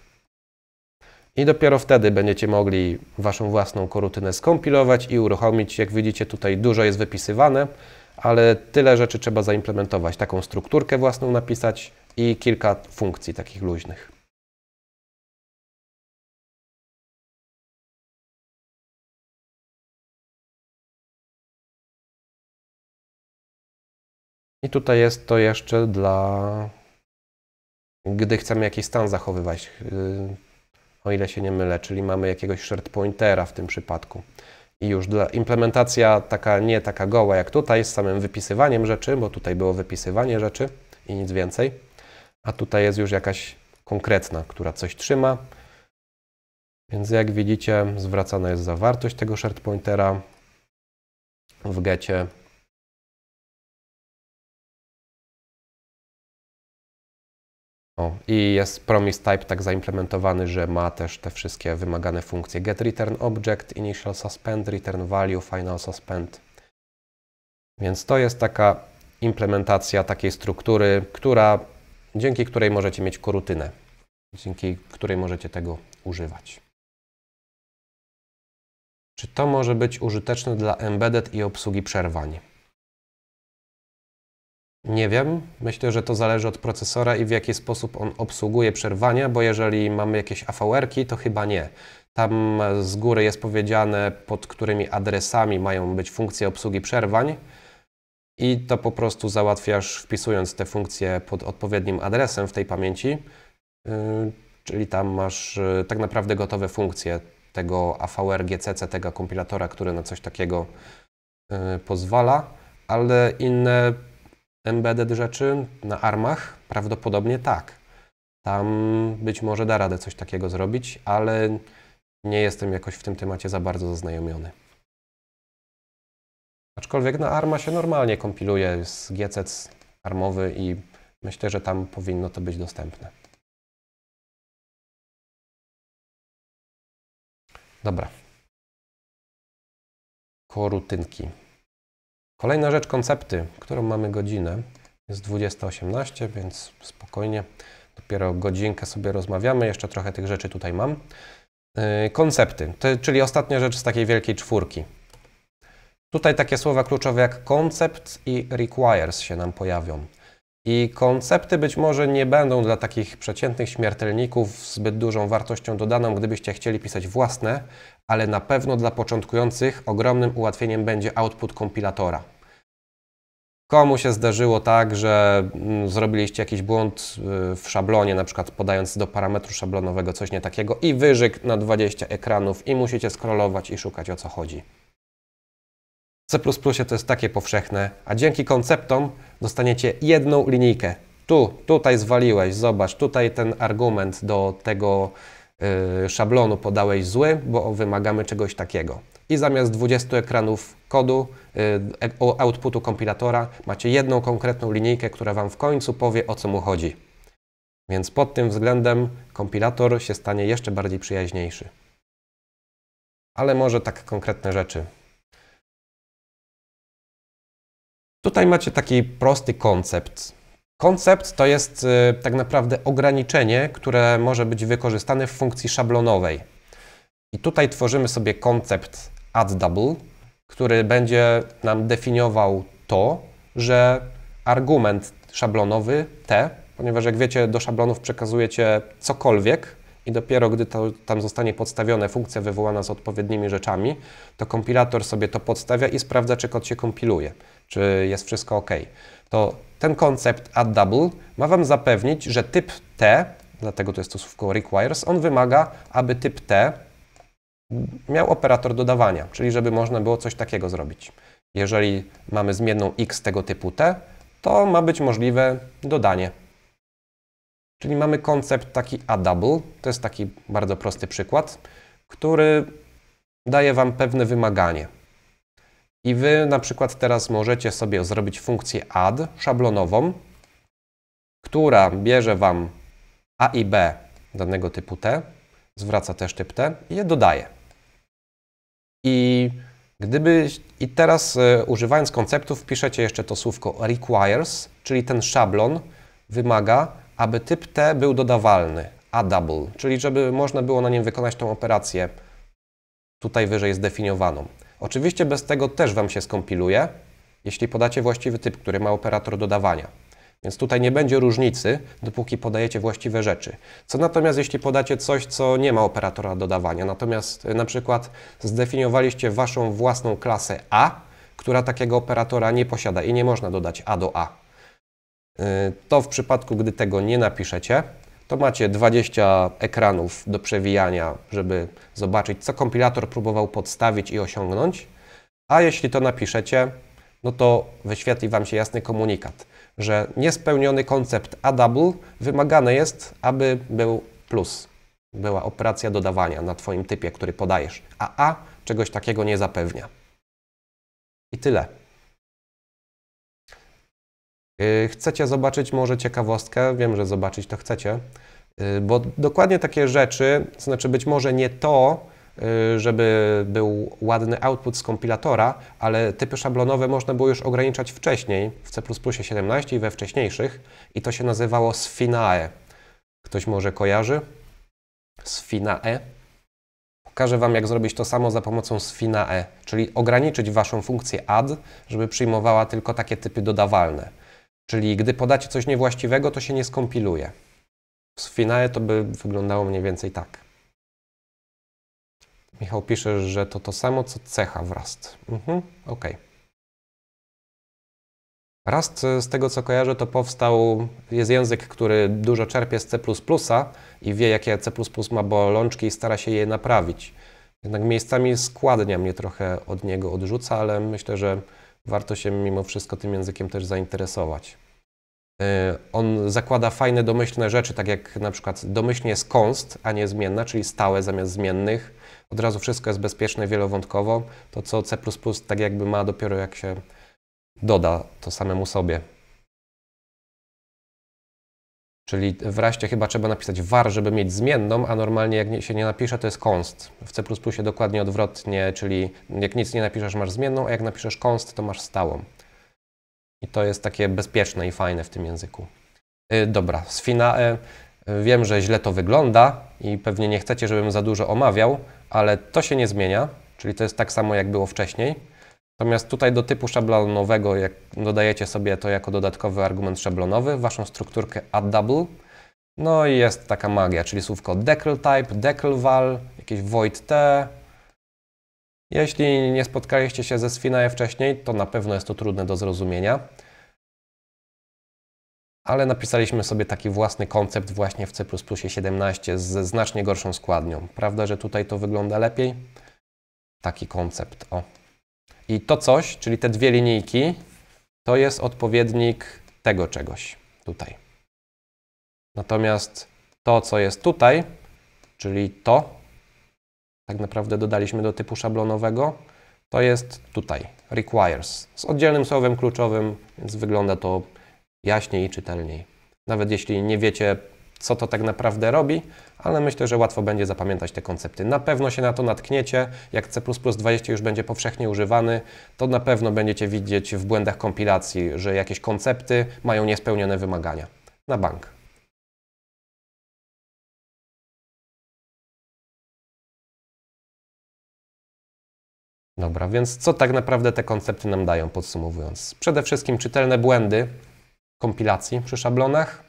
I dopiero wtedy będziecie mogli Waszą własną korutynę skompilować i uruchomić. Jak widzicie, tutaj dużo jest wypisywane, ale tyle rzeczy trzeba zaimplementować. Taką strukturkę własną napisać i kilka funkcji takich luźnych. I tutaj jest to jeszcze dla, gdy chcemy jakiś stan zachowywać, y, o ile się nie mylę, czyli mamy jakiegoś shared pointera w tym przypadku. I już dla, implementacja taka, nie taka goła jak tutaj, z samym wypisywaniem rzeczy, bo tutaj było wypisywanie rzeczy i nic więcej, a tutaj jest już jakaś konkretna, która coś trzyma. Więc jak widzicie, zwracana jest zawartość tego shared pointera w getcie O, I jest promise type tak zaimplementowany, że ma też te wszystkie wymagane funkcje get return object, initial suspend, return value, final suspend. Więc to jest taka implementacja takiej struktury, która, dzięki której możecie mieć korutynę, dzięki której możecie tego używać. Czy to może być użyteczne dla embedded i obsługi przerwań? Nie wiem. Myślę, że to zależy od procesora i w jaki sposób on obsługuje przerwania, bo jeżeli mamy jakieś AVR-ki, to chyba nie. Tam z góry jest powiedziane, pod którymi adresami mają być funkcje obsługi przerwań i to po prostu załatwiasz wpisując te funkcje pod odpowiednim adresem w tej pamięci, yy, czyli tam masz yy, tak naprawdę gotowe funkcje tego AVR GCC, tego kompilatora, który na coś takiego yy, pozwala, ale inne embedded rzeczy na armach? Prawdopodobnie tak. Tam być może da radę coś takiego zrobić, ale nie jestem jakoś w tym temacie za bardzo zaznajomiony. Aczkolwiek na ARMA się normalnie kompiluje z gcc armowy i myślę, że tam powinno to być dostępne. Dobra. Korutynki. Kolejna rzecz, koncepty, którą mamy godzinę. Jest 20.18, więc spokojnie. Dopiero godzinkę sobie rozmawiamy. Jeszcze trochę tych rzeczy tutaj mam. Yy, koncepty, czyli ostatnia rzecz z takiej wielkiej czwórki. Tutaj takie słowa kluczowe jak concept i requires się nam pojawią. I koncepty być może nie będą dla takich przeciętnych śmiertelników zbyt dużą wartością dodaną, gdybyście chcieli pisać własne, ale na pewno dla początkujących ogromnym ułatwieniem będzie output kompilatora. Komu się zdarzyło tak, że mm, zrobiliście jakiś błąd y, w szablonie, na przykład podając do parametru szablonowego coś nie takiego i wyżyk na 20 ekranów i musicie scrollować i szukać o co chodzi. C++ to jest takie powszechne, a dzięki konceptom dostaniecie jedną linijkę. Tu, tutaj zwaliłeś, zobacz, tutaj ten argument do tego yy, szablonu podałeś zły, bo wymagamy czegoś takiego. I zamiast 20 ekranów kodu, yy, outputu kompilatora, macie jedną konkretną linijkę, która Wam w końcu powie, o co mu chodzi. Więc pod tym względem kompilator się stanie jeszcze bardziej przyjaźniejszy. Ale może tak konkretne rzeczy. Tutaj macie taki prosty koncept. Koncept to jest y, tak naprawdę ograniczenie, które może być wykorzystane w funkcji szablonowej. I tutaj tworzymy sobie koncept addDouble, który będzie nam definiował to, że argument szablonowy t, ponieważ jak wiecie, do szablonów przekazujecie cokolwiek, i dopiero gdy to, tam zostanie podstawione funkcja wywołana z odpowiednimi rzeczami, to kompilator sobie to podstawia i sprawdza, czy kod się kompiluje, czy jest wszystko ok. To ten koncept add double ma Wam zapewnić, że typ T, dlatego to jest to słówko requires, on wymaga, aby typ T miał operator dodawania, czyli żeby można było coś takiego zrobić. Jeżeli mamy zmienną x tego typu T, to ma być możliwe dodanie Czyli mamy koncept taki a to jest taki bardzo prosty przykład, który daje Wam pewne wymaganie. I Wy na przykład teraz możecie sobie zrobić funkcję add szablonową, która bierze Wam A i B danego typu T, zwraca też typ T i je dodaje. I gdyby i teraz y, używając konceptów piszecie jeszcze to słówko requires, czyli ten szablon wymaga, aby typ T był dodawalny, addable, czyli żeby można było na nim wykonać tą operację tutaj wyżej zdefiniowaną. Oczywiście bez tego też Wam się skompiluje, jeśli podacie właściwy typ, który ma operator dodawania. Więc tutaj nie będzie różnicy, dopóki podajecie właściwe rzeczy. Co natomiast, jeśli podacie coś, co nie ma operatora dodawania, natomiast y, na przykład zdefiniowaliście Waszą własną klasę A, która takiego operatora nie posiada i nie można dodać A do A, Y, to w przypadku, gdy tego nie napiszecie, to macie 20 ekranów do przewijania, żeby zobaczyć, co kompilator próbował podstawić i osiągnąć. A jeśli to napiszecie, no to wyświetli Wam się jasny komunikat, że niespełniony koncept A-double wymagane jest, aby był plus. Była operacja dodawania na Twoim typie, który podajesz, a A czegoś takiego nie zapewnia. I tyle. Y, chcecie zobaczyć może ciekawostkę? Wiem, że zobaczyć to chcecie, y, bo dokładnie takie rzeczy, to znaczy być może nie to, y, żeby był ładny output z kompilatora, ale typy szablonowe można było już ograniczać wcześniej, w C++ 17 i we wcześniejszych i to się nazywało sfinae. Ktoś może kojarzy? Sfinae. Pokażę Wam, jak zrobić to samo za pomocą sfinae, czyli ograniczyć Waszą funkcję add, żeby przyjmowała tylko takie typy dodawalne. Czyli gdy podacie coś niewłaściwego, to się nie skompiluje. W finale to by wyglądało mniej więcej tak. Michał pisze, że to to samo co cecha w Rust. Mhm, okej. Okay. Rust, z tego co kojarzę, to powstał, jest język, który dużo czerpie z C++ i wie, jakie C++ ma bolączki i stara się je naprawić. Jednak miejscami składnia mnie trochę od niego odrzuca, ale myślę, że warto się mimo wszystko tym językiem też zainteresować. E, on zakłada fajne domyślne rzeczy, tak jak na przykład domyślnie jest konst, a nie zmienna, czyli stałe zamiast zmiennych. Od razu wszystko jest bezpieczne wielowątkowo. To co C++ tak jakby ma dopiero jak się doda to samemu sobie. Czyli w raście chyba trzeba napisać var, żeby mieć zmienną, a normalnie jak się nie napisze, to jest const. W C++ dokładnie odwrotnie, czyli jak nic nie napiszesz, masz zmienną, a jak napiszesz const, to masz stałą. I to jest takie bezpieczne i fajne w tym języku. Y, dobra, z fina, y, Wiem, że źle to wygląda i pewnie nie chcecie, żebym za dużo omawiał, ale to się nie zmienia, czyli to jest tak samo, jak było wcześniej. Natomiast tutaj do typu szablonowego, jak dodajecie sobie to jako dodatkowy argument szablonowy, waszą strukturkę addable, no i jest taka magia, czyli słówko decl type, decl val, jakieś void t. Jeśli nie spotkaliście się ze Sfinae wcześniej, to na pewno jest to trudne do zrozumienia. Ale napisaliśmy sobie taki własny koncept właśnie w C++ 17 ze znacznie gorszą składnią. Prawda, że tutaj to wygląda lepiej? Taki koncept, o. I to coś, czyli te dwie linijki, to jest odpowiednik tego czegoś tutaj. Natomiast to, co jest tutaj, czyli to, tak naprawdę dodaliśmy do typu szablonowego, to jest tutaj, requires, z oddzielnym słowem kluczowym, więc wygląda to jaśniej i czytelniej. Nawet jeśli nie wiecie, co to tak naprawdę robi, ale myślę, że łatwo będzie zapamiętać te koncepty. Na pewno się na to natkniecie. Jak C20 już będzie powszechnie używany, to na pewno będziecie widzieć w błędach kompilacji, że jakieś koncepty mają niespełnione wymagania. Na bank. Dobra, więc co tak naprawdę te koncepty nam dają, podsumowując? Przede wszystkim czytelne błędy kompilacji przy szablonach,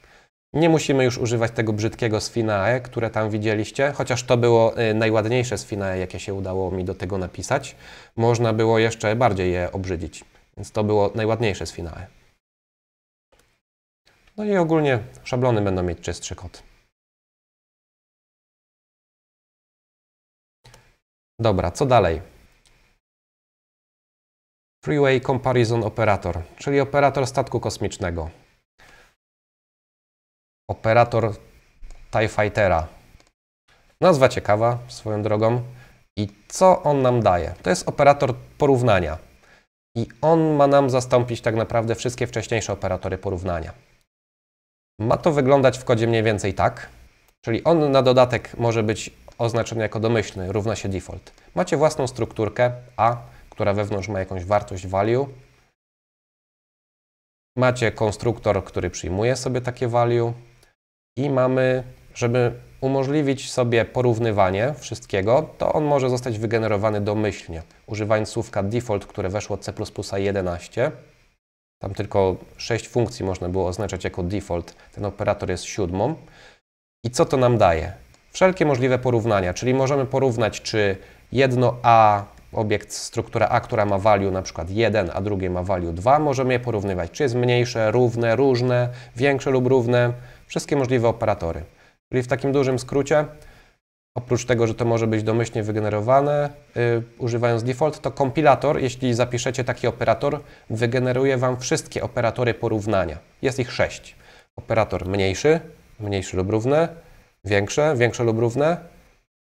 nie musimy już używać tego brzydkiego Sfinae, które tam widzieliście, chociaż to było y, najładniejsze Sfinae, jakie się udało mi do tego napisać. Można było jeszcze bardziej je obrzydzić, więc to było najładniejsze Sfinae. No i ogólnie szablony będą mieć czystszy kod. Dobra, co dalej? Freeway Comparison Operator, czyli operator statku kosmicznego operator TIE Fightera. Nazwa ciekawa swoją drogą. I co on nam daje? To jest operator porównania. I on ma nam zastąpić tak naprawdę wszystkie wcześniejsze operatory porównania. Ma to wyglądać w kodzie mniej więcej tak. Czyli on na dodatek może być oznaczony jako domyślny, równa się default. Macie własną strukturkę A, która wewnątrz ma jakąś wartość value. Macie konstruktor, który przyjmuje sobie takie value i mamy, żeby umożliwić sobie porównywanie wszystkiego, to on może zostać wygenerowany domyślnie, używając słówka default, które weszło od C++ 11. Tam tylko 6 funkcji można było oznaczać jako default. Ten operator jest siódmą. I co to nam daje? Wszelkie możliwe porównania, czyli możemy porównać, czy jedno A, obiekt struktura A, która ma value na przykład 1, a drugie ma value 2, możemy je porównywać, czy jest mniejsze, równe, różne, większe lub równe, wszystkie możliwe operatory. Czyli w takim dużym skrócie, oprócz tego, że to może być domyślnie wygenerowane, yy, używając default, to kompilator, jeśli zapiszecie taki operator, wygeneruje Wam wszystkie operatory porównania. Jest ich sześć. Operator mniejszy, mniejszy lub równy, większe, większe lub równe,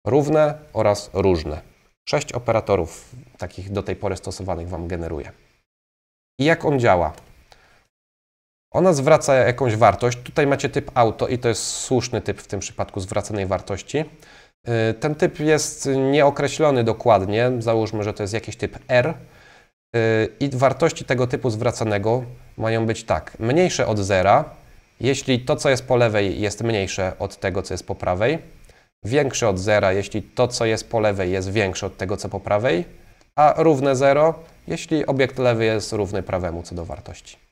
równe oraz różne. Sześć operatorów takich do tej pory stosowanych Wam generuje. I jak on działa? Ona zwraca jakąś wartość. Tutaj macie typ auto i to jest słuszny typ w tym przypadku zwracanej wartości. Y, ten typ jest nieokreślony dokładnie. Załóżmy, że to jest jakiś typ R. Y, I wartości tego typu zwracanego mają być tak: mniejsze od zera, jeśli to, co jest po lewej, jest mniejsze od tego, co jest po prawej, większe od zera, jeśli to, co jest po lewej, jest większe od tego, co po prawej, a równe 0, jeśli obiekt lewy jest równy prawemu co do wartości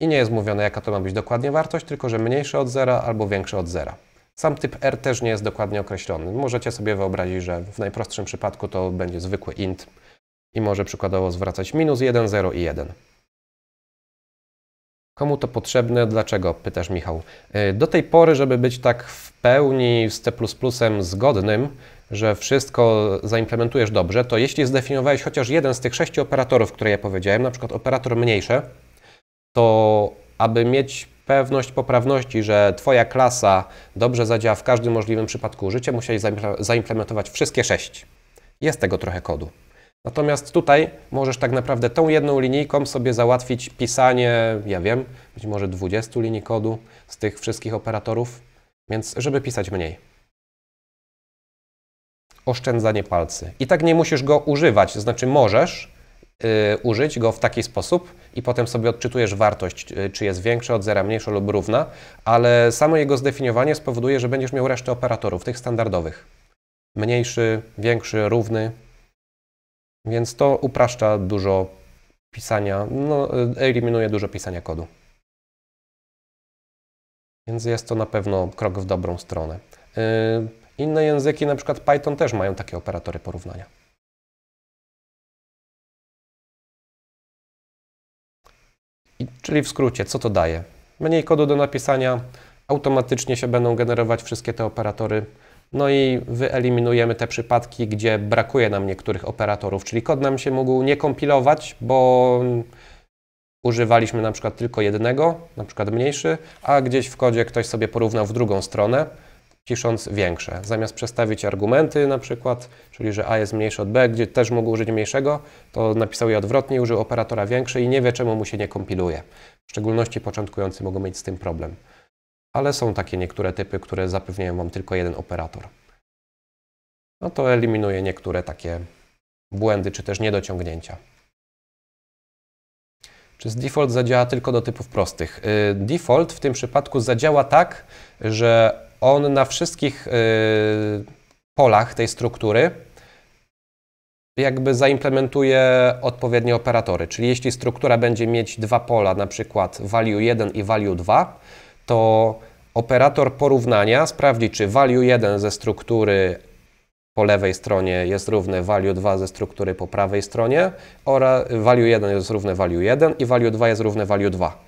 i nie jest mówione, jaka to ma być dokładnie wartość, tylko że mniejsze od zera albo większe od zera. Sam typ R też nie jest dokładnie określony. Możecie sobie wyobrazić, że w najprostszym przypadku to będzie zwykły int i może przykładowo zwracać minus 1, 0 i 1. Komu to potrzebne? Dlaczego? Pytasz Michał. Y, do tej pory, żeby być tak w pełni z C++ zgodnym, że wszystko zaimplementujesz dobrze, to jeśli zdefiniowałeś chociaż jeden z tych sześciu operatorów, które ja powiedziałem, na przykład operator mniejsze, to aby mieć pewność poprawności, że Twoja klasa dobrze zadziała w każdym możliwym przypadku użycia, musiałeś zaimplementować wszystkie sześć. Jest tego trochę kodu. Natomiast tutaj możesz tak naprawdę tą jedną linijką sobie załatwić pisanie, ja wiem, być może 20 linii kodu z tych wszystkich operatorów, więc żeby pisać mniej. Oszczędzanie palcy. I tak nie musisz go używać, to znaczy możesz, Y, użyć go w taki sposób i potem sobie odczytujesz wartość, y, czy jest większa od zera, mniejsza lub równa, ale samo jego zdefiniowanie spowoduje, że będziesz miał resztę operatorów, tych standardowych. Mniejszy, większy, równy. Więc to upraszcza dużo pisania, no, y, eliminuje dużo pisania kodu. Więc jest to na pewno krok w dobrą stronę. Inne języki, na przykład Python, też mają takie operatory porównania. I, czyli w skrócie, co to daje? Mniej kodu do napisania, automatycznie się będą generować wszystkie te operatory, no i wyeliminujemy te przypadki, gdzie brakuje nam niektórych operatorów, czyli kod nam się mógł nie kompilować, bo używaliśmy na przykład tylko jednego, na przykład mniejszy, a gdzieś w kodzie ktoś sobie porównał w drugą stronę pisząc większe. Zamiast przestawić argumenty na przykład, czyli że A jest mniejsze od B, gdzie też mógł użyć mniejszego, to napisał je odwrotnie, użył operatora większy i nie wie czemu mu się nie kompiluje. W szczególności początkujący mogą mieć z tym problem. Ale są takie niektóre typy, które zapewniają Wam tylko jeden operator. No to eliminuje niektóre takie błędy czy też niedociągnięcia. Czy z default zadziała tylko do typów prostych? Y, default w tym przypadku zadziała tak, że on na wszystkich y, polach tej struktury jakby zaimplementuje odpowiednie operatory. Czyli jeśli struktura będzie mieć dwa pola, na przykład value 1 i value 2, to operator porównania sprawdzi, czy value 1 ze struktury po lewej stronie jest równe value 2 ze struktury po prawej stronie oraz value 1 jest równe value 1 i value 2 jest równe value 2.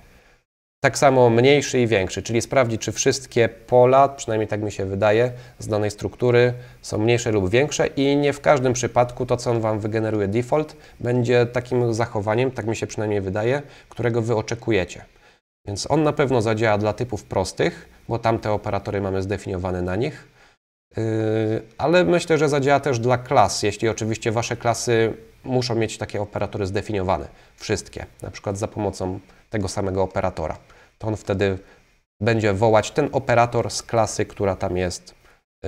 Tak samo mniejszy i większy, czyli sprawdzić, czy wszystkie pola, przynajmniej tak mi się wydaje, z danej struktury są mniejsze lub większe i nie w każdym przypadku to, co on Wam wygeneruje default, będzie takim zachowaniem, tak mi się przynajmniej wydaje, którego Wy oczekujecie. Więc on na pewno zadziała dla typów prostych, bo tamte operatory mamy zdefiniowane na nich, yy, ale myślę, że zadziała też dla klas, jeśli oczywiście Wasze klasy muszą mieć takie operatory zdefiniowane, wszystkie, na przykład za pomocą tego samego operatora to on wtedy będzie wołać ten operator z klasy, która tam jest y,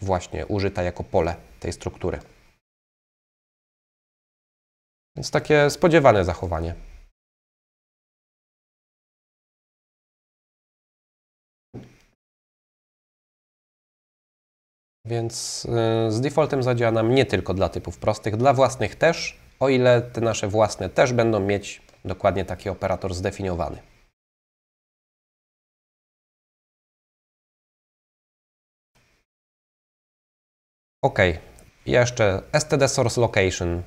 właśnie użyta jako pole tej struktury. Więc takie spodziewane zachowanie. Więc y, z defaultem zadziała nam nie tylko dla typów prostych, dla własnych też, o ile te nasze własne też będą mieć dokładnie taki operator zdefiniowany. OK. jeszcze STD Source Location.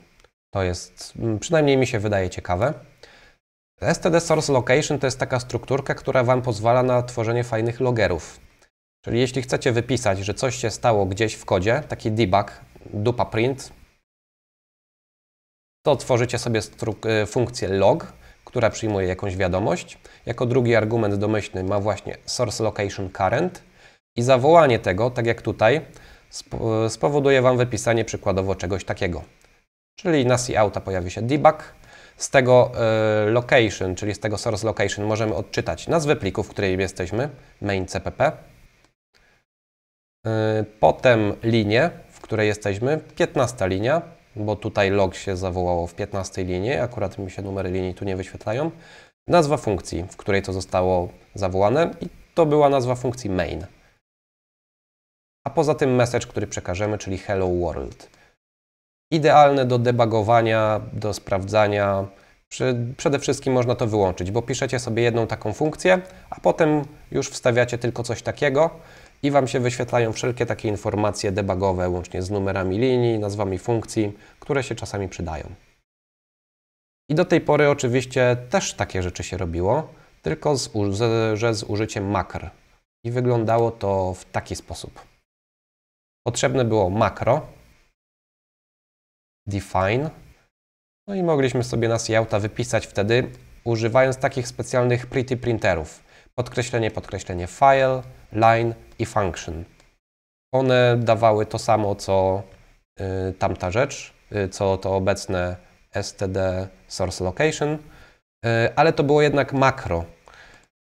To jest, mm, przynajmniej mi się wydaje ciekawe. STD Source Location to jest taka strukturka, która Wam pozwala na tworzenie fajnych logerów. Czyli jeśli chcecie wypisać, że coś się stało gdzieś w kodzie, taki debug, dupa print, to tworzycie sobie y, funkcję log, która przyjmuje jakąś wiadomość. Jako drugi argument domyślny ma właśnie source location current i zawołanie tego, tak jak tutaj, spowoduje Wam wypisanie przykładowo czegoś takiego. Czyli na C auta pojawi się debug, z tego e, location, czyli z tego source location możemy odczytać nazwę pliku, w której jesteśmy, main cpp, e, potem linię, w której jesteśmy, 15 linia, bo tutaj log się zawołało w 15 linii, akurat mi się numery linii tu nie wyświetlają, nazwa funkcji, w której to zostało zawołane i to była nazwa funkcji main a poza tym message, który przekażemy, czyli hello world. Idealne do debugowania, do sprawdzania. Przede wszystkim można to wyłączyć, bo piszecie sobie jedną taką funkcję, a potem już wstawiacie tylko coś takiego i Wam się wyświetlają wszelkie takie informacje debugowe, łącznie z numerami linii, nazwami funkcji, które się czasami przydają. I do tej pory oczywiście też takie rzeczy się robiło, tylko z, że z użyciem makr. I wyglądało to w taki sposób. Potrzebne było makro, define, no i mogliśmy sobie nas jauta wypisać wtedy, używając takich specjalnych pretty printerów. Podkreślenie, podkreślenie file, line i function. One dawały to samo, co y, tamta rzecz, y, co to obecne std source location, y, ale to było jednak makro,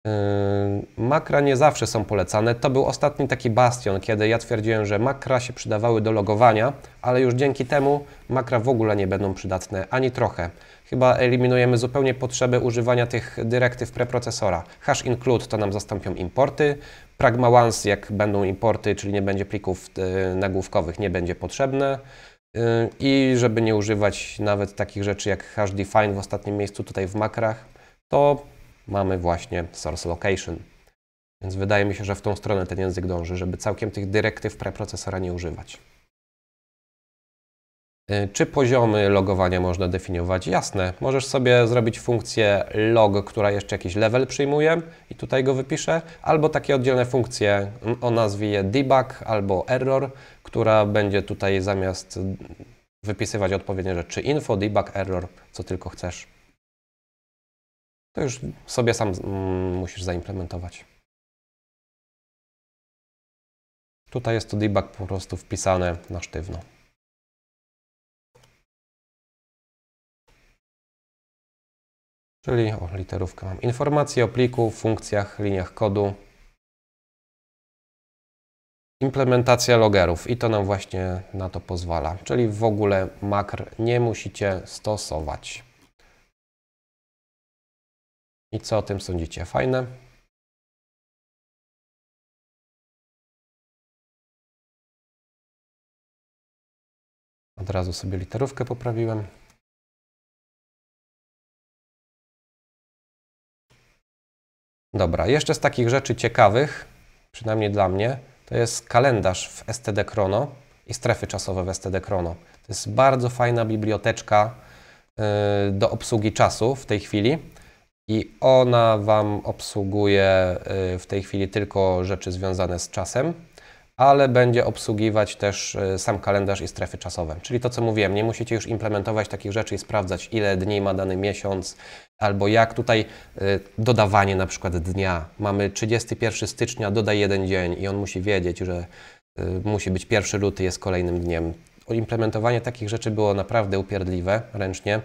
Yy, makra nie zawsze są polecane. To był ostatni taki bastion, kiedy ja twierdziłem, że makra się przydawały do logowania, ale już dzięki temu makra w ogóle nie będą przydatne, ani trochę. Chyba eliminujemy zupełnie potrzebę używania tych dyrektyw preprocesora. Hash include to nam zastąpią importy, pragma once jak będą importy, czyli nie będzie plików yy, nagłówkowych, nie będzie potrzebne. Yy, I żeby nie używać nawet takich rzeczy jak hash define w ostatnim miejscu tutaj w makrach, to mamy właśnie source location. Więc wydaje mi się, że w tą stronę ten język dąży, żeby całkiem tych dyrektyw preprocesora nie używać. Y, czy poziomy logowania można definiować? Jasne, możesz sobie zrobić funkcję log, która jeszcze jakiś level przyjmuje i tutaj go wypisze, albo takie oddzielne funkcje mm, o nazwie debug albo error, która będzie tutaj zamiast wypisywać odpowiednie rzeczy info, debug, error, co tylko chcesz to już sobie sam mm, musisz zaimplementować. Tutaj jest to debug po prostu wpisane na sztywno. Czyli o literówkę mam. Informacje o pliku, funkcjach, liniach kodu. Implementacja logerów i to nam właśnie na to pozwala. Czyli w ogóle makr nie musicie stosować. I co o tym sądzicie? Fajne? Od razu sobie literówkę poprawiłem. Dobra, jeszcze z takich rzeczy ciekawych, przynajmniej dla mnie, to jest kalendarz w STD Chrono i strefy czasowe w STD Chrono. To jest bardzo fajna biblioteczka y, do obsługi czasu w tej chwili i ona Wam obsługuje y, w tej chwili tylko rzeczy związane z czasem, ale będzie obsługiwać też y, sam kalendarz i strefy czasowe. Czyli to, co mówiłem, nie musicie już implementować takich rzeczy i sprawdzać, ile dni ma dany miesiąc, albo jak tutaj y, dodawanie na przykład dnia. Mamy 31 stycznia, dodaj jeden dzień i on musi wiedzieć, że musi być 1 luty, jest kolejnym dniem. Implementowanie takich rzeczy było naprawdę upierdliwe ręcznie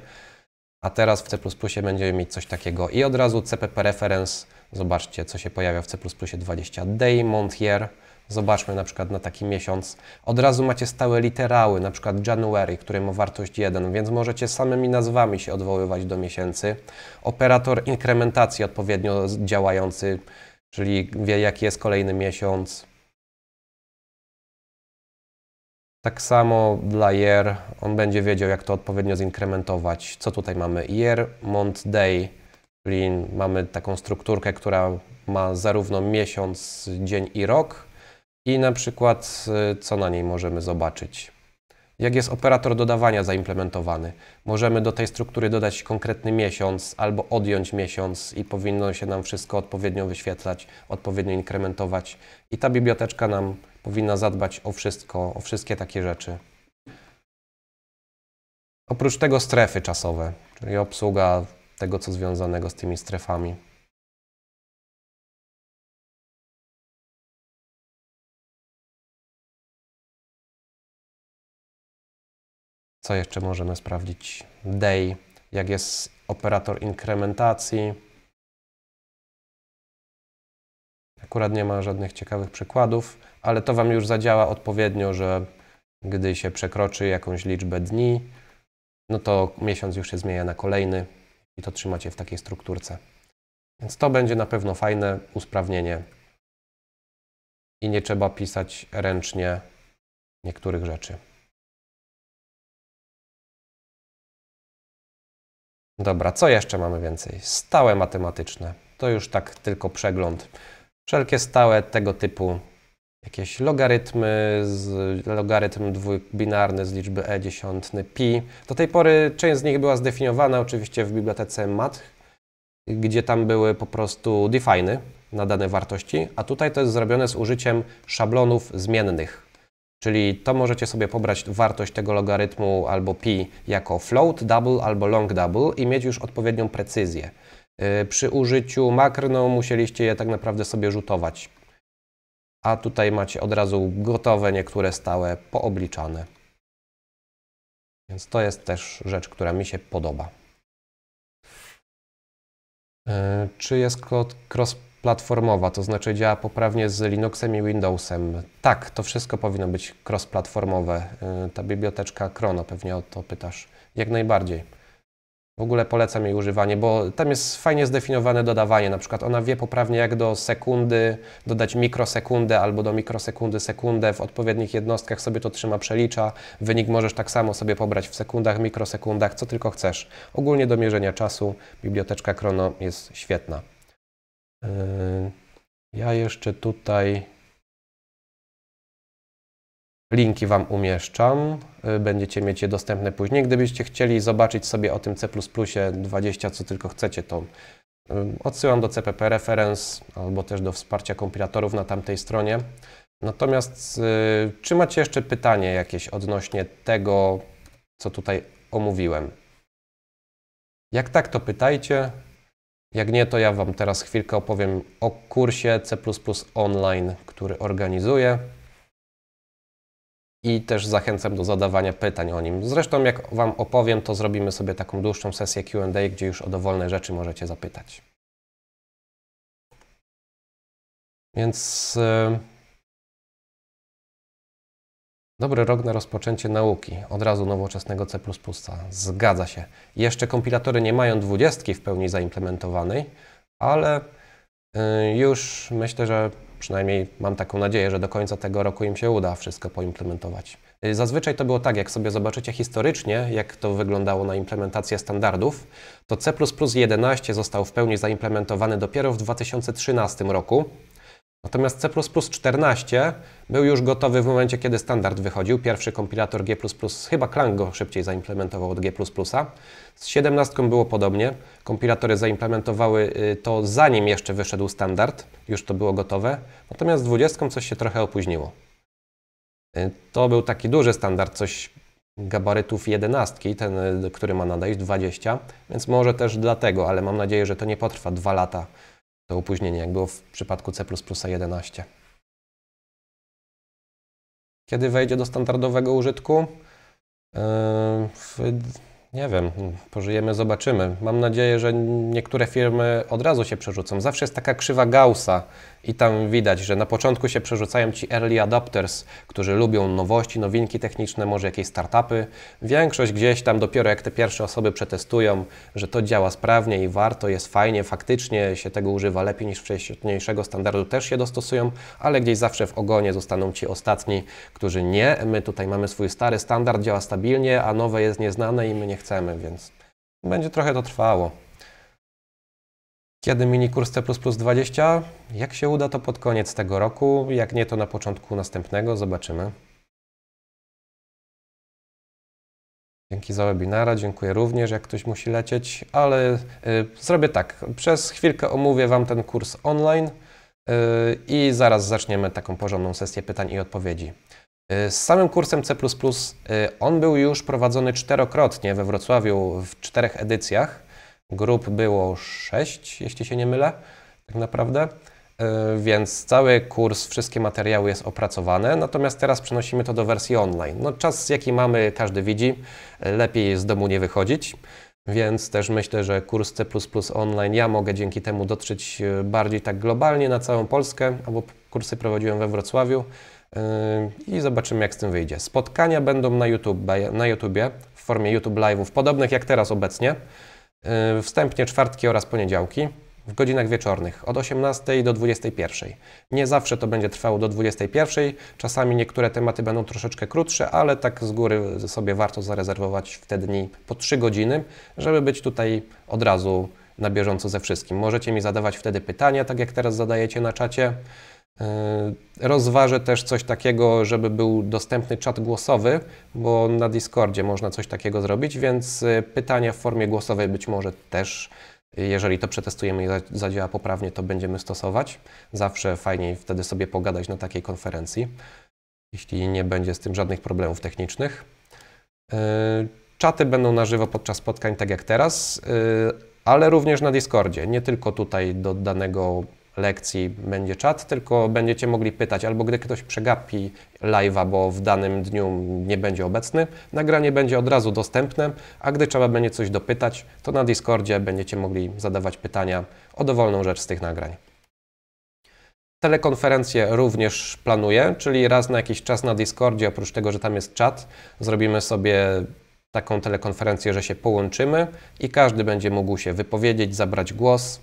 a teraz w C++ będziemy mieć coś takiego. I od razu CPP reference, zobaczcie co się pojawia w C++ 20, day, month, year, zobaczmy na przykład na taki miesiąc. Od razu macie stałe literały, na przykład January, który ma wartość 1, więc możecie samymi nazwami się odwoływać do miesięcy. Operator inkrementacji odpowiednio działający, czyli wie jaki jest kolejny miesiąc, Tak samo dla year on będzie wiedział, jak to odpowiednio zinkrementować. Co tutaj mamy? Year, month, day, czyli mamy taką strukturkę, która ma zarówno miesiąc, dzień i rok i na przykład y, co na niej możemy zobaczyć. Jak jest operator dodawania zaimplementowany? Możemy do tej struktury dodać konkretny miesiąc albo odjąć miesiąc i powinno się nam wszystko odpowiednio wyświetlać, odpowiednio inkrementować i ta biblioteczka nam powinna zadbać o wszystko, o wszystkie takie rzeczy. Oprócz tego strefy czasowe, czyli obsługa tego, co związanego z tymi strefami. Co jeszcze możemy sprawdzić? Day, jak jest operator inkrementacji Akurat nie ma żadnych ciekawych przykładów, ale to Wam już zadziała odpowiednio, że gdy się przekroczy jakąś liczbę dni, no to miesiąc już się zmienia na kolejny i to trzymacie w takiej strukturce. Więc to będzie na pewno fajne usprawnienie i nie trzeba pisać ręcznie niektórych rzeczy. Dobra, co jeszcze mamy więcej? Stałe matematyczne. To już tak tylko przegląd wszelkie stałe tego typu jakieś logarytmy, z, logarytm binarny z liczby e dziesiątny pi. Do tej pory część z nich była zdefiniowana oczywiście w bibliotece MATH, gdzie tam były po prostu define y na dane wartości, a tutaj to jest zrobione z użyciem szablonów zmiennych. Czyli to możecie sobie pobrać wartość tego logarytmu albo pi jako float double albo long double i mieć już odpowiednią precyzję. E, przy użyciu makr no, musieliście je tak naprawdę sobie rzutować. A tutaj macie od razu gotowe, niektóre stałe, poobliczane. Więc to jest też rzecz, która mi się podoba. E, czy jest kod cross-platformowa, to znaczy działa poprawnie z Linuxem i Windowsem? Tak, to wszystko powinno być cross-platformowe. E, ta biblioteczka Chrono, pewnie o to pytasz. Jak najbardziej. W ogóle polecam jej używanie, bo tam jest fajnie zdefiniowane dodawanie. Na przykład ona wie poprawnie, jak do sekundy dodać mikrosekundę albo do mikrosekundy sekundę. W odpowiednich jednostkach sobie to trzyma, przelicza. Wynik możesz tak samo sobie pobrać w sekundach, mikrosekundach, co tylko chcesz. Ogólnie do mierzenia czasu biblioteczka Chrono jest świetna. Yy, ja jeszcze tutaj Linki Wam umieszczam, y, będziecie mieć je dostępne później. Gdybyście chcieli zobaczyć sobie o tym C++ 20, co tylko chcecie, to y, odsyłam do CPP Reference albo też do wsparcia kompilatorów na tamtej stronie. Natomiast y, czy macie jeszcze pytanie jakieś odnośnie tego, co tutaj omówiłem? Jak tak, to pytajcie. Jak nie, to ja Wam teraz chwilkę opowiem o kursie C online, który organizuję i też zachęcam do zadawania pytań o nim. Zresztą jak Wam opowiem, to zrobimy sobie taką dłuższą sesję Q&A, gdzie już o dowolne rzeczy możecie zapytać. Więc yy, dobry rok na rozpoczęcie nauki, od razu nowoczesnego C++. Zgadza się. Jeszcze kompilatory nie mają dwudziestki w pełni zaimplementowanej, ale yy, już myślę, że Przynajmniej mam taką nadzieję, że do końca tego roku im się uda wszystko poimplementować. Y, zazwyczaj to było tak, jak sobie zobaczycie historycznie, jak to wyglądało na implementację standardów, to C11 został w pełni zaimplementowany dopiero w 2013 roku, Natomiast C14 był już gotowy w momencie, kiedy standard wychodził. Pierwszy kompilator G, chyba Clang go szybciej zaimplementował od G. Z 17 było podobnie. Kompilatory zaimplementowały y, to zanim jeszcze wyszedł standard, już to było gotowe. Natomiast z 20 coś się trochę opóźniło. Y, to był taki duży standard, coś gabarytów 11, ten, y, który ma nadejść 20, więc może też dlatego, ale mam nadzieję, że to nie potrwa 2 lata to opóźnienie, jak było w przypadku C 11. Kiedy wejdzie do standardowego użytku? Yy, nie wiem, pożyjemy, zobaczymy. Mam nadzieję, że niektóre firmy od razu się przerzucą. Zawsze jest taka krzywa Gaussa, i tam widać, że na początku się przerzucają ci early adopters, którzy lubią nowości, nowinki techniczne, może jakieś startupy. Większość gdzieś tam dopiero jak te pierwsze osoby przetestują, że to działa sprawnie i warto, jest fajnie, faktycznie się tego używa lepiej niż wcześniejszego standardu, też się dostosują, ale gdzieś zawsze w ogonie zostaną ci ostatni, którzy nie. My tutaj mamy swój stary standard, działa stabilnie, a nowe jest nieznane i my nie chcemy, więc będzie trochę to trwało. Kiedy mini kurs T 20? Jak się uda, to pod koniec tego roku. Jak nie, to na początku następnego. Zobaczymy. Dzięki za webinara, dziękuję również, jak ktoś musi lecieć, ale y, zrobię tak. Przez chwilkę omówię Wam ten kurs online y, i zaraz zaczniemy taką porządną sesję pytań i odpowiedzi. Y, z samym kursem C, y, on był już prowadzony czterokrotnie we Wrocławiu w czterech edycjach grup było sześć, jeśli się nie mylę, tak naprawdę. E, więc cały kurs, wszystkie materiały jest opracowane, natomiast teraz przenosimy to do wersji online. No, czas, jaki mamy, każdy widzi. Lepiej z domu nie wychodzić. Więc też myślę, że kurs C online ja mogę dzięki temu dotrzeć e, bardziej tak globalnie na całą Polskę, albo kursy prowadziłem we Wrocławiu e, i zobaczymy jak z tym wyjdzie. Spotkania będą na YouTube, na YouTube w formie YouTube Live'ów, podobnych jak teraz obecnie. E, wstępnie czwartki oraz poniedziałki w godzinach wieczornych od 18 do 21. Nie zawsze to będzie trwało do 21. Czasami niektóre tematy będą troszeczkę krótsze, ale tak z góry sobie warto zarezerwować w te dni po 3 godziny, żeby być tutaj od razu na bieżąco ze wszystkim. Możecie mi zadawać wtedy pytania, tak jak teraz zadajecie na czacie. E, rozważę też coś takiego, żeby był dostępny czat głosowy, bo na Discordzie można coś takiego zrobić, więc e, pytania w formie głosowej być może też, jeżeli to przetestujemy i zadziała poprawnie, to będziemy stosować. Zawsze fajniej wtedy sobie pogadać na takiej konferencji, jeśli nie będzie z tym żadnych problemów technicznych. E, czaty będą na żywo podczas spotkań, tak jak teraz, ale również na Discordzie, nie tylko tutaj do danego lekcji będzie czat, tylko będziecie mogli pytać, albo gdy ktoś przegapi live'a, bo w danym dniu nie będzie obecny, nagranie będzie od razu dostępne, a gdy trzeba będzie coś dopytać, to na Discordzie będziecie mogli zadawać pytania o dowolną rzecz z tych nagrań. Telekonferencję również planuję, czyli raz na jakiś czas na Discordzie, oprócz tego, że tam jest czat, zrobimy sobie taką telekonferencję, że się połączymy i każdy będzie mógł się wypowiedzieć, zabrać głos,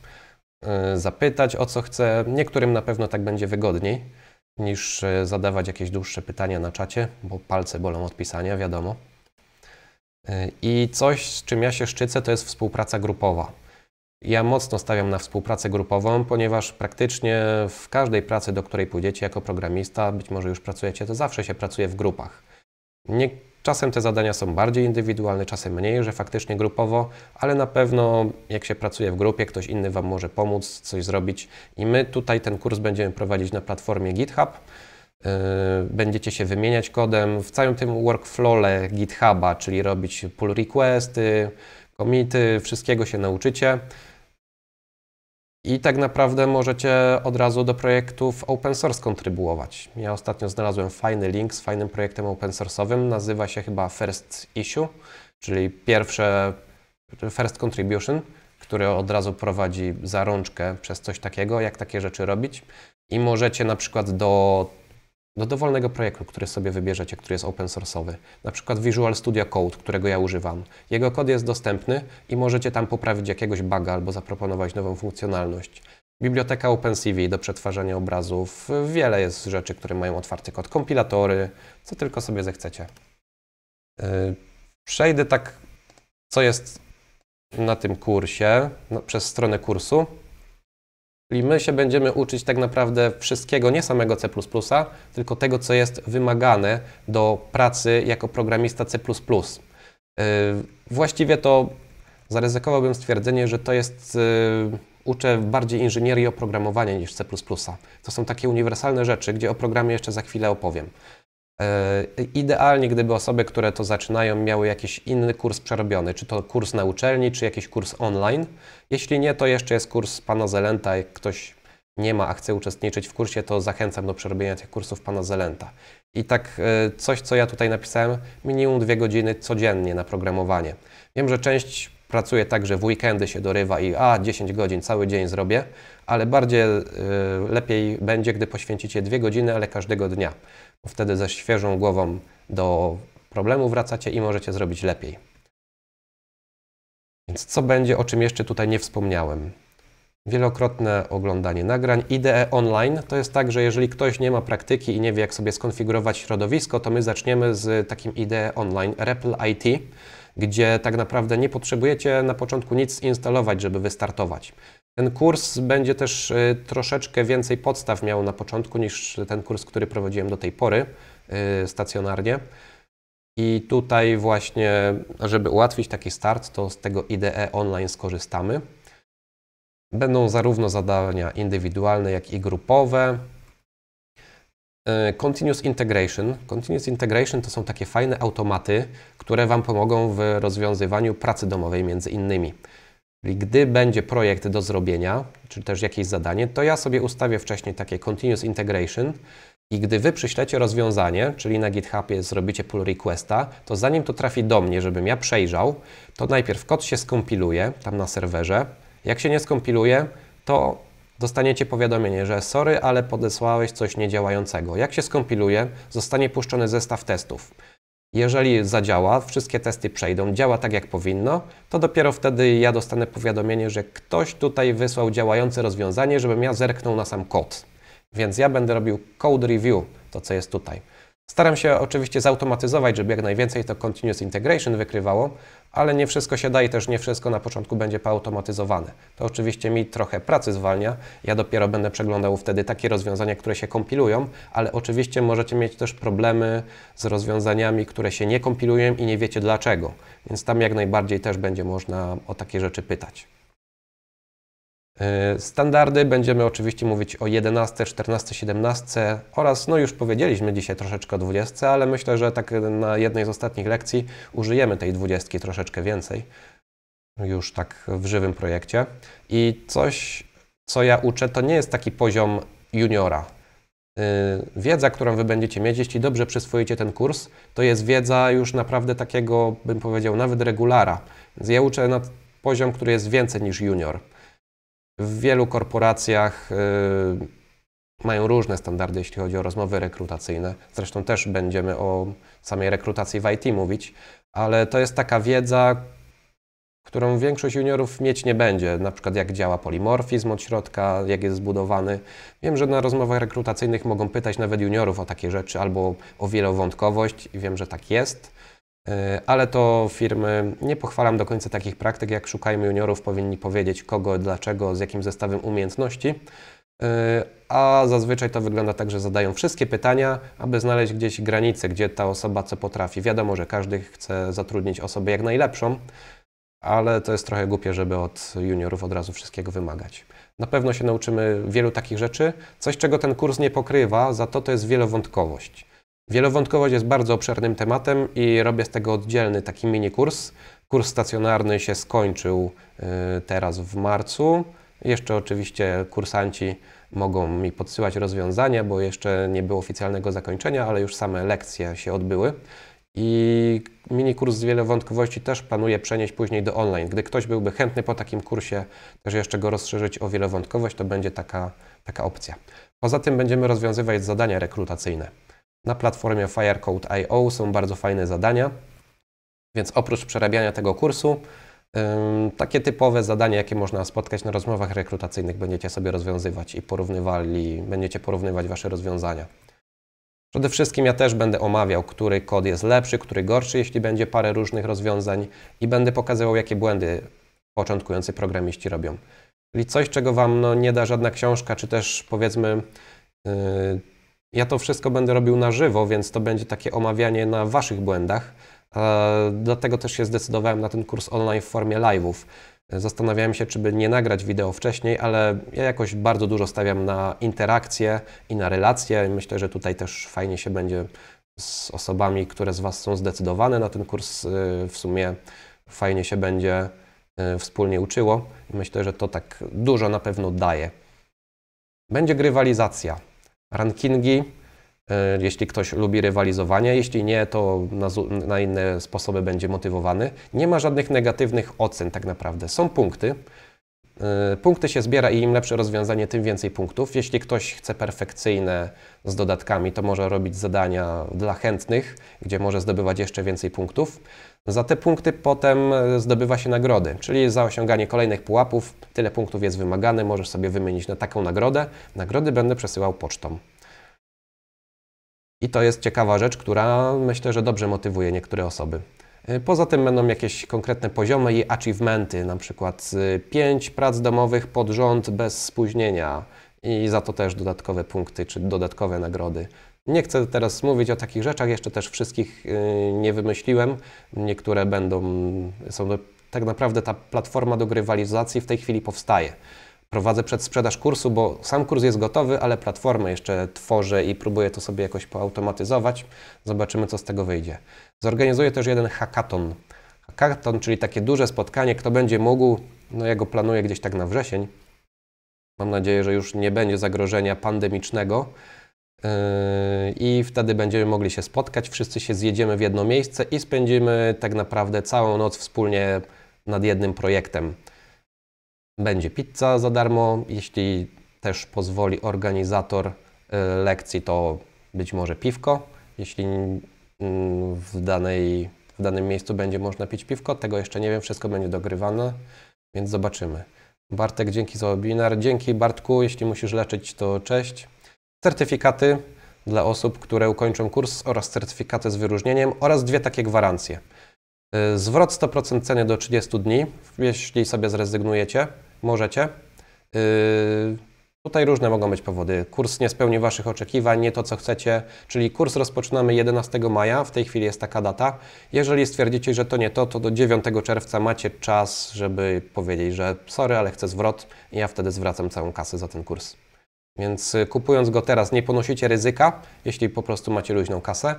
E, zapytać o co chce. Niektórym na pewno tak będzie wygodniej niż e, zadawać jakieś dłuższe pytania na czacie, bo palce bolą od pisania, wiadomo. E, I coś, z czym ja się szczycę, to jest współpraca grupowa. Ja mocno stawiam na współpracę grupową, ponieważ praktycznie w każdej pracy, do której pójdziecie jako programista, być może już pracujecie, to zawsze się pracuje w grupach. Nie Czasem te zadania są bardziej indywidualne, czasem mniej, że faktycznie grupowo, ale na pewno jak się pracuje w grupie, ktoś inny Wam może pomóc, coś zrobić. I my tutaj ten kurs będziemy prowadzić na platformie GitHub. Yy, będziecie się wymieniać kodem w całym tym workflowle GitHuba, czyli robić pull requesty, komity, wszystkiego się nauczycie i tak naprawdę możecie od razu do projektów open source kontrybuować. Ja ostatnio znalazłem fajny link z fajnym projektem open source'owym, nazywa się chyba First Issue, czyli pierwsze First Contribution, które od razu prowadzi zarączkę przez coś takiego, jak takie rzeczy robić. I możecie na przykład do do dowolnego projektu, który sobie wybierzecie, który jest open source'owy. Na przykład Visual Studio Code, którego ja używam. Jego kod jest dostępny i możecie tam poprawić jakiegoś buga albo zaproponować nową funkcjonalność. Biblioteka OpenCV do przetwarzania obrazów. Wiele jest rzeczy, które mają otwarty kod. Kompilatory, co tylko sobie zechcecie. Yy, przejdę tak, co jest na tym kursie, no, przez stronę kursu. Czyli my się będziemy uczyć tak naprawdę wszystkiego, nie samego C, tylko tego, co jest wymagane do pracy jako programista C. Y, właściwie to zaryzykowałbym stwierdzenie, że to jest. Y, uczę bardziej inżynierii oprogramowania niż C. To są takie uniwersalne rzeczy, gdzie o programie jeszcze za chwilę opowiem. E, idealnie, gdyby osoby, które to zaczynają, miały jakiś inny kurs przerobiony, czy to kurs na uczelni, czy jakiś kurs online. Jeśli nie, to jeszcze jest kurs pana Zelenta. Jak ktoś nie ma, a chce uczestniczyć w kursie, to zachęcam do przerobienia tych kursów pana Zelenta. I tak e, coś, co ja tutaj napisałem, minimum dwie godziny codziennie na programowanie. Wiem, że część pracuje tak, że w weekendy się dorywa i a 10 godzin cały dzień zrobię, ale bardziej y, lepiej będzie, gdy poświęcicie dwie godziny, ale każdego dnia. Wtedy ze świeżą głową do problemu wracacie i możecie zrobić lepiej. Więc co będzie, o czym jeszcze tutaj nie wspomniałem? Wielokrotne oglądanie nagrań. IDE online to jest tak, że jeżeli ktoś nie ma praktyki i nie wie, jak sobie skonfigurować środowisko, to my zaczniemy z takim IDE online, REPL IT, gdzie tak naprawdę nie potrzebujecie na początku nic instalować, żeby wystartować. Ten kurs będzie też y, troszeczkę więcej podstaw miał na początku niż ten kurs, który prowadziłem do tej pory y, stacjonarnie. I tutaj właśnie, żeby ułatwić taki start, to z tego IDE online skorzystamy. Będą zarówno zadania indywidualne, jak i grupowe. Y, continuous Integration. Continuous Integration to są takie fajne automaty, które Wam pomogą w rozwiązywaniu pracy domowej między innymi. Czyli gdy będzie projekt do zrobienia, czy też jakieś zadanie, to ja sobie ustawię wcześniej takie continuous integration i gdy Wy przyślecie rozwiązanie, czyli na GitHubie zrobicie pull requesta, to zanim to trafi do mnie, żebym ja przejrzał, to najpierw kod się skompiluje tam na serwerze. Jak się nie skompiluje, to dostaniecie powiadomienie, że sorry, ale podesłałeś coś niedziałającego. Jak się skompiluje, zostanie puszczony zestaw testów. Jeżeli zadziała, wszystkie testy przejdą, działa tak jak powinno, to dopiero wtedy ja dostanę powiadomienie, że ktoś tutaj wysłał działające rozwiązanie, żebym ja zerknął na sam kod. Więc ja będę robił code review, to co jest tutaj. Staram się oczywiście zautomatyzować, żeby jak najwięcej to Continuous Integration wykrywało, ale nie wszystko się da i też nie wszystko na początku będzie poautomatyzowane. To oczywiście mi trochę pracy zwalnia. Ja dopiero będę przeglądał wtedy takie rozwiązania, które się kompilują, ale oczywiście możecie mieć też problemy z rozwiązaniami, które się nie kompilują i nie wiecie dlaczego. Więc tam jak najbardziej też będzie można o takie rzeczy pytać. E, standardy będziemy oczywiście mówić o 11, 14, 17 oraz, no już powiedzieliśmy dzisiaj troszeczkę o 20, ale myślę, że tak na jednej z ostatnich lekcji użyjemy tej 20 troszeczkę więcej, już tak w żywym projekcie. I coś, co ja uczę, to nie jest taki poziom juniora. E, wiedza, którą Wy będziecie mieć, jeśli dobrze przyswoicie ten kurs, to jest wiedza już naprawdę takiego, bym powiedział, nawet regulara. Ja uczę na poziom, który jest więcej niż junior. W wielu korporacjach y, mają różne standardy, jeśli chodzi o rozmowy rekrutacyjne. Zresztą też będziemy o samej rekrutacji w IT mówić, ale to jest taka wiedza, którą większość juniorów mieć nie będzie. Na przykład jak działa polimorfizm od środka, jak jest zbudowany. Wiem, że na rozmowach rekrutacyjnych mogą pytać nawet juniorów o takie rzeczy albo o wielowątkowość i wiem, że tak jest E, ale to firmy nie pochwalam do końca takich praktyk, jak szukajmy juniorów, powinni powiedzieć kogo, dlaczego, z jakim zestawem umiejętności. E, a zazwyczaj to wygląda tak, że zadają wszystkie pytania, aby znaleźć gdzieś granicę, gdzie ta osoba co potrafi. Wiadomo, że każdy chce zatrudnić osobę jak najlepszą, ale to jest trochę głupie, żeby od juniorów od razu wszystkiego wymagać. Na pewno się nauczymy wielu takich rzeczy. Coś, czego ten kurs nie pokrywa, za to to jest wielowątkowość. Wielowątkowość jest bardzo obszernym tematem i robię z tego oddzielny taki mini kurs. Kurs stacjonarny się skończył y, teraz w marcu. Jeszcze oczywiście kursanci mogą mi podsyłać rozwiązania, bo jeszcze nie było oficjalnego zakończenia, ale już same lekcje się odbyły. I mini kurs z wielowątkowości też planuję przenieść później do online. Gdy ktoś byłby chętny po takim kursie też jeszcze go rozszerzyć o wielowątkowość, to będzie taka, taka opcja. Poza tym będziemy rozwiązywać zadania rekrutacyjne. Na platformie firecode.io są bardzo fajne zadania, więc oprócz przerabiania tego kursu, takie typowe zadania, jakie można spotkać na rozmowach rekrutacyjnych, będziecie sobie rozwiązywać i porównywali, będziecie porównywać Wasze rozwiązania. Przede wszystkim ja też będę omawiał, który kod jest lepszy, który gorszy, jeśli będzie parę różnych rozwiązań i będę pokazywał, jakie błędy początkujący programiści robią. Czyli coś, czego Wam no, nie da żadna książka, czy też powiedzmy yy, ja to wszystko będę robił na żywo, więc to będzie takie omawianie na Waszych błędach. E, dlatego też się zdecydowałem na ten kurs online w formie live'ów. Zastanawiałem się, czy by nie nagrać wideo wcześniej, ale ja jakoś bardzo dużo stawiam na interakcję i na relacje. Myślę, że tutaj też fajnie się będzie z osobami, które z Was są zdecydowane na ten kurs. Y, w sumie fajnie się będzie y, wspólnie uczyło. Myślę, że to tak dużo na pewno daje. Będzie grywalizacja rankingi, e, jeśli ktoś lubi rywalizowanie, jeśli nie, to na, na inne sposoby będzie motywowany. Nie ma żadnych negatywnych ocen tak naprawdę. Są punkty, Y, punkty się zbiera i im lepsze rozwiązanie, tym więcej punktów. Jeśli ktoś chce perfekcyjne z dodatkami, to może robić zadania dla chętnych, gdzie może zdobywać jeszcze więcej punktów. Za te punkty potem y, zdobywa się nagrody, czyli za osiąganie kolejnych pułapów, tyle punktów jest wymagane, możesz sobie wymienić na taką nagrodę. Nagrody będę przesyłał pocztą. I to jest ciekawa rzecz, która myślę, że dobrze motywuje niektóre osoby. E, poza tym będą jakieś konkretne poziomy i achievementy, na przykład 5 y, prac domowych pod rząd bez spóźnienia i za to też dodatkowe punkty czy dodatkowe nagrody. Nie chcę teraz mówić o takich rzeczach, jeszcze też wszystkich y, nie wymyśliłem. Niektóre będą, są tak naprawdę ta platforma do grywalizacji w tej chwili powstaje prowadzę przedsprzedaż kursu, bo sam kurs jest gotowy, ale platformę jeszcze tworzę i próbuję to sobie jakoś poautomatyzować. Zobaczymy, co z tego wyjdzie. Zorganizuję też jeden hackathon. Hackathon, czyli takie duże spotkanie, kto będzie mógł, no ja go planuję gdzieś tak na wrzesień. Mam nadzieję, że już nie będzie zagrożenia pandemicznego yy, i wtedy będziemy mogli się spotkać. Wszyscy się zjedziemy w jedno miejsce i spędzimy tak naprawdę całą noc wspólnie nad jednym projektem. Będzie pizza za darmo. Jeśli też pozwoli organizator y, lekcji, to być może piwko. Jeśli mm, w, danej, w danym miejscu będzie można pić piwko, tego jeszcze nie wiem, wszystko będzie dogrywane, więc zobaczymy. Bartek, dzięki za webinar. Dzięki Bartku, jeśli musisz leczyć, to cześć. Certyfikaty dla osób, które ukończą kurs oraz certyfikaty z wyróżnieniem oraz dwie takie gwarancje. Y, zwrot 100% ceny do 30 dni, jeśli sobie zrezygnujecie Możecie. Yy, tutaj różne mogą być powody. Kurs nie spełni Waszych oczekiwań, nie to, co chcecie, czyli kurs rozpoczynamy 11 maja, w tej chwili jest taka data. Jeżeli stwierdzicie, że to nie to, to do 9 czerwca macie czas, żeby powiedzieć, że sorry, ale chcę zwrot i ja wtedy zwracam całą kasę za ten kurs. Więc y, kupując go teraz nie ponosicie ryzyka, jeśli po prostu macie luźną kasę.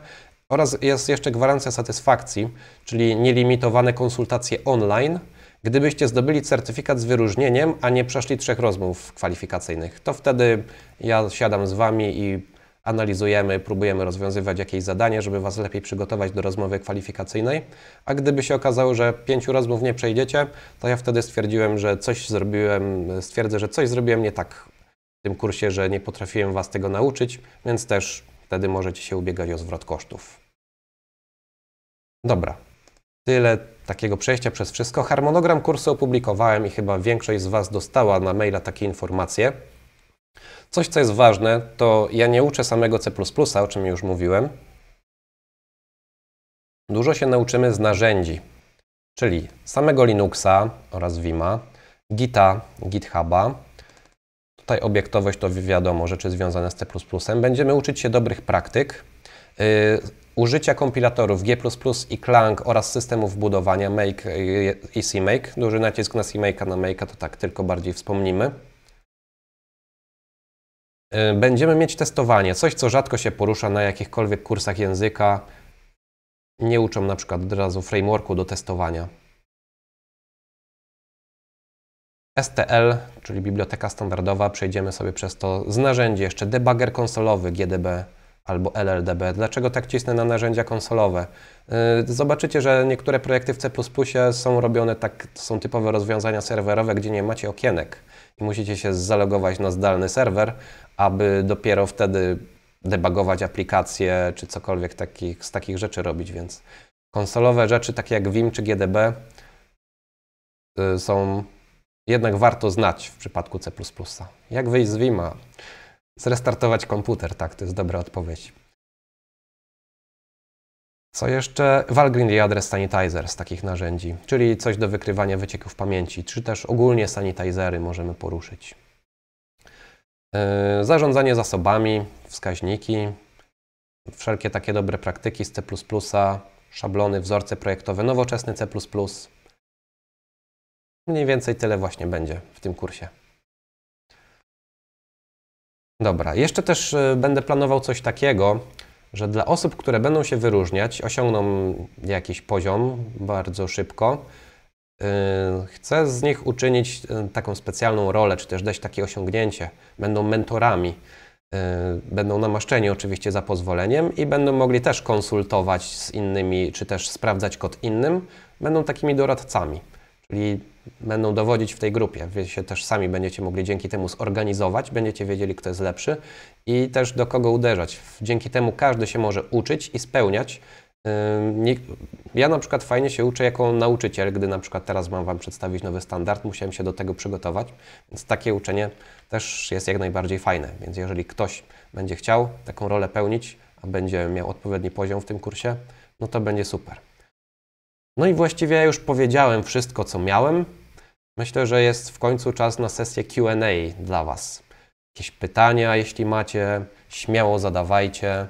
Oraz jest jeszcze gwarancja satysfakcji, czyli nielimitowane konsultacje online – Gdybyście zdobyli certyfikat z wyróżnieniem, a nie przeszli trzech rozmów kwalifikacyjnych, to wtedy ja siadam z Wami i analizujemy, próbujemy rozwiązywać jakieś zadanie, żeby Was lepiej przygotować do rozmowy kwalifikacyjnej. A gdyby się okazało, że pięciu rozmów nie przejdziecie, to ja wtedy stwierdziłem, że coś zrobiłem, stwierdzę, że coś zrobiłem nie tak w tym kursie, że nie potrafiłem Was tego nauczyć, więc też wtedy możecie się ubiegać o zwrot kosztów. Dobra, tyle takiego przejścia przez wszystko. Harmonogram kursu opublikowałem i chyba większość z Was dostała na maila takie informacje. Coś, co jest ważne, to ja nie uczę samego C, o czym już mówiłem. Dużo się nauczymy z narzędzi, czyli samego Linuxa oraz Vima, Gita, GitHuba. Tutaj obiektowość to wiadomo, rzeczy związane z C. Będziemy uczyć się dobrych praktyk. Y, użycia kompilatorów G++ i Clang oraz systemów budowania Make e, i CMake. Duży nacisk na CMake'a, na Make'a to tak tylko bardziej wspomnimy. E, będziemy mieć testowanie, coś co rzadko się porusza na jakichkolwiek kursach języka. Nie uczą na przykład od razu frameworku do testowania. STL, czyli biblioteka standardowa, przejdziemy sobie przez to z narzędzi jeszcze debugger konsolowy GDB albo LLDB. Dlaczego tak cisnę na narzędzia konsolowe? Y, zobaczycie, że niektóre projekty w C++ są robione tak, są typowe rozwiązania serwerowe, gdzie nie macie okienek i musicie się zalogować na zdalny serwer, aby dopiero wtedy debagować aplikacje czy cokolwiek takich, z takich rzeczy robić, więc konsolowe rzeczy takie jak Vim czy GDB y, są jednak warto znać w przypadku C++. Jak wyjść z Vima? Zrestartować komputer, tak, to jest dobra odpowiedź. Co jeszcze? Valgrind i adres sanitizer z takich narzędzi, czyli coś do wykrywania wycieków pamięci, czy też ogólnie sanitizery możemy poruszyć. Yy, zarządzanie zasobami, wskaźniki, wszelkie takie dobre praktyki z C++, szablony, wzorce projektowe, nowoczesny C++. Mniej więcej tyle właśnie będzie w tym kursie. Dobra, jeszcze też e, będę planował coś takiego, że dla osób, które będą się wyróżniać, osiągną jakiś poziom bardzo szybko, e, chcę z nich uczynić e, taką specjalną rolę, czy też dać takie osiągnięcie. Będą mentorami, będą namaszczeni oczywiście za pozwoleniem i będą mogli też konsultować z innymi, czy też sprawdzać kod innym. Będą takimi doradcami, czyli będą dowodzić w tej grupie. Wy się też sami będziecie mogli dzięki temu zorganizować, będziecie wiedzieli, kto jest lepszy i też do kogo uderzać. Dzięki temu każdy się może uczyć i spełniać. Ja na przykład fajnie się uczę jako nauczyciel, gdy na przykład teraz mam Wam przedstawić nowy standard, musiałem się do tego przygotować, więc takie uczenie też jest jak najbardziej fajne. Więc jeżeli ktoś będzie chciał taką rolę pełnić, a będzie miał odpowiedni poziom w tym kursie, no to będzie super. No i właściwie ja już powiedziałem wszystko, co miałem. Myślę, że jest w końcu czas na sesję QA dla Was. Jakieś pytania, jeśli macie, śmiało zadawajcie.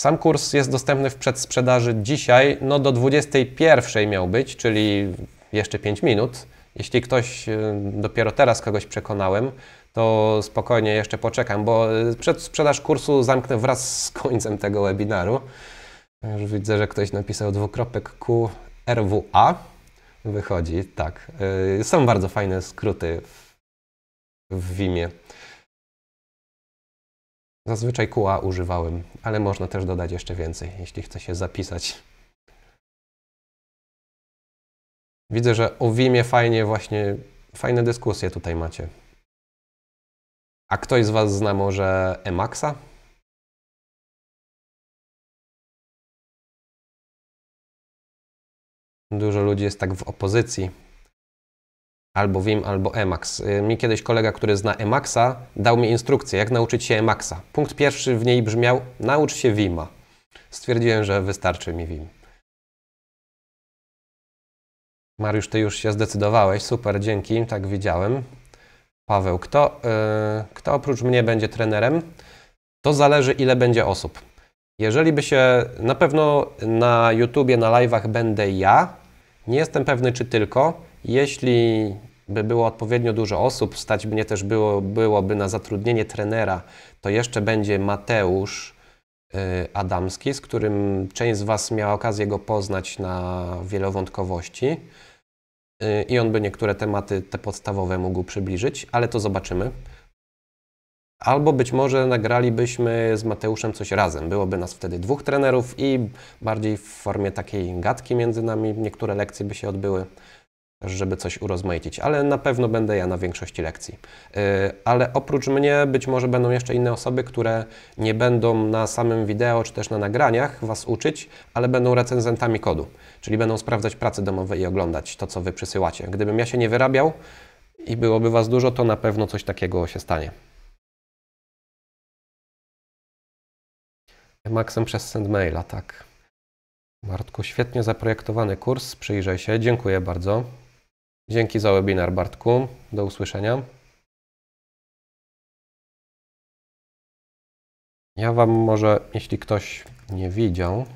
Sam kurs jest dostępny w przedsprzedaży dzisiaj, no do 21 miał być, czyli jeszcze 5 minut. Jeśli ktoś, y, dopiero teraz kogoś przekonałem, to spokojnie jeszcze poczekam, bo y, przedsprzedaż kursu zamknę wraz z końcem tego webinaru. Już widzę, że ktoś napisał dwukropek Q RWA. Wychodzi, tak. Y, są bardzo fajne skróty w, w Vimie. Zazwyczaj QA używałem, ale można też dodać jeszcze więcej, jeśli chce się zapisać. Widzę, że o Vimie fajnie właśnie, fajne dyskusje tutaj macie. A ktoś z Was zna może Emaxa? Dużo ludzi jest tak w opozycji. Albo Vim, albo Emacs. Y, mi kiedyś kolega, który zna Emaxa, dał mi instrukcję, jak nauczyć się Emaxa. Punkt pierwszy w niej brzmiał: naucz się Vima. Stwierdziłem, że wystarczy mi Vim. Mariusz, ty już się zdecydowałeś. Super, dzięki, tak widziałem. Paweł, kto, yy, kto oprócz mnie będzie trenerem? To zależy, ile będzie osób. Jeżeli by się na pewno na YouTubie, na live'ach będę ja, nie jestem pewny, czy tylko. Jeśli by było odpowiednio dużo osób, stać mnie też było, byłoby na zatrudnienie trenera, to jeszcze będzie Mateusz y, Adamski, z którym część z Was miała okazję go poznać na wielowątkowości. Y, I on by niektóre tematy, te podstawowe, mógł przybliżyć, ale to zobaczymy. Albo być może nagralibyśmy z Mateuszem coś razem. Byłoby nas wtedy dwóch trenerów i bardziej w formie takiej gadki między nami niektóre lekcje by się odbyły, żeby coś urozmaicić. Ale na pewno będę ja na większości lekcji. Y, ale oprócz mnie być może będą jeszcze inne osoby, które nie będą na samym wideo czy też na nagraniach Was uczyć, ale będą recenzentami kodu. Czyli będą sprawdzać prace domowe i oglądać to, co Wy przysyłacie. Gdybym ja się nie wyrabiał, i byłoby Was dużo, to na pewno coś takiego się stanie. Maxem przez sendmaila, tak. Bartku, świetnie zaprojektowany kurs, przyjrzyj się. Dziękuję bardzo. Dzięki za webinar, Bartku. Do usłyszenia. Ja Wam może, jeśli ktoś nie widział,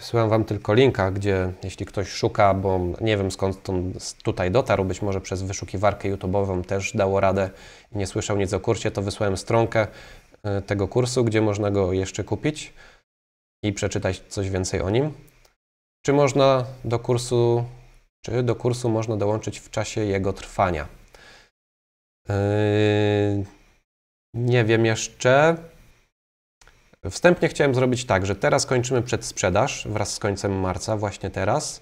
Wysyłam Wam tylko linka, gdzie jeśli ktoś szuka, bo nie wiem skąd on tutaj dotarł, być może przez wyszukiwarkę YouTube'ową też dało radę i nie słyszał nic o kursie, to wysłałem stronkę e, tego kursu, gdzie można go jeszcze kupić i przeczytać coś więcej o nim. Czy można do kursu, czy do kursu można dołączyć w czasie jego trwania? Yy, nie wiem jeszcze. Wstępnie chciałem zrobić tak, że teraz kończymy przedsprzedaż wraz z końcem marca, właśnie teraz.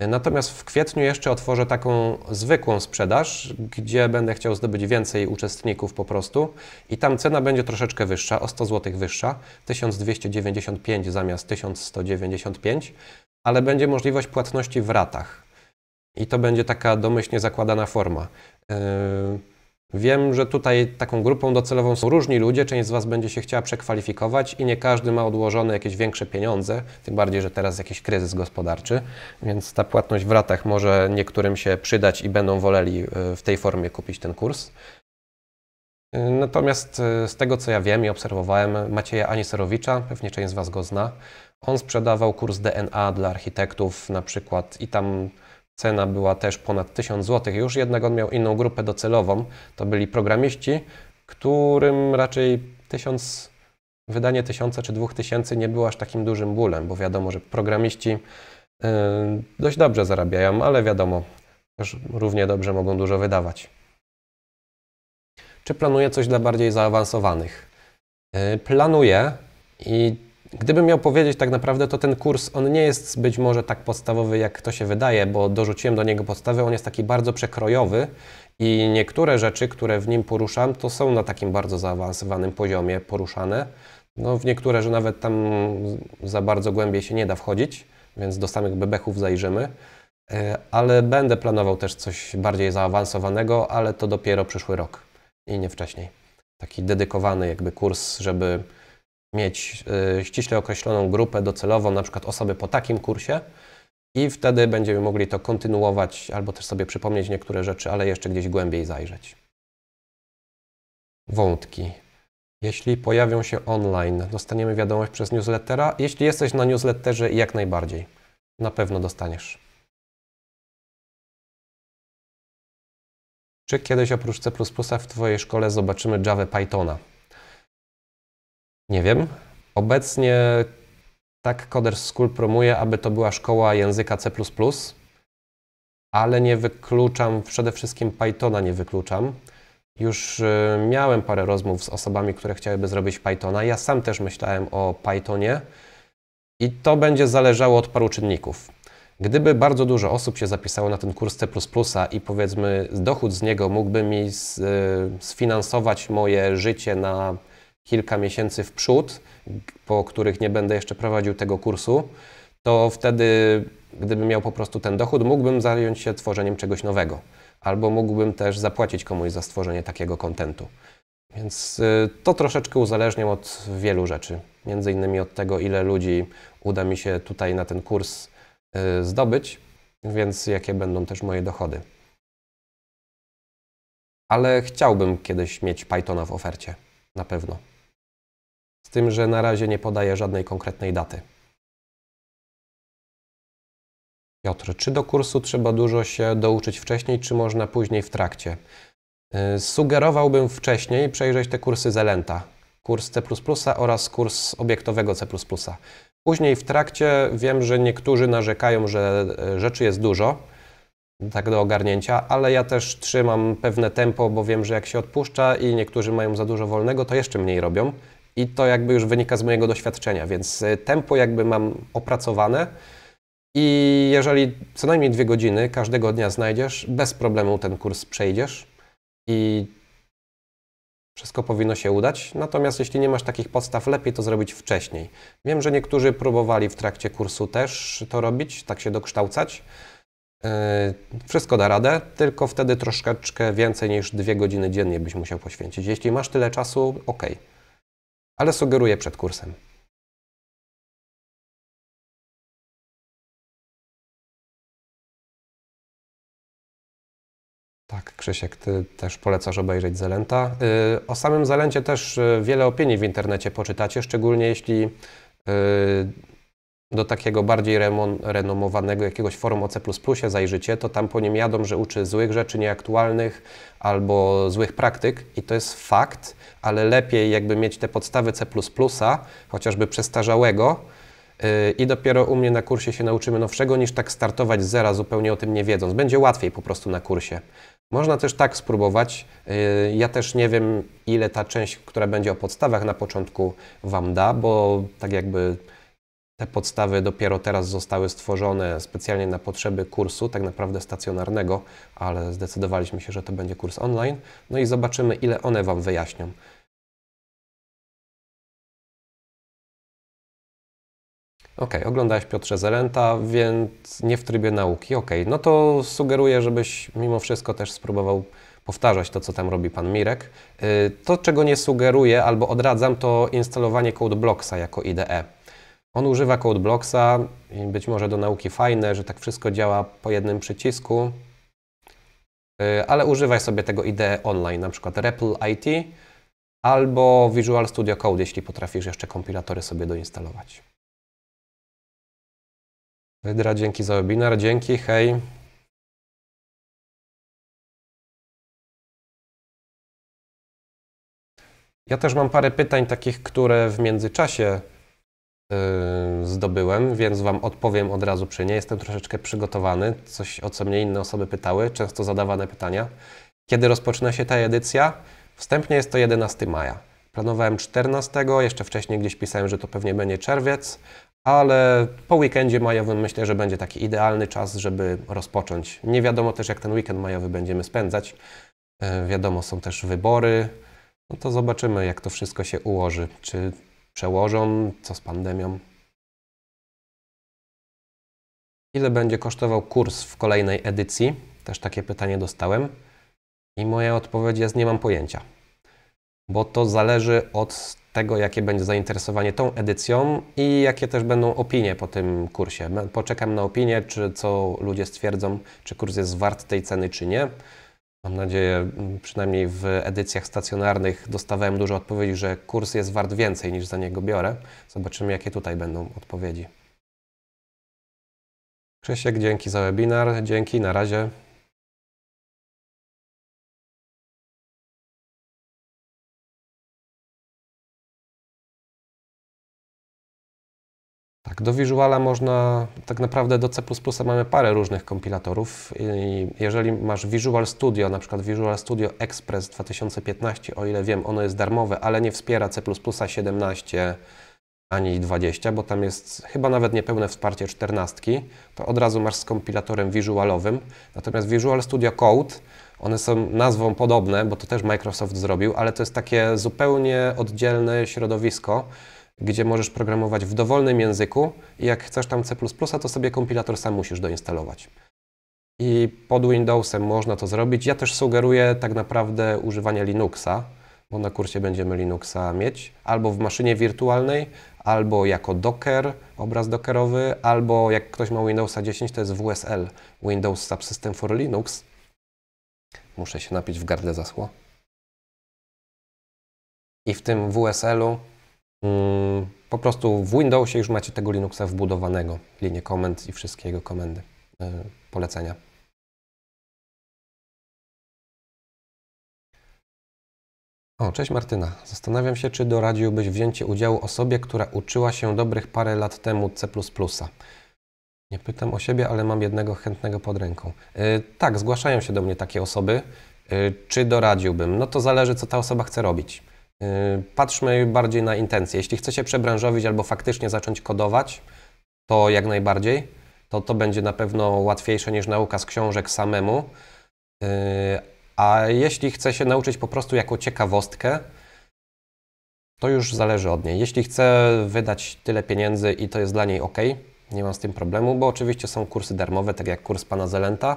Natomiast w kwietniu jeszcze otworzę taką zwykłą sprzedaż, gdzie będę chciał zdobyć więcej uczestników po prostu i tam cena będzie troszeczkę wyższa, o 100 zł wyższa, 1295 zamiast 1195, ale będzie możliwość płatności w ratach. I to będzie taka domyślnie zakładana forma. Yy Wiem, że tutaj taką grupą docelową są różni ludzie, część z Was będzie się chciała przekwalifikować i nie każdy ma odłożone jakieś większe pieniądze, tym bardziej, że teraz jakiś kryzys gospodarczy, więc ta płatność w ratach może niektórym się przydać i będą woleli e, w tej formie kupić ten kurs. E, natomiast e, z tego, co ja wiem i obserwowałem, Macieja Aniserowicza, pewnie część z Was go zna, on sprzedawał kurs DNA dla architektów na przykład i tam Cena była też ponad 1000 zł. Już jednak on miał inną grupę docelową. To byli programiści, którym raczej 1000, wydanie 1000 czy 2000 nie było aż takim dużym bólem, bo wiadomo, że programiści yy, dość dobrze zarabiają, ale wiadomo, też równie dobrze mogą dużo wydawać. Czy planuję coś dla bardziej zaawansowanych? Yy, planuję i Gdybym miał powiedzieć tak naprawdę, to ten kurs, on nie jest być może tak podstawowy, jak to się wydaje, bo dorzuciłem do niego podstawę, on jest taki bardzo przekrojowy i niektóre rzeczy, które w nim poruszam, to są na takim bardzo zaawansowanym poziomie poruszane. No, w niektóre, że nawet tam za bardzo głębiej się nie da wchodzić, więc do samych bebechów zajrzymy. E, ale będę planował też coś bardziej zaawansowanego, ale to dopiero przyszły rok i nie wcześniej. Taki dedykowany jakby kurs, żeby mieć e, ściśle określoną grupę docelową, na przykład osoby po takim kursie, i wtedy będziemy mogli to kontynuować albo też sobie przypomnieć niektóre rzeczy, ale jeszcze gdzieś głębiej zajrzeć. Wątki. Jeśli pojawią się online, dostaniemy wiadomość przez newslettera. Jeśli jesteś na newsletterze, jak najbardziej. Na pewno dostaniesz. Czy kiedyś oprócz C w Twojej szkole zobaczymy Java Pythona? Nie wiem. Obecnie tak Coders School promuje, aby to była szkoła języka C++, ale nie wykluczam, przede wszystkim Pythona nie wykluczam. Już y, miałem parę rozmów z osobami, które chciałyby zrobić Pythona. Ja sam też myślałem o Pythonie i to będzie zależało od paru czynników. Gdyby bardzo dużo osób się zapisało na ten kurs C++ i powiedzmy dochód z niego mógłby mi y, sfinansować moje życie na kilka miesięcy w przód, po których nie będę jeszcze prowadził tego kursu, to wtedy, gdybym miał po prostu ten dochód, mógłbym zająć się tworzeniem czegoś nowego, albo mógłbym też zapłacić komuś za stworzenie takiego kontentu. Więc y, to troszeczkę uzależniam od wielu rzeczy, między innymi od tego, ile ludzi uda mi się tutaj na ten kurs y, zdobyć, więc jakie będą też moje dochody. Ale chciałbym kiedyś mieć Pythona w ofercie, na pewno z tym, że na razie nie podaje żadnej konkretnej daty. Piotr, czy do kursu trzeba dużo się douczyć wcześniej, czy można później w trakcie? Y, sugerowałbym wcześniej przejrzeć te kursy Zelenta, kurs C++ oraz kurs obiektowego C++. Później w trakcie wiem, że niektórzy narzekają, że y, rzeczy jest dużo, tak do ogarnięcia, ale ja też trzymam pewne tempo, bo wiem, że jak się odpuszcza i niektórzy mają za dużo wolnego, to jeszcze mniej robią. I to jakby już wynika z mojego doświadczenia, więc y, tempo jakby mam opracowane. I jeżeli co najmniej dwie godziny każdego dnia znajdziesz, bez problemu ten kurs przejdziesz i wszystko powinno się udać. Natomiast jeśli nie masz takich podstaw, lepiej to zrobić wcześniej. Wiem, że niektórzy próbowali w trakcie kursu też to robić, tak się dokształcać. Y, wszystko da radę, tylko wtedy troszeczkę więcej niż dwie godziny dziennie byś musiał poświęcić. Jeśli masz tyle czasu, ok ale sugeruję przed kursem. Tak, Krzysiek, ty też polecasz obejrzeć Zelenta. Y, o samym Zelencie też y, wiele opinii w internecie poczytacie, szczególnie jeśli y, do takiego bardziej renomowanego jakiegoś forum o C++ zajrzycie, to tam po nim jadą, że uczy złych rzeczy nieaktualnych albo złych praktyk i to jest fakt ale lepiej jakby mieć te podstawy C++, chociażby przestarzałego, y, i dopiero u mnie na kursie się nauczymy nowszego, niż tak startować z zera, zupełnie o tym nie wiedząc. Będzie łatwiej po prostu na kursie. Można też tak spróbować. Y, ja też nie wiem, ile ta część, która będzie o podstawach na początku, Wam da, bo tak jakby te podstawy dopiero teraz zostały stworzone specjalnie na potrzeby kursu, tak naprawdę stacjonarnego, ale zdecydowaliśmy się, że to będzie kurs online. No i zobaczymy, ile one Wam wyjaśnią. OK, oglądałeś Piotrze Zelenta, więc nie w trybie nauki. OK, no to sugeruję, żebyś mimo wszystko też spróbował powtarzać to, co tam robi pan Mirek. Y, to, czego nie sugeruję albo odradzam, to instalowanie CodeBlocksa jako IDE. On używa CodeBlocksa, być może do nauki fajne, że tak wszystko działa po jednym przycisku, y, ale używaj sobie tego IDE online, na przykład REPL IT albo Visual Studio Code, jeśli potrafisz jeszcze kompilatory sobie doinstalować. Wydra, dzięki za webinar. Dzięki, hej. Ja też mam parę pytań takich, które w międzyczasie yy, zdobyłem, więc Wam odpowiem od razu przy niej. Jestem troszeczkę przygotowany, coś o co mnie inne osoby pytały, często zadawane pytania. Kiedy rozpoczyna się ta edycja? Wstępnie jest to 11 maja. Planowałem 14, jeszcze wcześniej gdzieś pisałem, że to pewnie będzie czerwiec, ale po weekendzie majowym myślę, że będzie taki idealny czas, żeby rozpocząć. Nie wiadomo też, jak ten weekend majowy będziemy spędzać. E, wiadomo, są też wybory. No to zobaczymy, jak to wszystko się ułoży. Czy przełożą, co z pandemią. Ile będzie kosztował kurs w kolejnej edycji? Też takie pytanie dostałem. I moja odpowiedź jest: nie mam pojęcia bo to zależy od tego, jakie będzie zainteresowanie tą edycją i jakie też będą opinie po tym kursie. Poczekam na opinię, czy co ludzie stwierdzą, czy kurs jest wart tej ceny, czy nie. Mam nadzieję, przynajmniej w edycjach stacjonarnych dostawałem dużo odpowiedzi, że kurs jest wart więcej niż za niego biorę. Zobaczymy, jakie tutaj będą odpowiedzi. Krzysiek, dzięki za webinar. Dzięki, na razie. Tak, do Visuala można, tak naprawdę do C++ mamy parę różnych kompilatorów i jeżeli masz Visual Studio, na przykład Visual Studio Express 2015, o ile wiem, ono jest darmowe, ale nie wspiera C++ 17 ani 20, bo tam jest chyba nawet niepełne wsparcie 14, to od razu masz z kompilatorem visualowym. Natomiast Visual Studio Code, one są nazwą podobne, bo to też Microsoft zrobił, ale to jest takie zupełnie oddzielne środowisko, gdzie możesz programować w dowolnym języku i jak chcesz tam C++, to sobie kompilator sam musisz doinstalować. I pod Windowsem można to zrobić. Ja też sugeruję tak naprawdę używanie Linuxa, bo na kursie będziemy Linuxa mieć, albo w maszynie wirtualnej, albo jako Docker, obraz Dockerowy, albo jak ktoś ma Windowsa 10, to jest WSL, Windows Subsystem for Linux. Muszę się napić w gardle zaschło. I w tym WSL-u Mm, po prostu w Windowsie już macie tego Linuxa wbudowanego, linię komend i wszystkie jego komendy, e, polecenia. O, cześć Martyna. Zastanawiam się, czy doradziłbyś wzięcie udziału osobie, która uczyła się dobrych parę lat temu C. Nie pytam o siebie, ale mam jednego chętnego pod ręką. E, tak, zgłaszają się do mnie takie osoby. E, czy doradziłbym? No to zależy, co ta osoba chce robić. Y, patrzmy bardziej na intencje. Jeśli chce się przebranżowić albo faktycznie zacząć kodować, to jak najbardziej. To to będzie na pewno łatwiejsze niż nauka z książek samemu. Y, a jeśli chce się nauczyć po prostu jako ciekawostkę, to już zależy od niej. Jeśli chce wydać tyle pieniędzy i to jest dla niej ok, nie mam z tym problemu, bo oczywiście są kursy darmowe, tak jak kurs pana Zelenta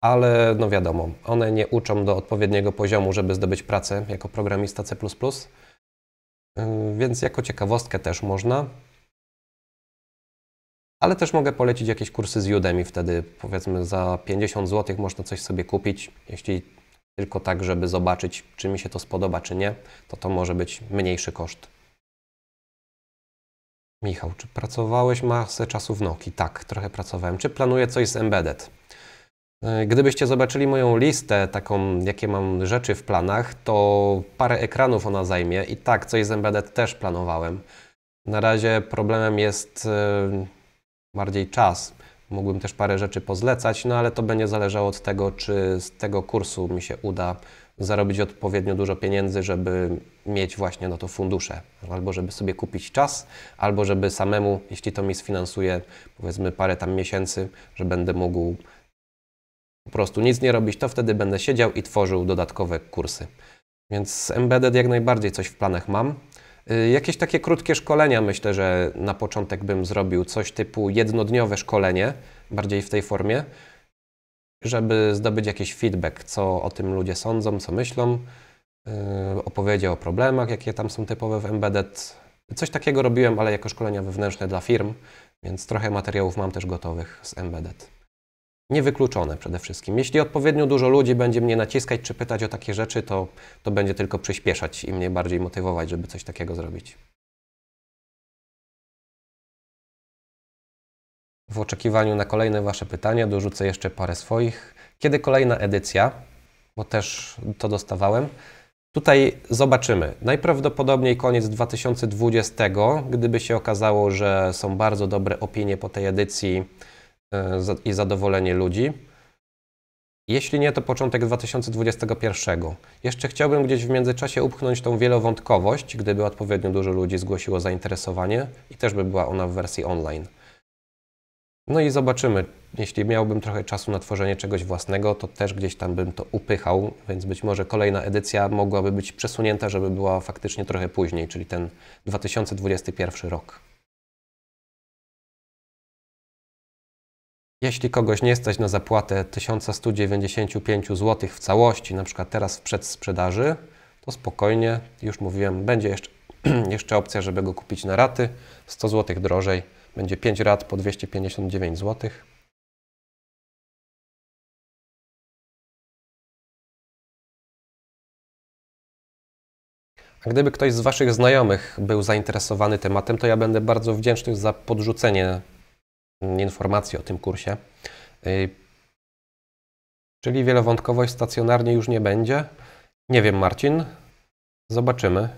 ale no wiadomo, one nie uczą do odpowiedniego poziomu, żeby zdobyć pracę jako programista C++, yy, więc jako ciekawostkę też można. Ale też mogę polecić jakieś kursy z Udemy wtedy, powiedzmy za 50 zł można coś sobie kupić, jeśli tylko tak, żeby zobaczyć, czy mi się to spodoba, czy nie, to to może być mniejszy koszt. Michał, czy pracowałeś masę czasu w Noki? Tak, trochę pracowałem. Czy planuję coś z Embedded? E, gdybyście zobaczyli moją listę, taką jakie mam rzeczy w planach, to parę ekranów ona zajmie i tak coś z Embedded też planowałem. Na razie problemem jest e, bardziej czas. Mógłbym też parę rzeczy pozlecać, no ale to będzie zależało od tego, czy z tego kursu mi się uda zarobić odpowiednio dużo pieniędzy, żeby mieć właśnie na to fundusze, albo żeby sobie kupić czas, albo żeby samemu, jeśli to mi sfinansuje, powiedzmy parę tam miesięcy, że będę mógł po prostu nic nie robić, to wtedy będę siedział i tworzył dodatkowe kursy. Więc embedded jak najbardziej coś w planach mam. Y, jakieś takie krótkie szkolenia myślę, że na początek bym zrobił coś typu jednodniowe szkolenie, bardziej w tej formie, żeby zdobyć jakiś feedback, co o tym ludzie sądzą, co myślą, y, opowiedzie o problemach, jakie tam są typowe w embedded. Coś takiego robiłem, ale jako szkolenia wewnętrzne dla firm, więc trochę materiałów mam też gotowych z embedded niewykluczone przede wszystkim. Jeśli odpowiednio dużo ludzi będzie mnie naciskać czy pytać o takie rzeczy, to, to będzie tylko przyspieszać i mnie bardziej motywować, żeby coś takiego zrobić. W oczekiwaniu na kolejne Wasze pytania dorzucę jeszcze parę swoich. Kiedy kolejna edycja? Bo też to dostawałem. Tutaj zobaczymy. Najprawdopodobniej koniec 2020, gdyby się okazało, że są bardzo dobre opinie po tej edycji E, i zadowolenie ludzi. Jeśli nie, to początek 2021. Jeszcze chciałbym gdzieś w międzyczasie upchnąć tą wielowątkowość, gdyby odpowiednio dużo ludzi zgłosiło zainteresowanie i też by była ona w wersji online. No i zobaczymy. Jeśli miałbym trochę czasu na tworzenie czegoś własnego, to też gdzieś tam bym to upychał, więc być może kolejna edycja mogłaby być przesunięta, żeby była faktycznie trochę później, czyli ten 2021 rok. Jeśli kogoś nie stać na zapłatę 1195 zł w całości, na przykład teraz w przedsprzedaży, to spokojnie, już mówiłem, będzie jeszcze, (clears throat) jeszcze opcja, żeby go kupić na raty, 100 zł drożej, będzie 5 rat po 259 zł. A gdyby ktoś z Waszych znajomych był zainteresowany tematem, to ja będę bardzo wdzięczny za podrzucenie informacji o tym kursie. Y, czyli wielowątkowość stacjonarnie już nie będzie. Nie wiem, Marcin. Zobaczymy.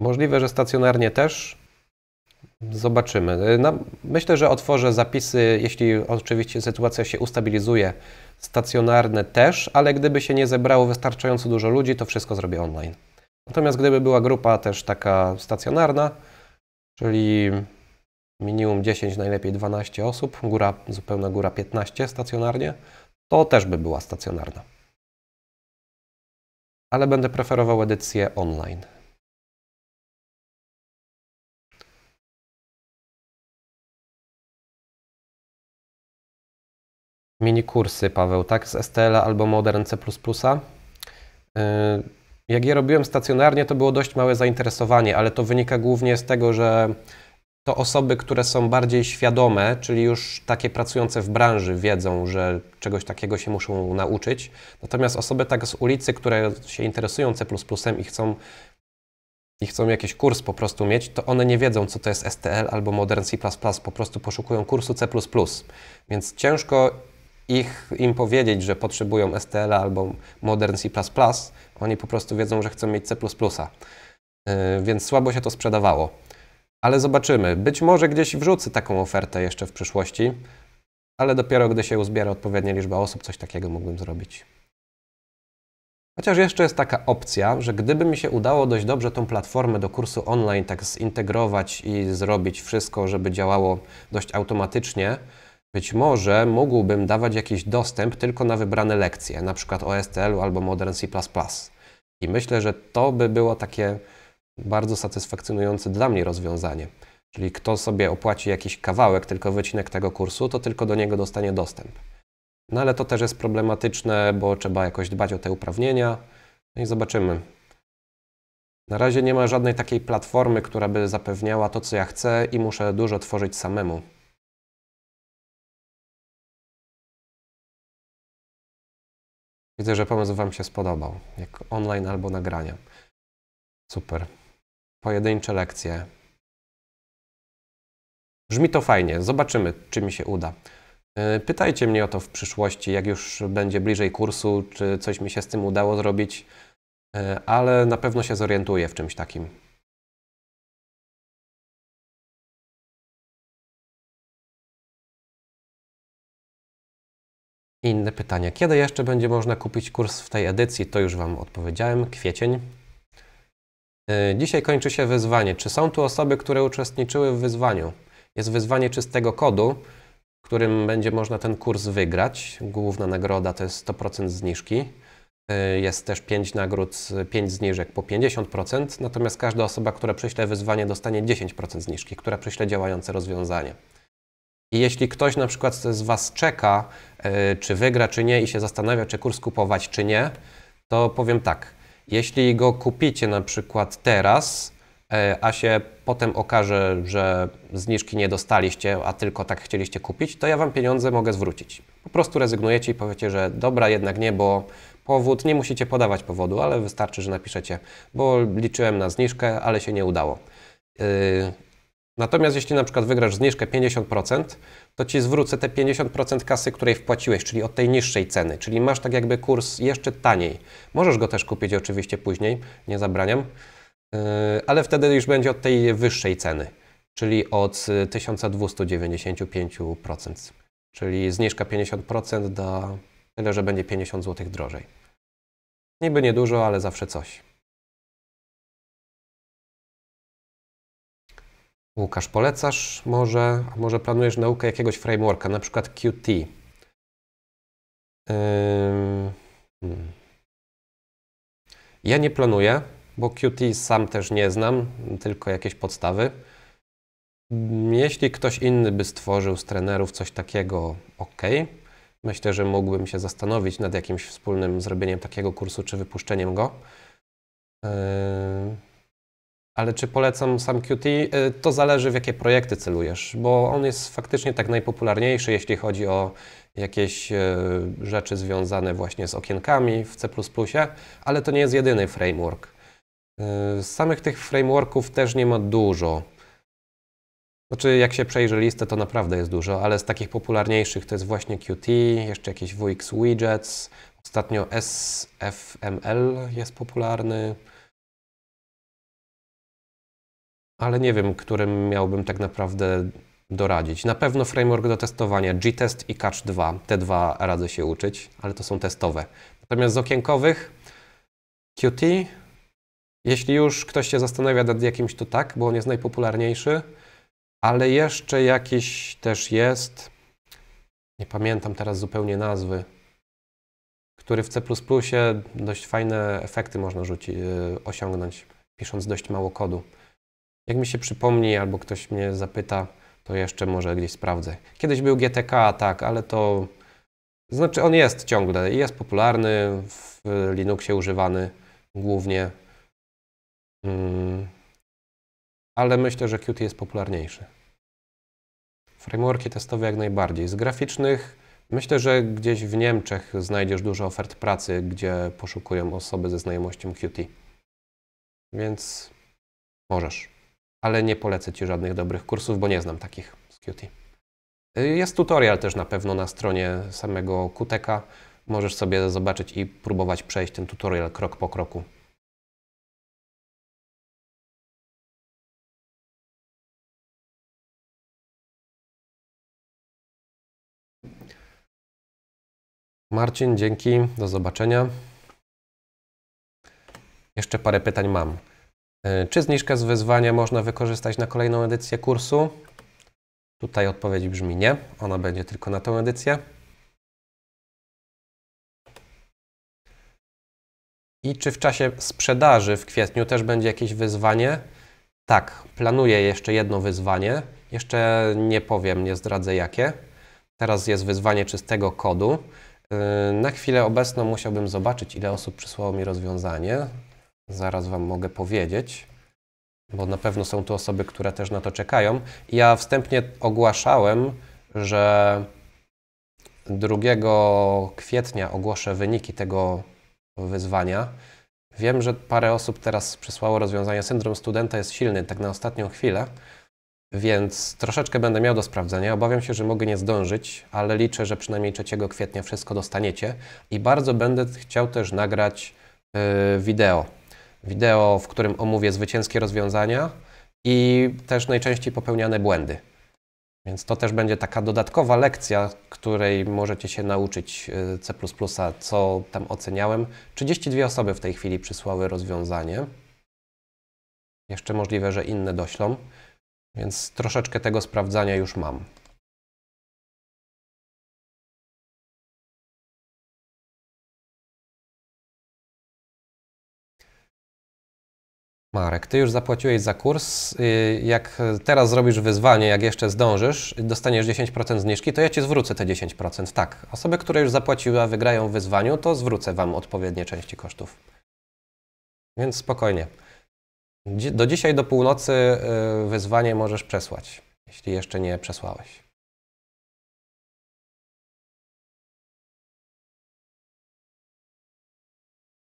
Możliwe, że stacjonarnie też. Zobaczymy. Y, myślę, że otworzę zapisy, jeśli oczywiście sytuacja się ustabilizuje, stacjonarne też, ale gdyby się nie zebrało wystarczająco dużo ludzi, to wszystko zrobię online. Natomiast gdyby była grupa też taka stacjonarna, czyli minimum 10, najlepiej 12 osób, góra, zupełna góra 15 stacjonarnie, to też by była stacjonarna. Ale będę preferował edycję online. Mini kursy, Paweł, tak? Z STL albo Modern C++. Yy, jak je robiłem stacjonarnie, to było dość małe zainteresowanie, ale to wynika głównie z tego, że to osoby, które są bardziej świadome, czyli już takie pracujące w branży, wiedzą, że czegoś takiego się muszą nauczyć. Natomiast osoby tak z ulicy, które się interesują C i chcą, i chcą jakiś kurs po prostu mieć, to one nie wiedzą, co to jest STL albo Modern C, po prostu poszukują kursu C. Więc ciężko ich, im powiedzieć, że potrzebują STL albo Modern C, oni po prostu wiedzą, że chcą mieć C. Yy, więc słabo się to sprzedawało ale zobaczymy. Być może gdzieś wrzucę taką ofertę jeszcze w przyszłości, ale dopiero gdy się uzbiera odpowiednia liczba osób, coś takiego mógłbym zrobić. Chociaż jeszcze jest taka opcja, że gdyby mi się udało dość dobrze tą platformę do kursu online tak zintegrować i zrobić wszystko, żeby działało dość automatycznie, być może mógłbym dawać jakiś dostęp tylko na wybrane lekcje, na przykład OSTL albo Modern C++. I myślę, że to by było takie bardzo satysfakcjonujące dla mnie rozwiązanie. Czyli kto sobie opłaci jakiś kawałek, tylko wycinek tego kursu, to tylko do niego dostanie dostęp. No ale to też jest problematyczne, bo trzeba jakoś dbać o te uprawnienia. No i zobaczymy. Na razie nie ma żadnej takiej platformy, która by zapewniała to, co ja chcę i muszę dużo tworzyć samemu. Widzę, że pomysł Wam się spodobał, jak online albo nagrania. Super pojedyncze lekcje. Brzmi to fajnie, zobaczymy, czy mi się uda. E, pytajcie mnie o to w przyszłości, jak już będzie bliżej kursu, czy coś mi się z tym udało zrobić, e, ale na pewno się zorientuję w czymś takim. Inne pytanie. Kiedy jeszcze będzie można kupić kurs w tej edycji? To już Wam odpowiedziałem. Kwiecień. E, dzisiaj kończy się wyzwanie. Czy są tu osoby, które uczestniczyły w wyzwaniu? Jest wyzwanie czystego kodu, w którym będzie można ten kurs wygrać. Główna nagroda to jest 100% zniżki. E, jest też 5 nagród, 5 zniżek po 50%, natomiast każda osoba, która prześle wyzwanie, dostanie 10% zniżki, która prześle działające rozwiązanie. I jeśli ktoś na przykład z Was czeka, e, czy wygra, czy nie, i się zastanawia, czy kurs kupować, czy nie, to powiem tak. Jeśli go kupicie na przykład teraz, e, a się potem okaże, że zniżki nie dostaliście, a tylko tak chcieliście kupić, to ja Wam pieniądze mogę zwrócić. Po prostu rezygnujecie i powiecie, że dobra, jednak nie, bo powód, nie musicie podawać powodu, ale wystarczy, że napiszecie, bo liczyłem na zniżkę, ale się nie udało. Y, natomiast jeśli na przykład wygrasz zniżkę 50%, to ci zwrócę te 50% kasy, której wpłaciłeś, czyli od tej niższej ceny. Czyli masz tak jakby kurs jeszcze taniej. Możesz go też kupić oczywiście później, nie zabraniam, y, ale wtedy już będzie od tej wyższej ceny, czyli od 1295%. Y, czyli zniżka 50% da tyle, że będzie 50 zł drożej. Niby niedużo, ale zawsze coś. Łukasz, polecasz może, a może planujesz naukę jakiegoś frameworka, na przykład Qt? Yy... Hmm. Ja nie planuję, bo Qt sam też nie znam, tylko jakieś podstawy. Mm, jeśli ktoś inny by stworzył z trenerów coś takiego, ok. Myślę, że mógłbym się zastanowić nad jakimś wspólnym zrobieniem takiego kursu czy wypuszczeniem go. Yy ale czy polecam sam QT? Y, to zależy, w jakie projekty celujesz, bo on jest faktycznie tak najpopularniejszy, jeśli chodzi o jakieś y, rzeczy związane właśnie z okienkami w C, ale to nie jest jedyny framework. Y, z Samych tych frameworków też nie ma dużo. Znaczy, jak się przejrzy listę, to naprawdę jest dużo, ale z takich popularniejszych to jest właśnie Qt, jeszcze jakieś WX Widgets, ostatnio SFML jest popularny ale nie wiem, którym miałbym tak naprawdę doradzić. Na pewno framework do testowania GTest i Catch 2. Te dwa radzę się uczyć, ale to są testowe. Natomiast z okienkowych Qt. Jeśli już ktoś się zastanawia nad jakimś, to tak, bo on jest najpopularniejszy, ale jeszcze jakiś też jest, nie pamiętam teraz zupełnie nazwy, który w C++ dość fajne efekty można rzucić y, osiągnąć, pisząc dość mało kodu. Jak mi się przypomni albo ktoś mnie zapyta, to jeszcze może gdzieś sprawdzę. Kiedyś był GTK, tak, ale to... Znaczy on jest ciągle i jest popularny, w Linuxie używany głównie. Hmm. Ale myślę, że Qt jest popularniejszy. Frameworki testowe jak najbardziej. Z graficznych myślę, że gdzieś w Niemczech znajdziesz dużo ofert pracy, gdzie poszukują osoby ze znajomością Qt. Więc możesz ale nie polecę Ci żadnych dobrych kursów, bo nie znam takich z Qt. Y, jest tutorial też na pewno na stronie samego Kuteka. Możesz sobie zobaczyć i próbować przejść ten tutorial krok po kroku. Marcin, dzięki, do zobaczenia. Jeszcze parę pytań mam. E, czy zniżkę z wyzwania można wykorzystać na kolejną edycję kursu? Tutaj odpowiedź brzmi nie, ona będzie tylko na tę edycję. I czy w czasie sprzedaży w kwietniu też będzie jakieś wyzwanie? Tak, planuję jeszcze jedno wyzwanie. Jeszcze nie powiem, nie zdradzę jakie. Teraz jest wyzwanie czystego kodu. E, na chwilę obecną musiałbym zobaczyć, ile osób przysłało mi rozwiązanie. Zaraz Wam mogę powiedzieć, bo na pewno są tu osoby, które też na to czekają. Ja wstępnie ogłaszałem, że 2 kwietnia ogłoszę wyniki tego wyzwania. Wiem, że parę osób teraz przysłało rozwiązanie. Syndrom studenta jest silny, tak na ostatnią chwilę, więc troszeczkę będę miał do sprawdzenia. Obawiam się, że mogę nie zdążyć, ale liczę, że przynajmniej 3 kwietnia wszystko dostaniecie i bardzo będę chciał też nagrać yy, wideo wideo, w którym omówię zwycięskie rozwiązania i też najczęściej popełniane błędy. Więc to też będzie taka dodatkowa lekcja, której możecie się nauczyć y, C, co tam oceniałem. 32 osoby w tej chwili przysłały rozwiązanie. Jeszcze możliwe, że inne doślą, więc troszeczkę tego sprawdzania już mam. Marek, ty już zapłaciłeś za kurs. Y, jak teraz zrobisz wyzwanie, jak jeszcze zdążysz, dostaniesz 10% zniżki, to ja ci zwrócę te 10%. Tak, osoby, które już zapłaciły, a wygrają w wyzwaniu, to zwrócę wam odpowiednie części kosztów. Więc spokojnie. Do dzisiaj do północy y, wyzwanie możesz przesłać, jeśli jeszcze nie przesłałeś.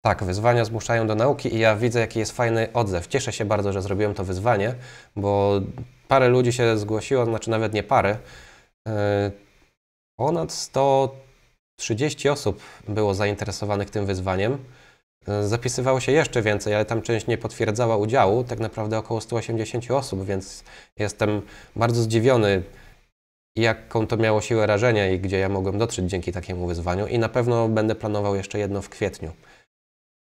Tak, wyzwania zmuszają do nauki i ja widzę, jaki jest fajny odzew. Cieszę się bardzo, że zrobiłem to wyzwanie, bo parę ludzi się zgłosiło, znaczy nawet nie parę. E, ponad 130 osób było zainteresowanych tym wyzwaniem. E, zapisywało się jeszcze więcej, ale tam część nie potwierdzała udziału, tak naprawdę około 180 osób, więc jestem bardzo zdziwiony, jaką to miało siłę rażenia i gdzie ja mogłem dotrzeć dzięki takiemu wyzwaniu. I na pewno będę planował jeszcze jedno w kwietniu.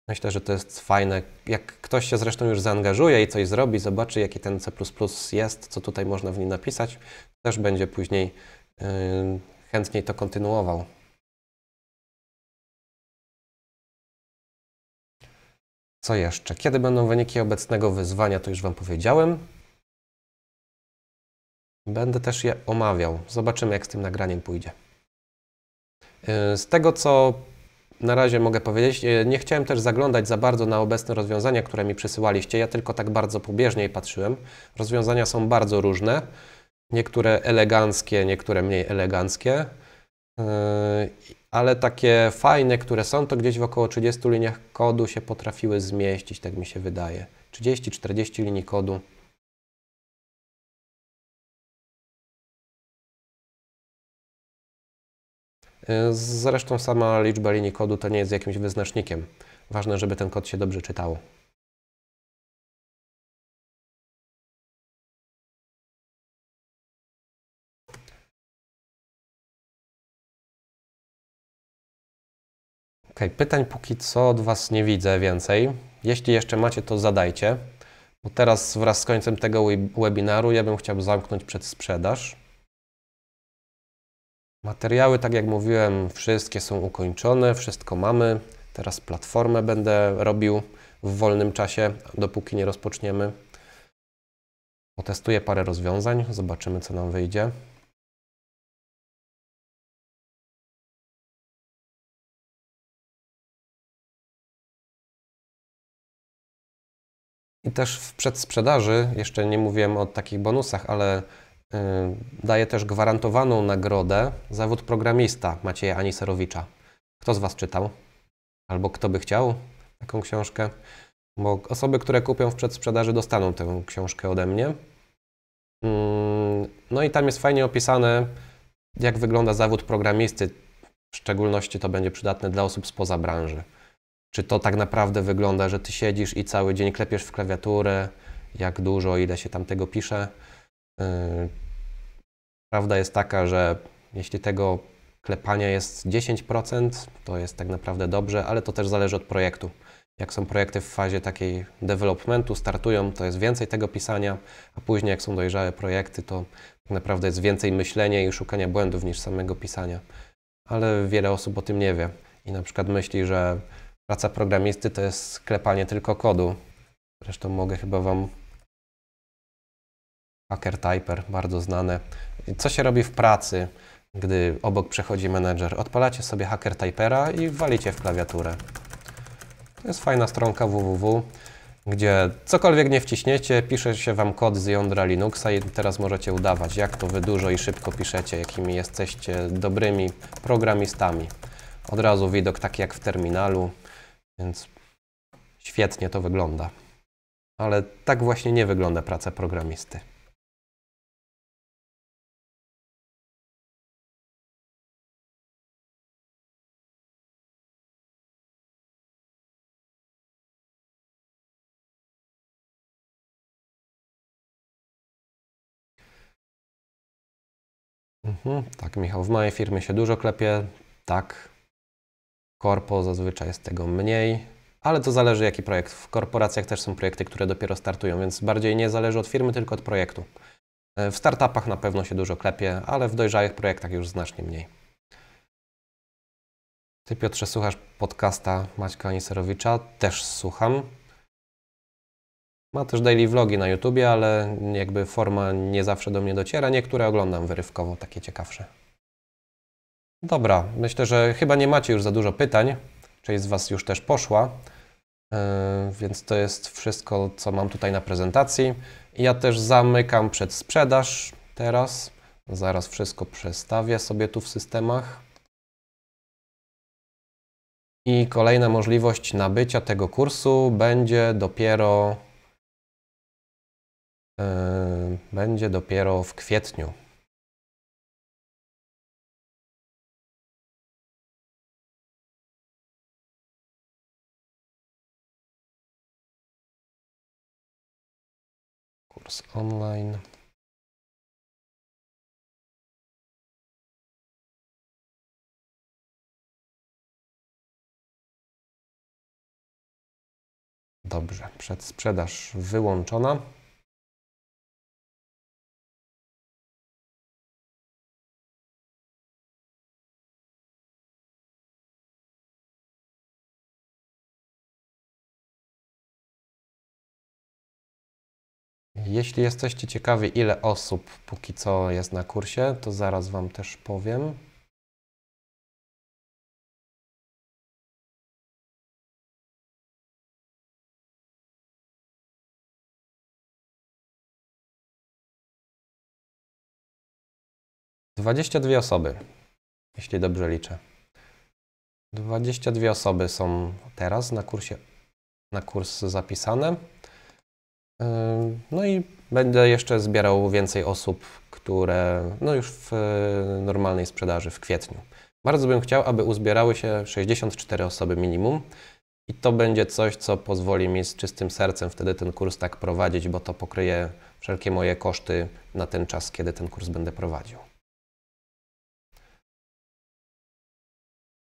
Myślę, że to jest fajne. Jak ktoś się zresztą już zaangażuje i coś zrobi, zobaczy, jaki ten C jest, co tutaj można w nim napisać, też będzie później yy, chętniej to kontynuował. Co jeszcze? Kiedy będą wyniki obecnego wyzwania, to już Wam powiedziałem. Będę też je omawiał. Zobaczymy, jak z tym nagraniem pójdzie. Yy, z tego, co na razie mogę powiedzieć. E, nie chciałem też zaglądać za bardzo na obecne rozwiązania, które mi przesyłaliście. Ja tylko tak bardzo pobieżnie patrzyłem. Rozwiązania są bardzo różne. Niektóre eleganckie, niektóre mniej eleganckie. E, ale takie fajne, które są, to gdzieś w około 30 liniach kodu się potrafiły zmieścić, tak mi się wydaje. 30-40 linii kodu. E, zresztą sama liczba linii kodu to nie jest jakimś wyznacznikiem. Ważne, żeby ten kod się dobrze czytał. Ok, pytań póki co od Was nie widzę więcej. Jeśli jeszcze macie, to zadajcie. Bo teraz wraz z końcem tego webinaru ja bym chciał zamknąć przed sprzedaż. Materiały, tak jak mówiłem, wszystkie są ukończone, wszystko mamy. Teraz platformę będę robił w wolnym czasie, dopóki nie rozpoczniemy. Potestuję parę rozwiązań, zobaczymy co nam wyjdzie. I też w przedsprzedaży, jeszcze nie mówiłem o takich bonusach, ale Y, daje też gwarantowaną nagrodę zawód programista Macieja Aniserowicza. Kto z Was czytał? Albo kto by chciał taką książkę? Bo osoby, które kupią w przedsprzedaży, dostaną tę książkę ode mnie. Mm, no i tam jest fajnie opisane, jak wygląda zawód programisty. W szczególności to będzie przydatne dla osób spoza branży. Czy to tak naprawdę wygląda, że ty siedzisz i cały dzień klepiesz w klawiaturę, jak dużo, ile się tam tego pisze? Y, Prawda jest taka, że jeśli tego klepania jest 10%, to jest tak naprawdę dobrze, ale to też zależy od projektu. Jak są projekty w fazie takiej developmentu, startują, to jest więcej tego pisania, a później jak są dojrzałe projekty, to tak naprawdę jest więcej myślenia i szukania błędów niż samego pisania. Ale wiele osób o tym nie wie i na przykład myśli, że praca programisty to jest klepanie tylko kodu. Zresztą mogę chyba Wam Hacker Typer, bardzo znane, co się robi w pracy, gdy obok przechodzi menedżer? Odpalacie sobie Hacker Typera i walicie w klawiaturę. To jest fajna stronka www, gdzie cokolwiek nie wciśniecie, pisze się Wam kod z jądra Linuxa i teraz możecie udawać, jak to Wy dużo i szybko piszecie, jakimi jesteście dobrymi programistami. Od razu widok taki jak w terminalu, więc świetnie to wygląda. Ale tak właśnie nie wygląda praca programisty. Mhm, tak, Michał, w mojej firmie się dużo klepie. Tak, korpo zazwyczaj jest tego mniej, ale to zależy jaki projekt. W korporacjach też są projekty, które dopiero startują, więc bardziej nie zależy od firmy, tylko od projektu. E, w startupach na pewno się dużo klepie, ale w dojrzałych projektach już znacznie mniej. Ty Piotrze słuchasz podcasta Maćka Aniserowicza? Też słucham. Ma też daily vlogi na YouTubie, ale jakby forma nie zawsze do mnie dociera. Niektóre oglądam wyrywkowo, takie ciekawsze. Dobra, myślę, że chyba nie macie już za dużo pytań. Część z Was już też poszła. E, więc to jest wszystko, co mam tutaj na prezentacji. Ja też zamykam przed sprzedaż teraz. Zaraz wszystko przestawię sobie tu w systemach. I kolejna możliwość nabycia tego kursu będzie dopiero Yy, będzie dopiero w kwietniu. Kurs online. Dobrze, przedsprzedaż wyłączona. Jeśli jesteście ciekawi, ile osób póki co jest na kursie, to zaraz Wam też powiem. Dwadzieścia dwie osoby, jeśli dobrze liczę. Dwadzieścia dwie osoby są teraz na kursie, na kurs zapisane. No i będę jeszcze zbierał więcej osób, które no już w e, normalnej sprzedaży w kwietniu. Bardzo bym chciał, aby uzbierały się 64 osoby minimum. I to będzie coś, co pozwoli mi z czystym sercem wtedy ten kurs tak prowadzić, bo to pokryje wszelkie moje koszty na ten czas, kiedy ten kurs będę prowadził.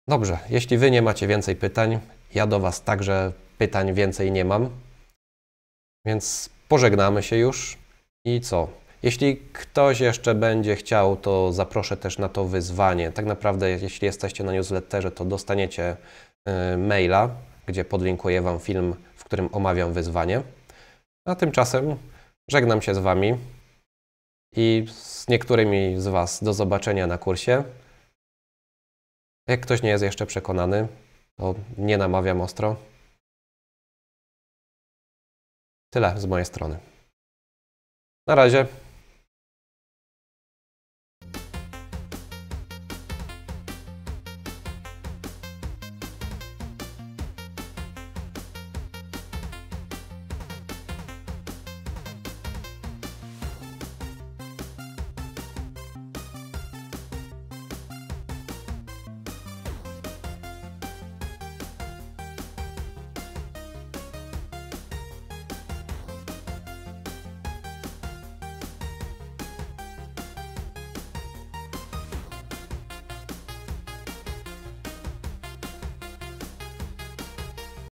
Dobrze, jeśli Wy nie macie więcej pytań, ja do Was także pytań więcej nie mam. Więc pożegnamy się już i co? Jeśli ktoś jeszcze będzie chciał, to zaproszę też na to wyzwanie. Tak naprawdę, jeśli jesteście na newsletterze, to dostaniecie y, maila, gdzie podlinkuję Wam film, w którym omawiam wyzwanie. A tymczasem żegnam się z Wami i z niektórymi z Was do zobaczenia na kursie. Jak ktoś nie jest jeszcze przekonany, to nie namawiam ostro. Tyle z mojej strony. Na razie.